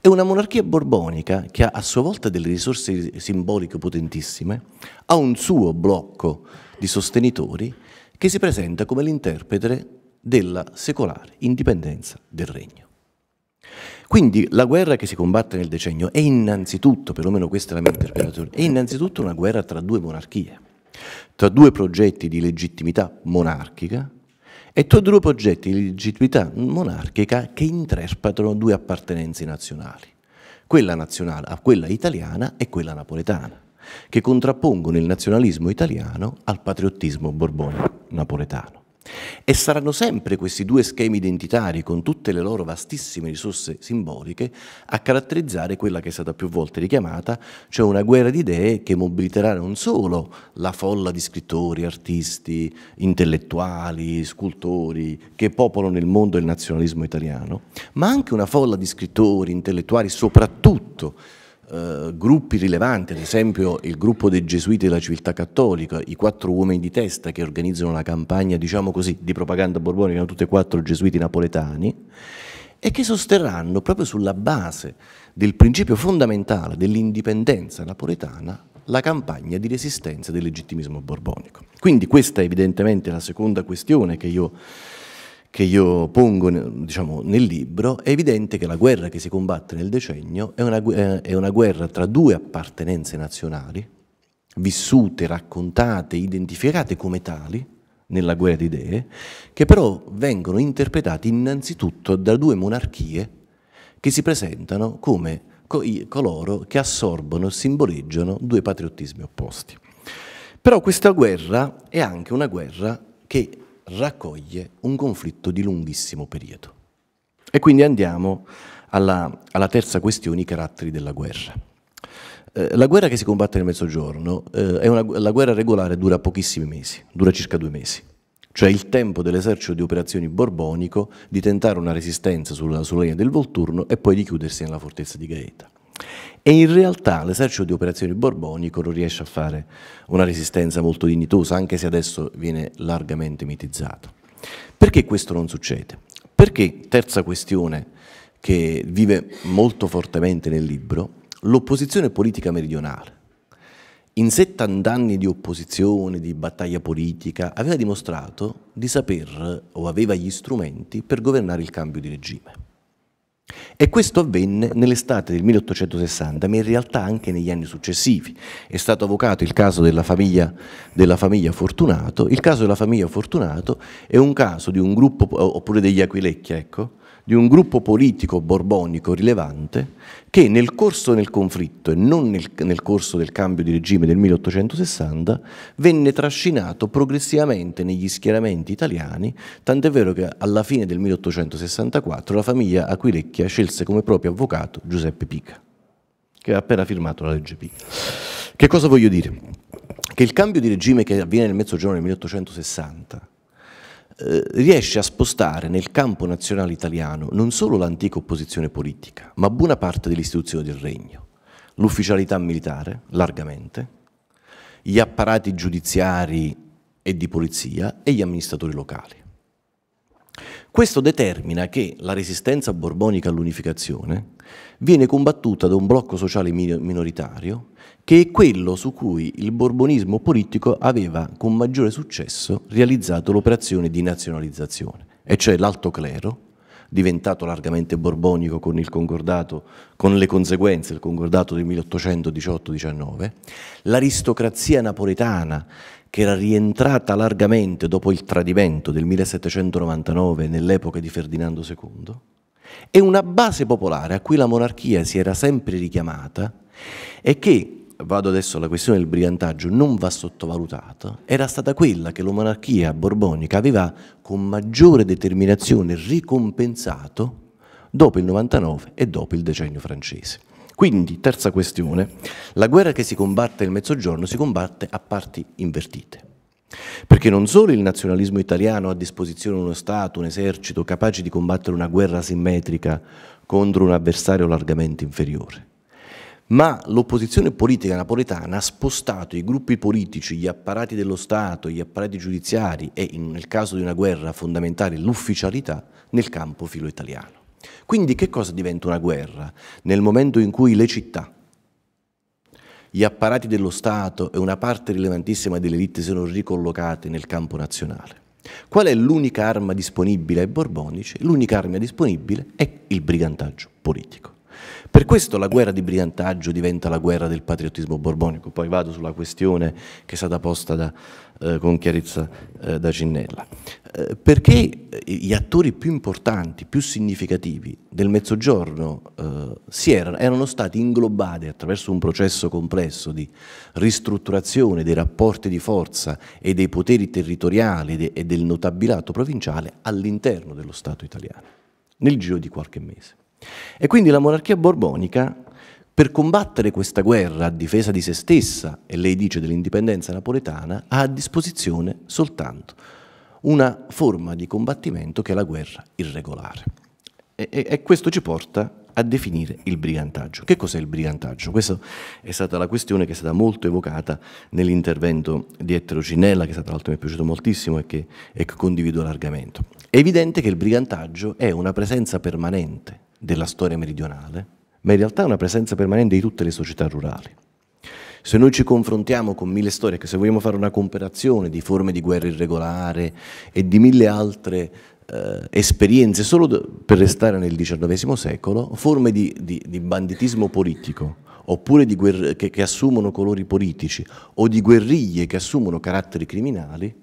È una monarchia borbonica che ha a sua volta delle risorse simboliche potentissime, ha un suo blocco di sostenitori che si presenta come l'interprete della secolare indipendenza del regno. Quindi la guerra che si combatte nel decennio è innanzitutto, perlomeno questa è la mia interpretazione, è innanzitutto una guerra tra due monarchie, tra due progetti di legittimità monarchica e to due progetti di legittimità monarchica che interpretano due appartenenze nazionali, quella, nazionale, quella italiana e quella napoletana, che contrappongono il nazionalismo italiano al patriottismo borbone napoletano. E saranno sempre questi due schemi identitari, con tutte le loro vastissime risorse simboliche, a caratterizzare quella che è stata più volte richiamata, cioè una guerra di idee che mobiliterà non solo la folla di scrittori, artisti, intellettuali, scultori che popolano il mondo del nazionalismo italiano, ma anche una folla di scrittori, intellettuali, soprattutto eh, gruppi rilevanti, ad esempio il gruppo dei Gesuiti della Civiltà Cattolica, i quattro uomini di testa che organizzano una campagna, diciamo così, di propaganda borbonica, erano tutti e quattro gesuiti napoletani, e che sosterranno proprio sulla base del principio fondamentale dell'indipendenza napoletana la campagna di resistenza del legittimismo borbonico. Quindi questa è evidentemente la seconda questione che io che io pongo diciamo, nel libro, è evidente che la guerra che si combatte nel decennio è una, eh, è una guerra tra due appartenenze nazionali, vissute, raccontate, identificate come tali nella guerra di idee, che però vengono interpretate innanzitutto da due monarchie che si presentano come coloro che assorbono e simboleggiano due patriottismi opposti. Però questa guerra è anche una guerra che raccoglie un conflitto di lunghissimo periodo. E quindi andiamo alla, alla terza questione, i caratteri della guerra. Eh, la guerra che si combatte nel Mezzogiorno, eh, una, la guerra regolare dura pochissimi mesi, dura circa due mesi, cioè il tempo dell'esercito di operazioni borbonico di tentare una resistenza sulla, sulla linea del Volturno e poi di chiudersi nella fortezza di Gaeta. E in realtà l'esercito di operazioni borbonico non riesce a fare una resistenza molto dignitosa, anche se adesso viene largamente mitizzato. Perché questo non succede? Perché, terza questione che vive molto fortemente nel libro, l'opposizione politica meridionale, in 70 anni di opposizione, di battaglia politica, aveva dimostrato di saper o aveva gli strumenti per governare il cambio di regime. E questo avvenne nell'estate del 1860, ma in realtà anche negli anni successivi. È stato avvocato il caso della famiglia, della famiglia Fortunato. Il caso della famiglia Fortunato è un caso di un gruppo, oppure degli Aquilecchia, ecco, di un gruppo politico borbonico rilevante che nel corso del conflitto e non nel, nel corso del cambio di regime del 1860 venne trascinato progressivamente negli schieramenti italiani, tant'è vero che alla fine del 1864 la famiglia Aquilecchia scelse come proprio avvocato Giuseppe Pica, che ha appena firmato la legge Pica. Che cosa voglio dire? Che il cambio di regime che avviene nel Mezzogiorno del 1860 eh, riesce a spostare nel campo nazionale italiano non solo l'antica opposizione politica, ma buona parte dell'istituzione del regno, l'ufficialità militare, largamente, gli apparati giudiziari e di polizia e gli amministratori locali. Questo determina che la resistenza borbonica all'unificazione viene combattuta da un blocco sociale minoritario che è quello su cui il borbonismo politico aveva con maggiore successo realizzato l'operazione di nazionalizzazione, e cioè l'alto clero, diventato largamente borbonico con il concordato, con le conseguenze del concordato del 1818-19, l'aristocrazia napoletana che era rientrata largamente dopo il tradimento del 1799 nell'epoca di Ferdinando II, e una base popolare a cui la monarchia si era sempre richiamata e che vado adesso alla questione del brigantaggio, non va sottovalutata, era stata quella che la monarchia borbonica aveva con maggiore determinazione ricompensato dopo il 99 e dopo il decennio francese. Quindi, terza questione, la guerra che si combatte nel mezzogiorno si combatte a parti invertite. Perché non solo il nazionalismo italiano ha a disposizione uno Stato, un esercito capace di combattere una guerra simmetrica contro un avversario largamente inferiore, ma l'opposizione politica napoletana ha spostato i gruppi politici, gli apparati dello Stato, gli apparati giudiziari e, in, nel caso di una guerra fondamentale, l'ufficialità nel campo filo italiano. Quindi che cosa diventa una guerra? Nel momento in cui le città, gli apparati dello Stato e una parte rilevantissima delle elite sono ricollocate nel campo nazionale. Qual è l'unica arma disponibile ai borbonici? L'unica arma disponibile è il brigantaggio politico. Per questo la guerra di brigantaggio diventa la guerra del patriottismo borbonico, poi vado sulla questione che è stata posta da, eh, con chiarezza eh, da Cinnella. Eh, perché eh, gli attori più importanti, più significativi del Mezzogiorno eh, erano, erano stati inglobati attraverso un processo complesso di ristrutturazione dei rapporti di forza e dei poteri territoriali e del notabilato provinciale all'interno dello Stato italiano, nel giro di qualche mese. E quindi la monarchia borbonica, per combattere questa guerra a difesa di se stessa, e lei dice dell'indipendenza napoletana, ha a disposizione soltanto una forma di combattimento che è la guerra irregolare. E, e, e questo ci porta a definire il brigantaggio. Che cos'è il brigantaggio? Questa è stata la questione che è stata molto evocata nell'intervento di Ettero Cinella, che tra l'altro mi è piaciuto moltissimo e che, e che condivido largamente. È evidente che il brigantaggio è una presenza permanente della storia meridionale, ma in realtà è una presenza permanente di tutte le società rurali. Se noi ci confrontiamo con mille storie, che se vogliamo fare una comparazione di forme di guerra irregolare e di mille altre eh, esperienze, solo per restare nel XIX secolo, forme di, di, di banditismo politico, oppure di guerre che, che assumono colori politici, o di guerriglie che assumono caratteri criminali,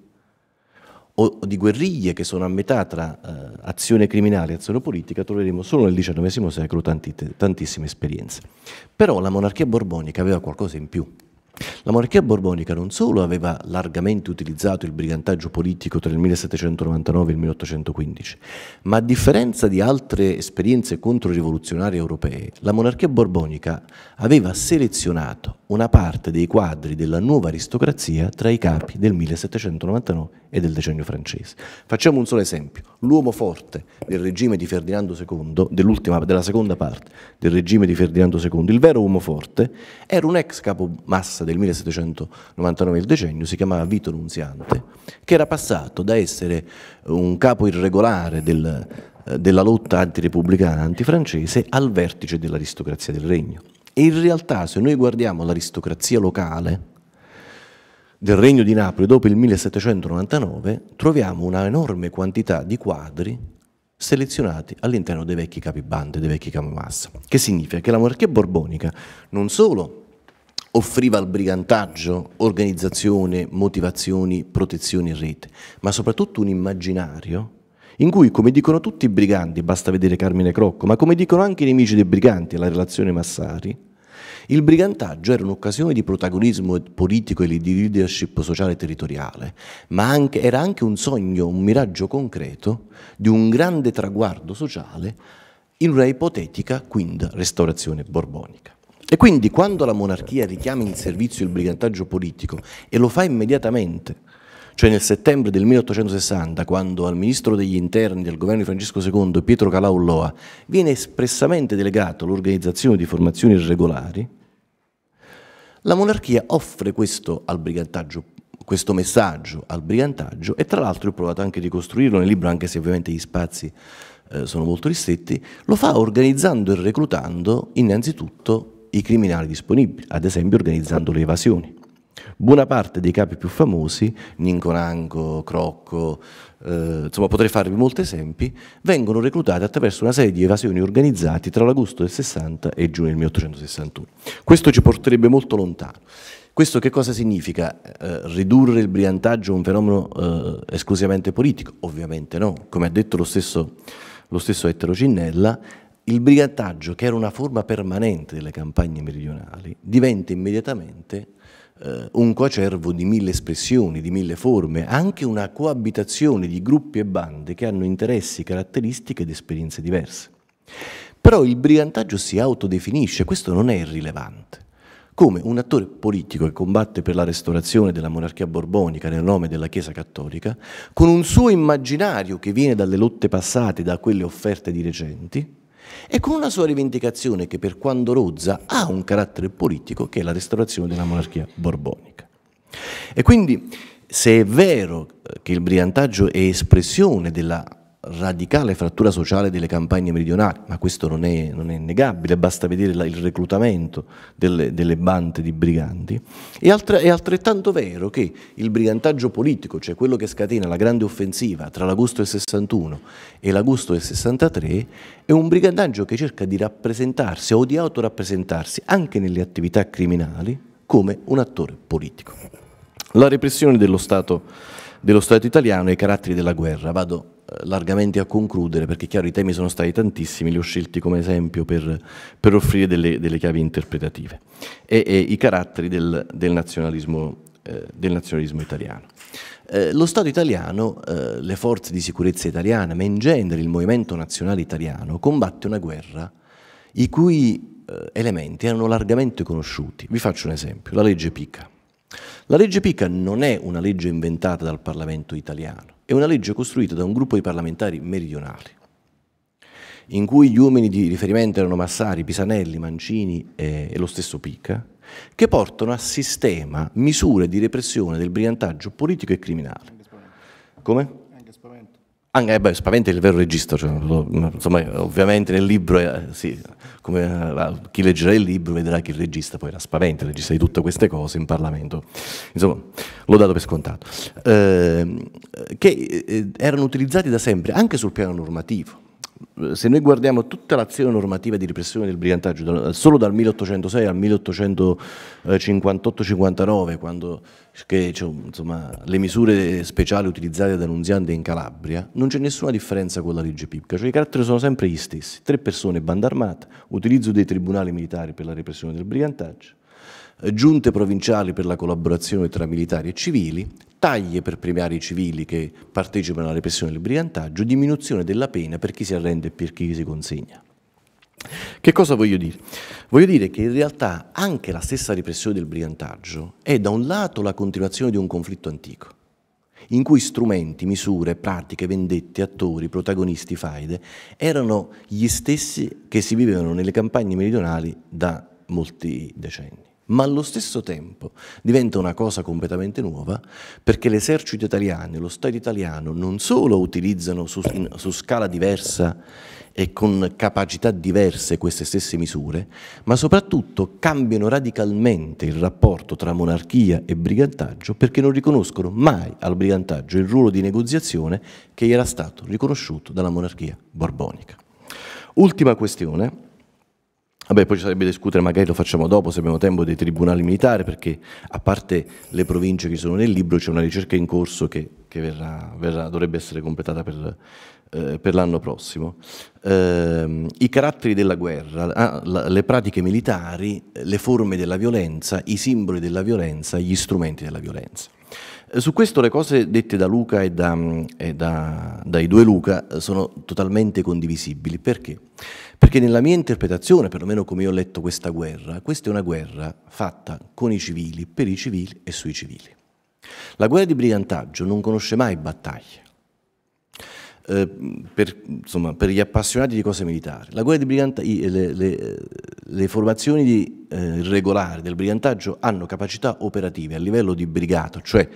o di guerriglie che sono a metà tra eh, azione criminale e azione politica, troveremo solo nel XIX secolo tanti, tantissime esperienze. Però la monarchia borbonica aveva qualcosa in più, la monarchia borbonica non solo aveva largamente utilizzato il brigantaggio politico tra il 1799 e il 1815, ma a differenza di altre esperienze controrivoluzionarie europee, la monarchia borbonica aveva selezionato una parte dei quadri della nuova aristocrazia tra i capi del 1799 e del decennio francese. Facciamo un solo esempio. L'uomo forte del regime di Ferdinando II, della seconda parte del regime di Ferdinando II, il vero uomo forte, era un ex capo massa del 1799 il decennio, si chiamava Vito Nunziante, che era passato da essere un capo irregolare del, eh, della lotta antirepubblicana antifrancese al vertice dell'aristocrazia del regno. E in realtà se noi guardiamo l'aristocrazia locale del regno di Napoli dopo il 1799 troviamo una enorme quantità di quadri selezionati all'interno dei vecchi capibande, dei vecchi capomassa, che significa che la monarchia borbonica non solo offriva al brigantaggio organizzazione, motivazioni, protezioni in rete, ma soprattutto un immaginario in cui, come dicono tutti i briganti, basta vedere Carmine Crocco, ma come dicono anche i nemici dei briganti, la relazione Massari, il brigantaggio era un'occasione di protagonismo politico e di leadership sociale e territoriale, ma anche, era anche un sogno, un miraggio concreto di un grande traguardo sociale in una ipotetica, quindi, restaurazione borbonica. E quindi quando la monarchia richiama in servizio il brigantaggio politico e lo fa immediatamente, cioè nel settembre del 1860, quando al ministro degli interni del governo di Francesco II, Pietro Calà viene espressamente delegato l'organizzazione di formazioni irregolari, la monarchia offre questo, questo messaggio al brigantaggio e tra l'altro ho provato anche di costruirlo nel libro, anche se ovviamente gli spazi eh, sono molto ristretti, lo fa organizzando e reclutando innanzitutto i criminali disponibili, ad esempio organizzando le evasioni. Buona parte dei capi più famosi, Ninconanco, Crocco, eh, insomma potrei farvi molti esempi, vengono reclutati attraverso una serie di evasioni organizzate tra l'agosto del 60 e giugno del 1861. Questo ci porterebbe molto lontano. Questo che cosa significa? Eh, ridurre il brigantaggio a un fenomeno eh, esclusivamente politico? Ovviamente no, come ha detto lo stesso, lo stesso Ettero Cinnella, il brigantaggio, che era una forma permanente delle campagne meridionali, diventa immediatamente eh, un coacervo di mille espressioni, di mille forme, anche una coabitazione di gruppi e bande che hanno interessi, caratteristiche ed esperienze diverse. Però il brigantaggio si autodefinisce, questo non è irrilevante come un attore politico che combatte per la restaurazione della monarchia borbonica nel nome della Chiesa cattolica, con un suo immaginario che viene dalle lotte passate, da quelle offerte di recenti, e con una sua rivendicazione che per quando rozza ha un carattere politico che è la restaurazione della monarchia borbonica. E quindi se è vero eh, che il brigantaggio è espressione della radicale frattura sociale delle campagne meridionali, ma questo non è, non è innegabile, basta vedere il reclutamento delle, delle, bande di briganti, è, altre, è altrettanto vero che il brigantaggio politico, cioè quello che scatena la grande offensiva tra l'agosto del 61 e l'agosto del 63, è un brigantaggio che cerca di rappresentarsi o di autorappresentarsi anche nelle attività criminali come un attore politico. La repressione dello Stato, dello Stato italiano e i caratteri della guerra, vado largamente a concludere, perché chiaro i temi sono stati tantissimi, li ho scelti come esempio per, per offrire delle, delle, chiavi interpretative, e, e i caratteri del, del, nazionalismo, eh, del nazionalismo, italiano. Eh, lo Stato italiano, eh, le forze di sicurezza italiane, ma in genere il movimento nazionale italiano, combatte una guerra i cui eh, elementi erano largamente conosciuti. Vi faccio un esempio, la legge Pica. La legge Pica non è una legge inventata dal Parlamento italiano è una legge costruita da un gruppo di parlamentari meridionali, in cui gli uomini di riferimento erano Massari, Pisanelli, Mancini e, eh, e lo stesso Picca, che portano a sistema misure di repressione del brigantaggio politico e criminale. Come? Anche, eh, beh, spaventa il vero regista, cioè, insomma, ovviamente nel libro, eh, sì, come, chi leggerà il libro vedrà che il regista poi era spaventa, il regista di tutte queste cose in Parlamento, insomma, l'ho dato per scontato, ehm, eh, che erano utilizzati da sempre anche sul piano normativo se noi guardiamo tutta l'azione normativa di repressione del brigantaggio, solo dal 1806 al 1858-59, quando che, cioè, insomma, le misure speciali utilizzate da Nunziante in Calabria, non c'è nessuna differenza con la legge Pipca, cioè i caratteri sono sempre gli stessi, tre persone, banda armata, utilizzo dei tribunali militari per la repressione del brigantaggio, giunte provinciali per la collaborazione tra militari e civili, taglie per premiare i civili che partecipano alla repressione del brigantaggio, diminuzione della pena per chi si arrende e per chi si consegna. Che cosa voglio dire? Voglio dire che in realtà anche la stessa repressione del brigantaggio è da un lato la continuazione di un conflitto antico, in cui strumenti, misure, pratiche, vendette, attori, protagonisti, faide erano gli stessi che si vivevano nelle campagne meridionali da molti decenni ma allo stesso tempo diventa una cosa completamente nuova perché l'esercito italiano e lo Stato italiano non solo utilizzano su, su, scala diversa e con capacità diverse queste stesse misure, ma soprattutto cambiano radicalmente il rapporto tra monarchia e brigantaggio perché non riconoscono mai al brigantaggio il ruolo di negoziazione che gli era stato riconosciuto dalla monarchia borbonica. Ultima questione Vabbè, poi ci sarebbe da discutere, magari lo facciamo dopo se abbiamo tempo, dei tribunali militari, perché a parte le province che sono nel libro c'è una ricerca in corso che, che verrà, verrà, dovrebbe essere completata per, eh, per l'anno prossimo. Eh, I caratteri della guerra, ah, la, le pratiche militari, le forme della violenza, i simboli della violenza, gli strumenti della violenza. Eh, su questo le cose dette da Luca e, da, mm, e da, dai due Luca eh, sono totalmente condivisibili. Perché? Perché nella mia interpretazione, perlomeno come io ho letto questa guerra, questa è una guerra fatta con i civili, per i civili e sui civili. La guerra di brigantaggio non conosce mai battaglie. Eh, per, insomma, per, gli appassionati di cose militari, le, le, le, formazioni di, eh, regolari del brigantaggio hanno capacità operative a livello di brigata, cioè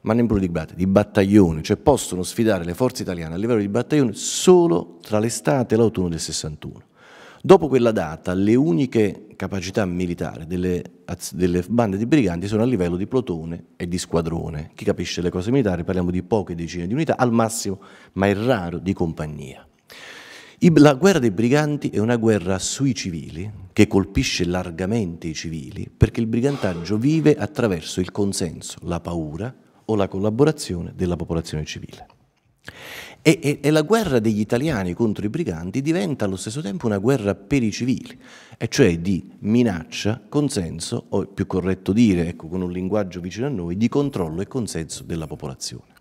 ma nemmeno di brigata, di battaglione, cioè possono sfidare le forze italiane a livello di battaglione solo tra l'estate e l'autunno del 61. Dopo quella data le uniche capacità militari delle, delle, bande di briganti sono a livello di plotone e di squadrone. Chi capisce le cose militari parliamo di poche decine di unità, al massimo, ma è raro, di compagnia. La guerra dei briganti è una guerra sui civili che colpisce largamente i civili perché il brigantaggio vive attraverso il consenso, la paura o la collaborazione della popolazione civile. E, e, e, la guerra degli italiani contro i briganti diventa allo stesso tempo una guerra per i civili, e cioè di minaccia, consenso, o è più corretto dire, ecco, con un linguaggio vicino a noi, di controllo e consenso della popolazione.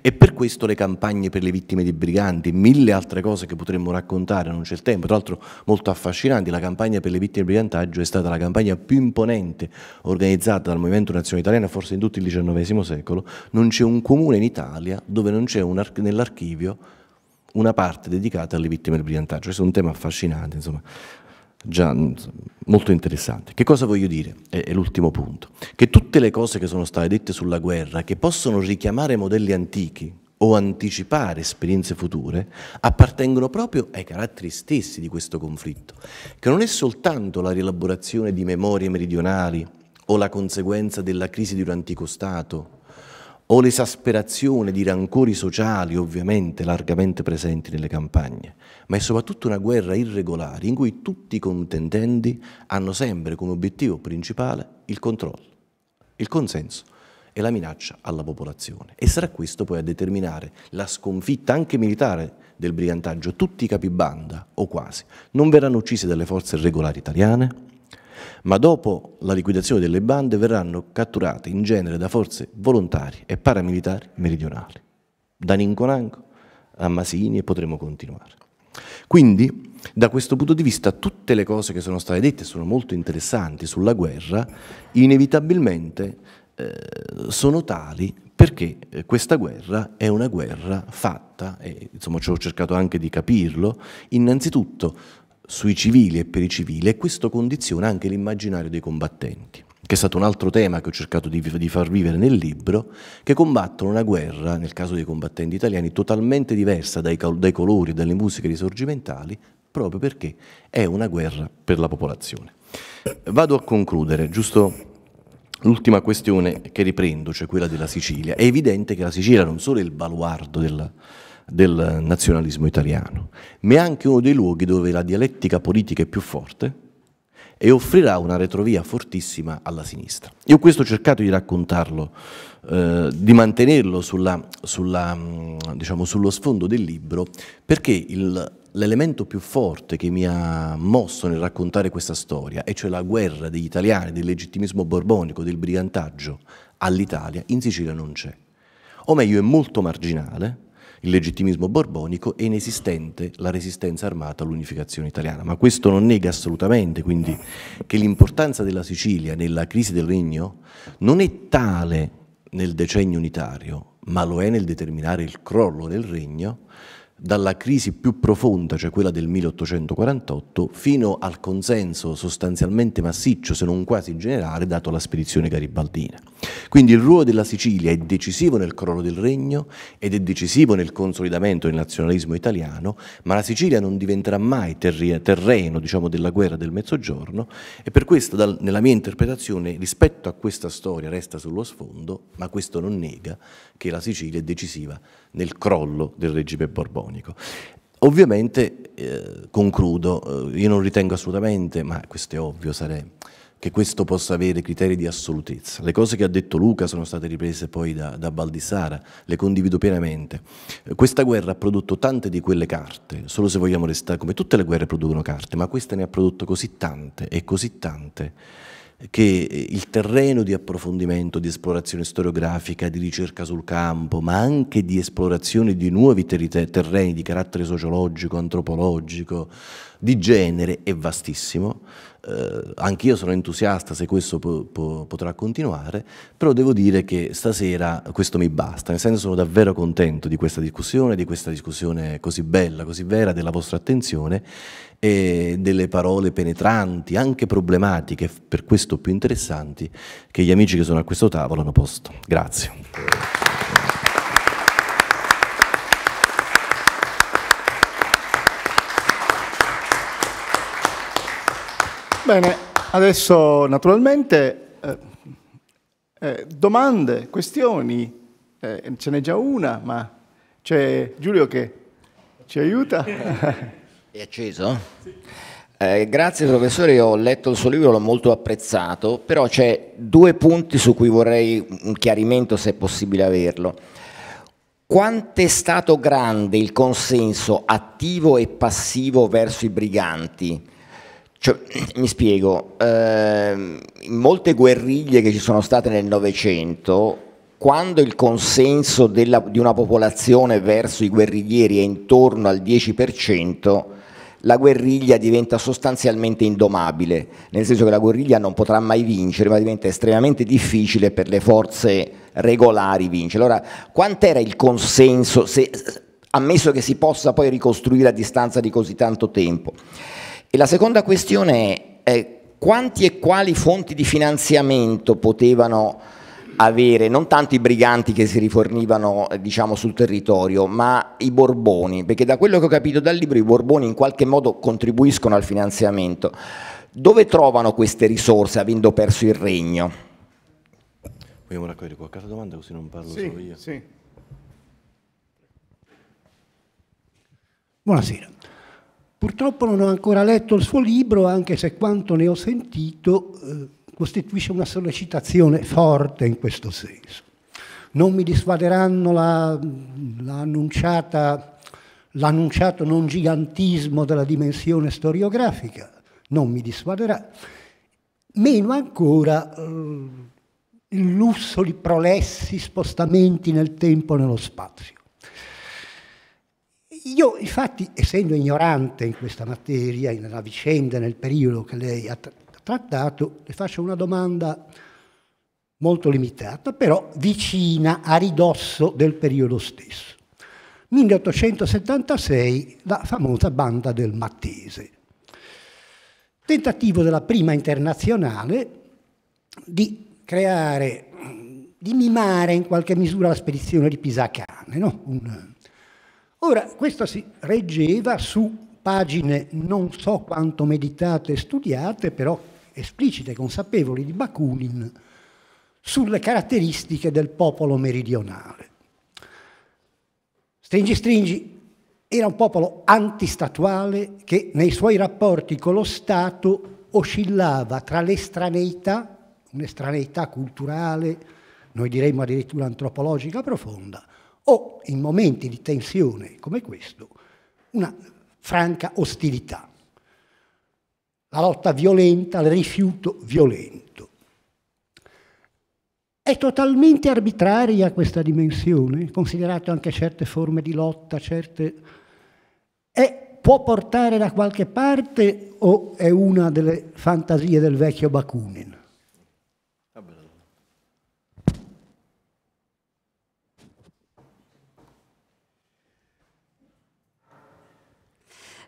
E per questo le campagne per le vittime di briganti, mille altre cose che potremmo raccontare, non c'è il tempo, tra l'altro molto affascinanti, la campagna per le vittime di brigantaggio è stata la campagna più imponente organizzata dal Movimento Nazionale Italiano forse in tutto il XIX secolo, non c'è un comune in Italia dove non c'è nell'archivio una parte dedicata alle vittime del brigantaggio, questo è un tema affascinante, insomma, già mm, molto interessante. Che cosa voglio dire? È, è l'ultimo punto. Che tutte le cose che sono state dette sulla guerra, che possono richiamare modelli antichi, o anticipare esperienze future appartengono proprio ai caratteri stessi di questo conflitto, che non è soltanto la rielaborazione di memorie meridionali o la conseguenza della crisi di un antico Stato o l'esasperazione di rancori sociali ovviamente largamente presenti nelle campagne, ma è soprattutto una guerra irregolare in cui tutti i contendenti hanno sempre come obiettivo principale il controllo, il consenso e la minaccia alla popolazione. E sarà questo poi a determinare la sconfitta anche militare del brigantaggio. Tutti i capibanda, o quasi, non verranno uccisi dalle forze regolari italiane, ma dopo la liquidazione delle bande verranno catturate in genere da forze volontarie e paramilitari meridionali. Da Ninconanco a Masini e potremo continuare. Quindi, da questo punto di vista, tutte le cose che sono state dette sono molto interessanti sulla guerra, inevitabilmente eh, sono tali perché eh, questa guerra è una guerra fatta, e insomma ci ho cercato anche di capirlo, innanzitutto sui civili e per i civili e questo condiziona anche l'immaginario dei combattenti che è stato un altro tema che ho cercato di, di, far vivere nel libro, che combattono una guerra, nel caso dei combattenti italiani, totalmente diversa dai, dai colori e dalle musiche risorgimentali, proprio perché è una guerra per la popolazione. Vado a concludere, giusto l'ultima questione che riprendo, cioè quella della Sicilia. È evidente che la Sicilia non solo è il baluardo della, del nazionalismo italiano, ma è anche uno dei luoghi dove la dialettica politica è più forte, e offrirà una retrovia fortissima alla sinistra. Io questo ho cercato di raccontarlo, eh, di mantenerlo sulla, sulla, mm, diciamo, sullo sfondo del libro, perché l'elemento più forte che mi ha mosso nel raccontare questa storia, e cioè la guerra degli italiani, del legittimismo borbonico, del brigantaggio all'Italia, in Sicilia non c'è. O meglio, è molto marginale, il legittimismo borbonico e inesistente la resistenza armata all'unificazione italiana. Ma questo non nega assolutamente quindi che l'importanza della Sicilia nella crisi del regno non è tale nel decennio unitario, ma lo è nel determinare il crollo del regno dalla crisi più profonda, cioè quella del 1848, fino al consenso sostanzialmente massiccio, se non quasi generale, dato alla spedizione garibaldina. Quindi il ruolo della Sicilia è decisivo nel crollo del regno ed è decisivo nel consolidamento del nazionalismo italiano, ma la Sicilia non diventerà mai terreno diciamo, della guerra del Mezzogiorno e per questo dal, nella mia interpretazione rispetto a questa storia resta sullo sfondo, ma questo non nega che la Sicilia è decisiva nel crollo del regime borbonico. Ovviamente eh, concludo, eh, io non ritengo assolutamente, ma questo è ovvio, sarebbe che questo possa avere criteri di assolutezza. Le cose che ha detto Luca sono state riprese poi da, da Baldissara, le condivido pienamente. Eh, questa guerra ha prodotto tante di quelle carte, solo se vogliamo restare, come tutte le guerre producono carte, ma questa ne ha prodotto così tante e così tante che il terreno di approfondimento, di esplorazione storiografica, di ricerca sul campo, ma anche di esplorazione di nuovi terreni di carattere sociologico, antropologico, di genere, è vastissimo eh, anch'io sono entusiasta se questo po po potrà continuare, però devo dire che stasera questo mi basta, nel senso sono davvero contento di questa discussione, di questa discussione così bella, così vera, della vostra attenzione e delle parole penetranti, anche problematiche, per questo più interessanti, che gli amici che sono a questo tavolo hanno posto. Grazie. Bene, adesso naturalmente eh, eh, domande, questioni, eh, ce n'è già una, ma c'è Giulio che ci aiuta. È acceso? Eh, grazie professore, io ho letto il suo libro, l'ho molto apprezzato, però c'è due punti su cui vorrei un chiarimento se è possibile averlo. Quanto è stato grande il consenso attivo e passivo verso i briganti? Cioè, [CLEARS THROAT] mi spiego, ehm, in molte guerriglie che ci sono state nel Novecento, quando il consenso della, di una popolazione verso i guerriglieri è intorno al 10%, la guerriglia diventa sostanzialmente indomabile, nel senso che la guerriglia non potrà mai vincere, ma diventa estremamente difficile per le forze regolari vincere. Allora, quant'era il consenso, se, ammesso che si possa poi ricostruire a distanza di così tanto tempo? E la seconda questione è, è eh, quanti e quali fonti di finanziamento potevano avere non tanto i briganti che si rifornivano eh, diciamo, sul territorio, ma i Borboni, perché da quello che ho capito dal libro i Borboni in qualche modo contribuiscono al finanziamento. Dove trovano queste risorse avendo perso il regno? Vogliamo raccogliere qualche altra domanda così non parlo sì, solo io. Sì. Buonasera. Purtroppo non ho ancora letto il suo libro, anche se quanto ne ho sentito eh, costituisce una sollecitazione forte in questo senso. Non mi dissuaderanno l'annunciato non gigantismo della dimensione storiografica, non mi dissuaderà, meno ancora eh, il lusso di prolessi, spostamenti nel tempo e nello spazio. Io infatti, essendo ignorante in questa materia, nella vicenda, nel periodo che lei ha trattato, le faccio una domanda molto limitata, però vicina a ridosso del periodo stesso. 1876, la famosa banda del Mattese. Tentativo della prima internazionale di creare, di mimare in qualche misura la spedizione di Pisacane, no? un Ora, questo si reggeva su pagine non so quanto meditate e studiate, però esplicite, consapevoli di Bakunin, sulle caratteristiche del popolo meridionale. Stringi Stringi era un popolo antistatuale che nei suoi rapporti con lo Stato oscillava tra l'estraneità, un'estraneità culturale, noi diremmo addirittura antropologica profonda, o in momenti di tensione come questo una franca ostilità. La lotta violenta, il rifiuto violento. È totalmente arbitraria questa dimensione, considerato anche certe forme di lotta, certe... È, può portare da qualche parte o è una delle fantasie del vecchio Bakunin?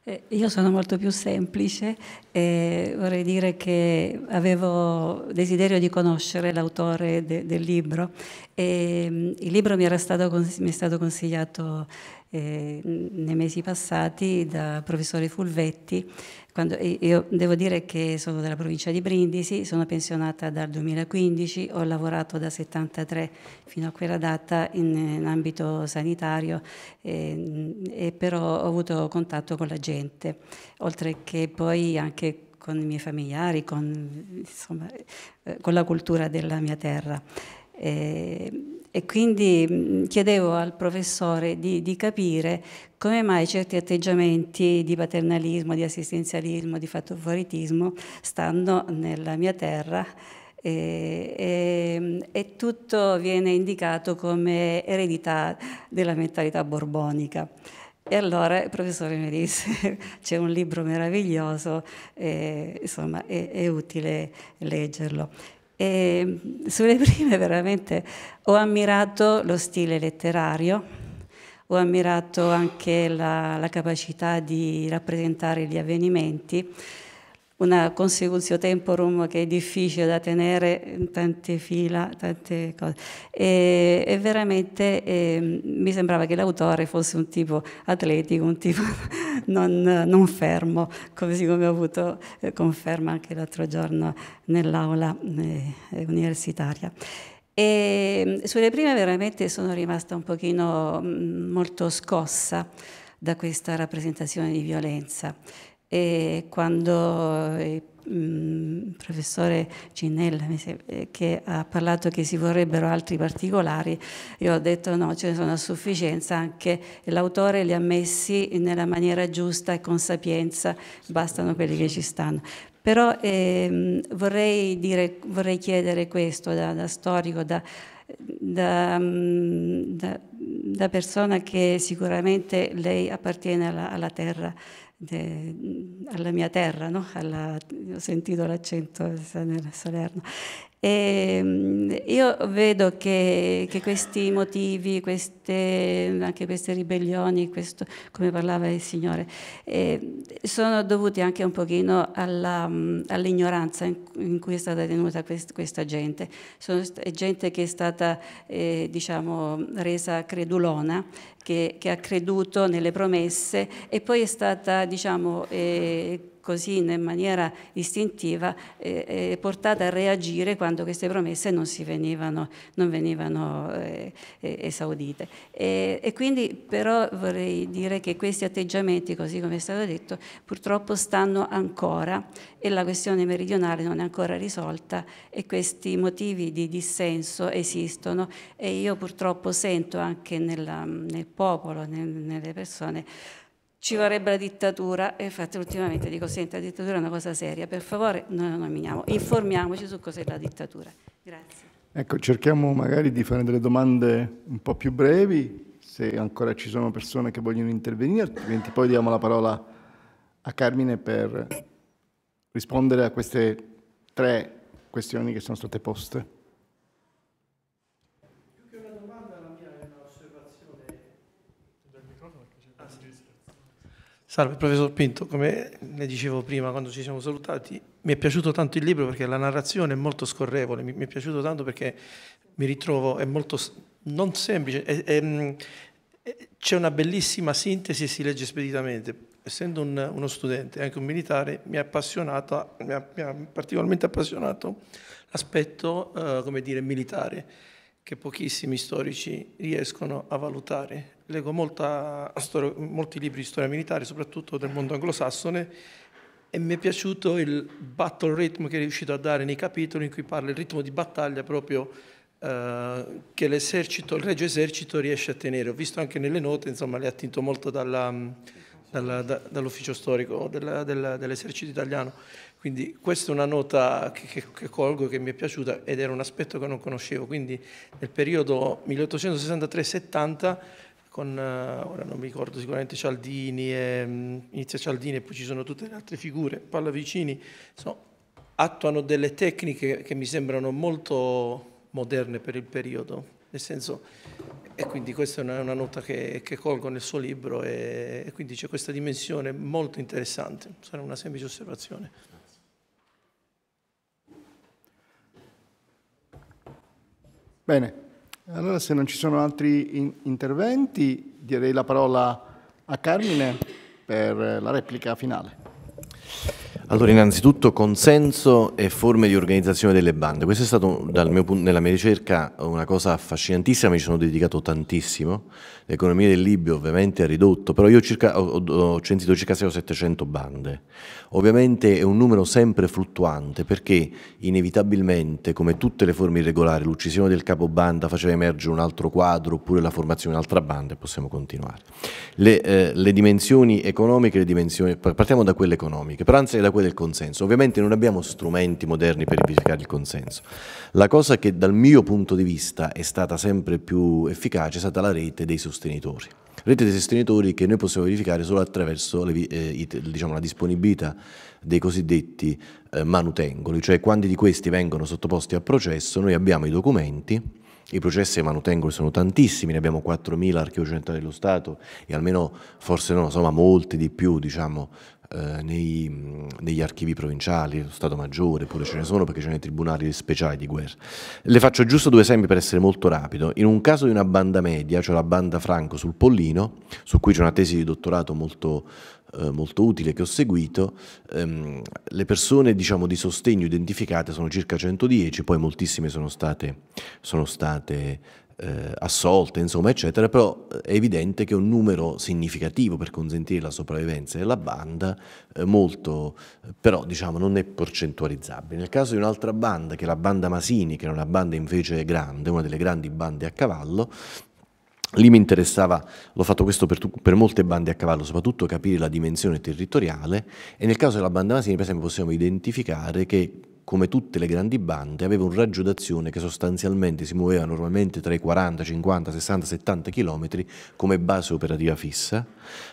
Eh, io sono molto più semplice e vorrei dire che avevo desiderio di conoscere l'autore de, del libro. E, mm, il libro mi, stato, mi, è stato consigliato eh, nei mesi passati da professore Fulvetti quando, io devo dire che sono della provincia di Brindisi, sono pensionata dal 2015, ho lavorato da 73 fino a quella data in, in ambito sanitario e, ehm, e però ho avuto contatto con la gente, oltre che poi anche con i miei familiari, con, insomma, eh, con la cultura della mia terra. E, ehm, e quindi mm, chiedevo al professore di, di, capire come mai certi atteggiamenti di paternalismo, di assistenzialismo, di fattoforitismo stanno nella mia terra e, e, e tutto viene indicato come eredità della mentalità borbonica. E allora il professore mi disse [LAUGHS] c'è un libro meraviglioso, eh, insomma è, è, utile leggerlo. E sulle prime veramente ho ammirato lo stile letterario, ho ammirato anche la, la capacità di rappresentare gli avvenimenti, una consecutio temporum che è difficile da tenere in tante fila, tante cose. E, e veramente eh, mi sembrava che l'autore fosse un tipo atletico, un tipo [LAUGHS] non, non fermo, così come ho avuto eh, conferma anche l'altro giorno nell'aula eh, universitaria. E ehm, sulle prime veramente sono rimasta un pochino mm, molto scossa da questa rappresentazione di violenza e quando eh, il mm, professore Cinella eh, che ha parlato che si vorrebbero altri particolari, io ho detto no, ce ne sono a sufficienza, anche l'autore li ha messi nella maniera giusta e con sapienza, bastano quelli che ci stanno. Però ehm, vorrei, dire, vorrei, chiedere questo da, da storico, da, da, mm, da da persona che sicuramente lei appartiene alla, alla terra, de, alla mia terra, no? alla, ho sentito l'accento eh, nel Salerno, e ehm, io vedo che, che, questi motivi, queste, anche queste ribellioni, questo, come parlava il Signore, eh, sono dovuti anche un pochino all'ignoranza in, in, cui è stata tenuta quest, questa gente. Sono gente che è stata eh, diciamo, resa credulona, che, che, ha creduto nelle promesse e poi è stata diciamo, eh, così in maniera istintiva eh, eh, portata a reagire quando queste promesse non, venivano, non venivano eh, eh, esaudite. E, e, quindi però vorrei dire che questi atteggiamenti, così come è stato detto, purtroppo stanno ancora e la questione meridionale non è ancora risolta e questi motivi di dissenso esistono e io purtroppo sento anche nella, nel popolo, nel, nelle persone, ci vorrebbe la dittatura e infatti ultimamente dico senti la dittatura è una cosa seria, per favore non la nominiamo, informiamoci su cos'è la dittatura. Grazie. Ecco, cerchiamo magari di fare delle domande un po' più brevi, se ancora ci sono persone che vogliono intervenire, altrimenti poi diamo la parola a Carmine per rispondere a queste tre questioni che sono state poste. Salve professor Pinto, come ne dicevo prima quando ci siamo salutati, mi è piaciuto tanto il libro perché la narrazione è molto scorrevole, mi, mi è piaciuto tanto perché mi ritrovo, è molto non semplice, mm, c'è una bellissima sintesi e si legge speditamente. Essendo un, uno studente e anche un militare, mi ha appassionato, mi ha, mi ha particolarmente appassionato l'aspetto, eh, come dire, militare, che pochissimi storici riescono a valutare leggo molta, stor- molti libri di storia militare, soprattutto del mondo anglosassone, e mi è piaciuto il battle rhythm che è riuscito a dare nei capitoli in cui parla il ritmo di battaglia proprio eh, che l'esercito, il regio esercito riesce a tenere. Ho visto anche nelle note, insomma, le ha attinto molto dalla, dalla, da, dall'ufficio storico della, della, dell'esercito italiano. Quindi questa è una nota che, che, che, colgo, che mi è piaciuta ed era un aspetto che non conoscevo. Quindi nel periodo 1863-70 con, eh, ora non mi ricordo sicuramente Cialdini, e, mm, inizia Cialdini e poi ci sono tutte le altre figure, Pallavicini, insomma, attuano delle tecniche che mi sembrano molto moderne per il periodo. Nel senso, e quindi questa è una, una nota che, che, colgo nel suo libro e, e quindi c'è questa dimensione molto interessante, sarà una semplice osservazione. Bene. Allora, se non ci sono altri in interventi, direi la parola a Carmine per la replica finale. Allora, innanzitutto consenso e forme di organizzazione delle bande. Questa è stata, mio, nella mia ricerca, una cosa affascinantissima, mi ci sono dedicato tantissimo l'economia del Libio ovviamente è ridotto, però io circa, ho, ho censito circa 600 700 bande. Ovviamente è un numero sempre fluttuante perché inevitabilmente, come tutte le forme irregolari, l'uccisione del capo banda faceva emergere un altro quadro oppure la formazione di un'altra banda e possiamo continuare. Le, eh, le dimensioni economiche, le dimensioni, partiamo da quelle economiche, però anzi da quelle del consenso. Ovviamente non abbiamo strumenti moderni per verificare il consenso. La cosa che dal mio punto di vista è stata sempre più efficace è stata la rete dei sostenitori sostenitori. Rete dei sostenitori che noi possiamo verificare solo attraverso le, eh, diciamo, la disponibilità dei cosiddetti eh, manutengoli, cioè quanti di questi vengono sottoposti a processo, noi abbiamo i documenti, i processi ai manutengoli sono tantissimi, ne abbiamo 4.000 archeocentrali dello Stato e almeno, forse no, insomma molti di più diciamo, eh, nei, negli archivi provinciali, lo Stato Maggiore, pure ce ne sono perché ce ne sono i tribunali speciali di guerra. Le faccio giusto due esempi per essere molto rapido. In un caso di una banda media, cioè la banda Franco sul Pollino, su cui c'è una tesi di dottorato molto eh, molto utile che ho seguito, ehm, le persone diciamo, di sostegno identificate sono circa 110, poi moltissime sono state, sono state eh, assolte, insomma, eccetera, però è evidente che un numero significativo per consentire la sopravvivenza della banda, eh, molto, eh, però diciamo non è percentualizzabile. Nel caso di un'altra banda, che è la banda Masini, che è una banda invece grande, una delle grandi bande a cavallo, Lì mi interessava, l'ho fatto questo per, per, molte bande a cavallo, soprattutto capire la dimensione territoriale e nel caso della banda Masini per esempio possiamo identificare che come tutte le grandi bande, aveva un raggio d'azione che sostanzialmente si muoveva normalmente tra i 40, 50, 60, 70 km come base operativa fissa,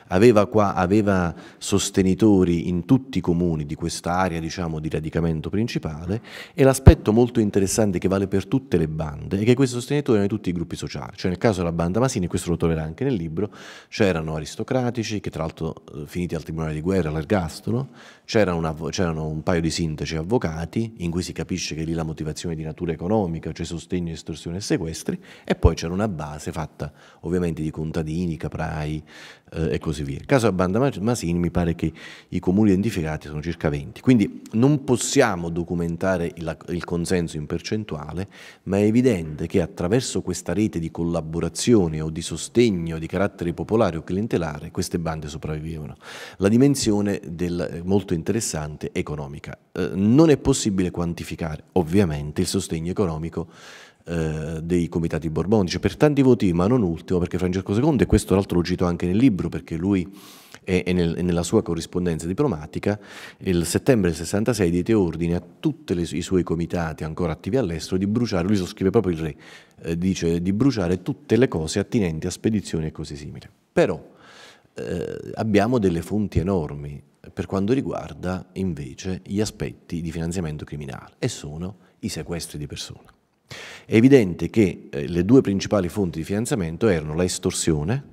aveva, qua, aveva sostenitori in tutti i comuni di quest'area diciamo, di radicamento principale e l'aspetto molto interessante che vale per tutte le bande è che questi sostenitori erano di tutti i gruppi sociali, cioè nel caso della banda Masini, questo lo troverà anche nel libro, c'erano cioè aristocratici che tra l'altro eh, finiti al tribunale di guerra all'ergastolo, C'erano, c'erano un paio di sintesi avvocati in cui si capisce che lì la motivazione è di natura economica, cioè sostegno, estorsione e sequestri, e poi c'era una base fatta ovviamente di contadini, caprai eh, e così via. Il caso a Banda Masini mi pare che i comuni identificati sono circa 20, quindi non possiamo documentare il, il consenso in percentuale, ma è evidente che attraverso questa rete di collaborazione o di sostegno di carattere popolare o clientelare queste bande sopravvivono. La dimensione del, molto interessante interessante, economica. Eh, non è possibile quantificare ovviamente il sostegno economico eh, dei comitati borbonici per tanti voti, ma non ultimo perché Francesco II, e questo l'altro lo cito anche nel libro perché lui e, nel, nella sua corrispondenza diplomatica, il settembre del 66 diede ordine a tutti i suoi comitati ancora attivi all'estero di bruciare, lui lo scrive proprio il re, eh, dice di bruciare tutte le cose attinenti a spedizioni e cose simili. Però eh, abbiamo delle fonti enormi, per quanto riguarda invece gli aspetti di finanziamento criminale e sono i sequestri di persone. È evidente che eh, le due principali fonti di finanziamento erano la estorsione,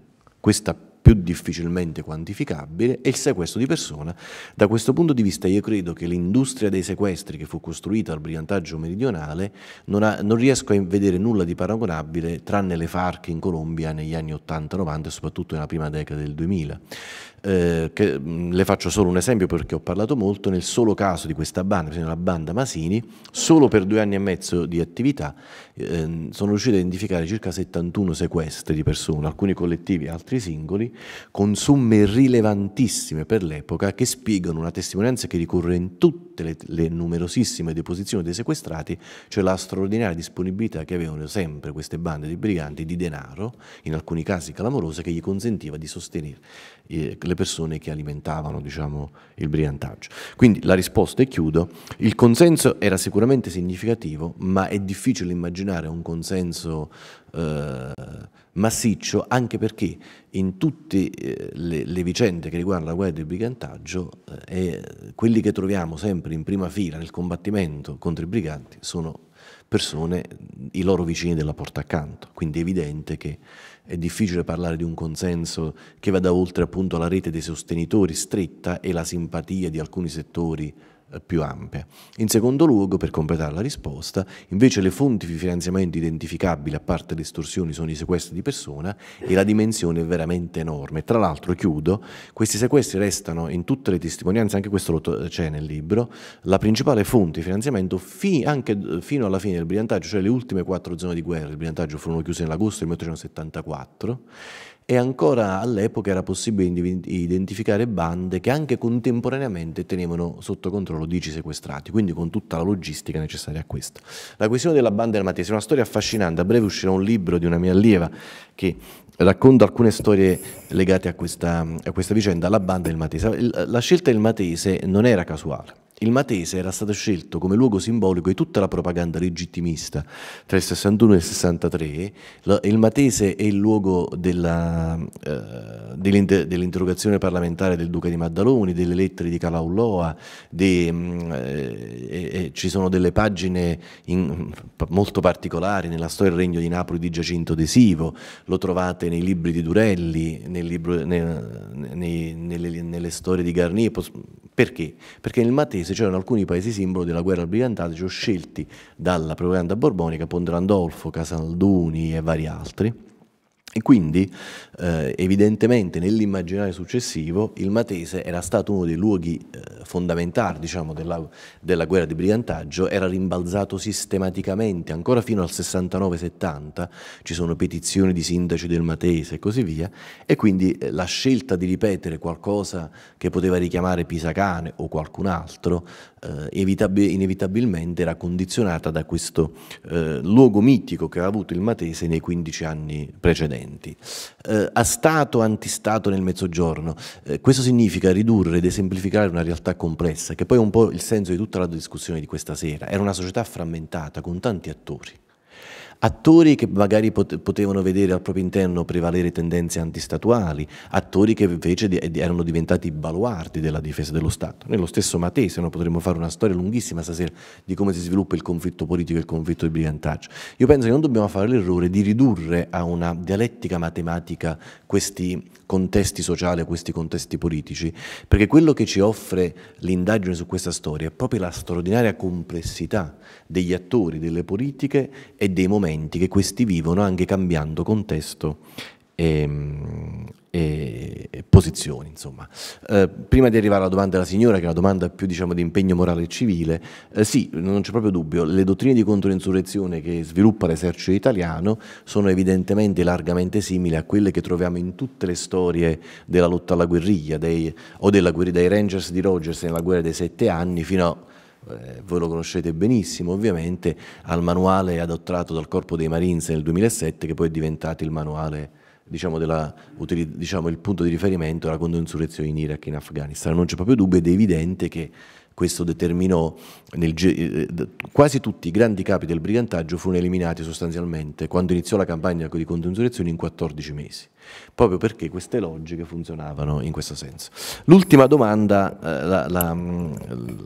questa più difficilmente quantificabile, e il sequestro di persona. Da questo punto di vista io credo che l'industria dei sequestri che fu costruita al brigantaggio meridionale non, ha, non riesco a vedere nulla di paragonabile tranne le FARC in Colombia negli anni 80-90 e soprattutto nella prima decada del 2000 eh, che, mm, le faccio solo un esempio perché ho parlato molto, nel solo caso di questa banda, la banda Masini, solo per due anni e mezzo di attività eh, sono riuscito a identificare circa 71 sequestri di persone, alcuni collettivi, altri singoli, con somme rilevantissime per l'epoca che spiegano una testimonianza che ricorre in tutti tutte le, le numerosissime deposizioni dei sequestrati, cioè la straordinaria disponibilità che avevano sempre queste bande di briganti di denaro, in alcuni casi clamorosa, che gli consentiva di sostenere eh, le persone che alimentavano diciamo, il brigantaggio. Quindi la risposta, è chiudo, il consenso era sicuramente significativo, ma è difficile immaginare un consenso eh, massiccio anche perché in tutte eh, le, le vicende che riguardano la guerra del brigantaggio eh, eh, quelli che troviamo sempre in prima fila nel combattimento contro i briganti sono persone, i loro vicini della porta accanto, quindi è evidente che è difficile parlare di un consenso che vada oltre appunto la rete dei sostenitori stretta e la simpatia di alcuni settori più ampia. In secondo luogo, per completare la risposta, invece le fonti di finanziamento identificabili a parte le estorsioni sono i sequestri di persona e la dimensione è veramente enorme. Tra l'altro, chiudo, questi sequestri restano in tutte le testimonianze, anche questo c'è nel libro, la principale fonte di finanziamento fi anche fino alla fine del brigantaggio, cioè le ultime quattro zone di guerra del brigantaggio furono chiuse nell'agosto del 1874 e ancora all'epoca era possibile identificare bande che anche contemporaneamente tenevano sotto controllo 10 sequestrati, quindi con tutta la logistica necessaria a questo. La questione della banda armatese è una storia affascinante, a breve uscirà un libro di una mia allieva che racconta alcune storie legate a questa, a questa vicenda, la banda del Matese. La scelta del Matese non era casuale. Il Matese era stato scelto come luogo simbolico di tutta la propaganda legittimista tra il 61 e il 63. Il Matese è il luogo eh, dell'interrogazione eh, dell parlamentare del Duca di Maddaloni, delle lettere di Calauloa, de, eh, eh, ci sono delle pagine in, molto particolari nella storia del Regno di Napoli di Giacinto Desivo, lo trovate nei libri di Durelli, nel libro, nel, nei, nelle, nelle, storie di Garnier. Perché? Perché nel Matese c'erano alcuni paesi simbolo della guerra al cioè scelti dalla propaganda borbonica, Pondrandolfo, Casalduni e vari altri e quindi eh, evidentemente nell'immaginario successivo il Matese era stato uno dei luoghi eh, fondamentali diciamo, della, della, guerra di brigantaggio, era rimbalzato sistematicamente, ancora fino al 69-70 ci sono petizioni di sindaci del Matese e così via, e quindi eh, la scelta di ripetere qualcosa che poteva richiamare Pisacane o qualcun altro eh, inevitabilmente era condizionata da questo eh, luogo mitico che aveva avuto il Matese nei 15 anni precedenti. Eh, a Stato, antistato nel Mezzogiorno, questo significa ridurre ed esemplificare una realtà complessa, che poi è un po' il senso di tutta la discussione di questa sera. Era una società frammentata con tanti attori attori che magari potevano vedere al proprio interno prevalere tendenze antistatuali, attori che invece erano diventati baluardi della difesa dello Stato. Nello stesso Matese, no, potremmo fare una storia lunghissima stasera di come si sviluppa il conflitto politico e il conflitto di brigantaggio. Io penso che non dobbiamo fare l'errore di ridurre a una dialettica matematica questi contesti sociali, questi contesti politici, perché quello che ci offre l'indagine su questa storia è proprio la straordinaria complessità degli attori, delle politiche e dei momenti momenti che questi vivono anche cambiando contesto e, e, e posizioni. Eh, prima di arrivare alla domanda della signora, che è una domanda più diciamo, di impegno morale e civile, eh, sì, non c'è proprio dubbio, le dottrine di controinsurrezione che sviluppa l'esercito italiano sono evidentemente largamente simili a quelle che troviamo in tutte le storie della lotta alla guerriglia dei, o della guerra dei Rangers di Rogers nella guerra dei sette anni fino a eh, voi lo conoscete benissimo ovviamente, al manuale adottato dal Corpo dei Marines nel 2007 che poi è diventato il manuale Diciamo, della, diciamo, il punto di riferimento era la controinsurrezione in Iraq e in Afghanistan. Non c'è proprio dubbio ed è evidente che questo determinò nel, eh, quasi tutti i grandi capi del brigantaggio furono eliminati sostanzialmente quando iniziò la campagna di contenzionazione in 14 mesi, proprio perché queste logiche funzionavano in questo senso. L'ultima domanda, eh, la, la, mm,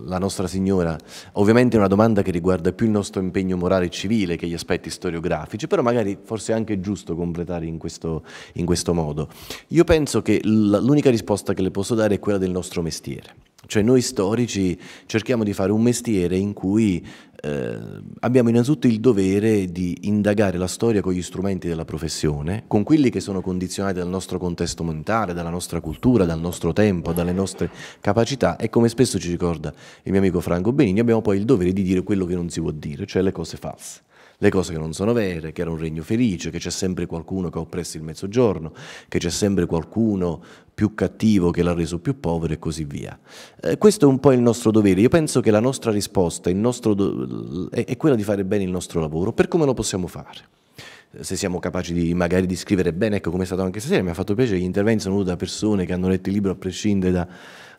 la nostra signora, ovviamente è una domanda che riguarda più il nostro impegno morale e civile che gli aspetti storiografici, però magari forse è anche giusto completare in questo, in questo modo. Io penso che l'unica risposta che le posso dare è quella del nostro mestiere. Cioè noi storici cerchiamo di fare un mestiere in cui eh, abbiamo innanzitutto il dovere di indagare la storia con gli strumenti della professione, con quelli che sono condizionati dal nostro contesto mentale, dalla nostra cultura, dal nostro tempo, dalle nostre capacità e come spesso ci ricorda il mio amico Franco Benigni abbiamo poi il dovere di dire quello che non si può dire, cioè le cose false le cose che non sono vere, che era un regno felice, che c'è sempre qualcuno che ha oppresso il mezzogiorno, che c'è sempre qualcuno più cattivo che l'ha reso più povero e così via. Eh, questo è un po' il nostro dovere. Io penso che la nostra risposta è, è quella di fare bene il nostro lavoro, per come lo possiamo fare eh, se siamo capaci di, magari di scrivere bene, ecco come è stato anche stasera, mi ha fatto piacere, gli interventi sono venuti da persone che hanno letto il libro a prescindere da,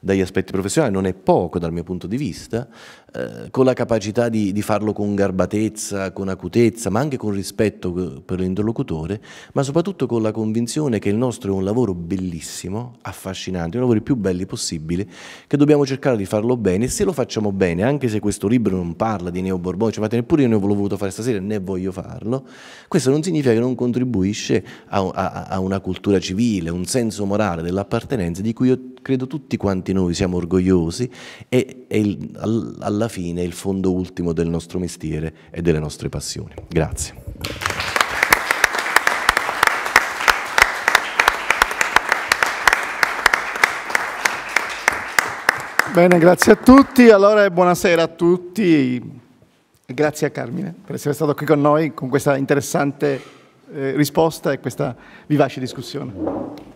dagli aspetti professionali, non è poco dal mio punto di vista, eh, con la capacità di, di, farlo con garbatezza, con acutezza, ma anche con rispetto per l'interlocutore, ma soprattutto con la convinzione che il nostro è un lavoro bellissimo, affascinante, un lavoro più belli possibile, che dobbiamo cercare di farlo bene e se lo facciamo bene, anche se questo libro non parla di Neo Borbonici, cioè, infatti neppure io ne ho voluto fare stasera né voglio farlo, questo non significa che non contribuisce a, a, a una cultura civile, un senso morale dell'appartenenza di cui io credo tutti quanti noi siamo orgogliosi e è il, all, alla fine il fondo ultimo del nostro mestiere e delle nostre passioni. Grazie. Bene, grazie a tutti. Allora, buonasera a tutti. Grazie a Carmine per essere stato qui con noi con questa interessante eh, risposta e questa vivace discussione.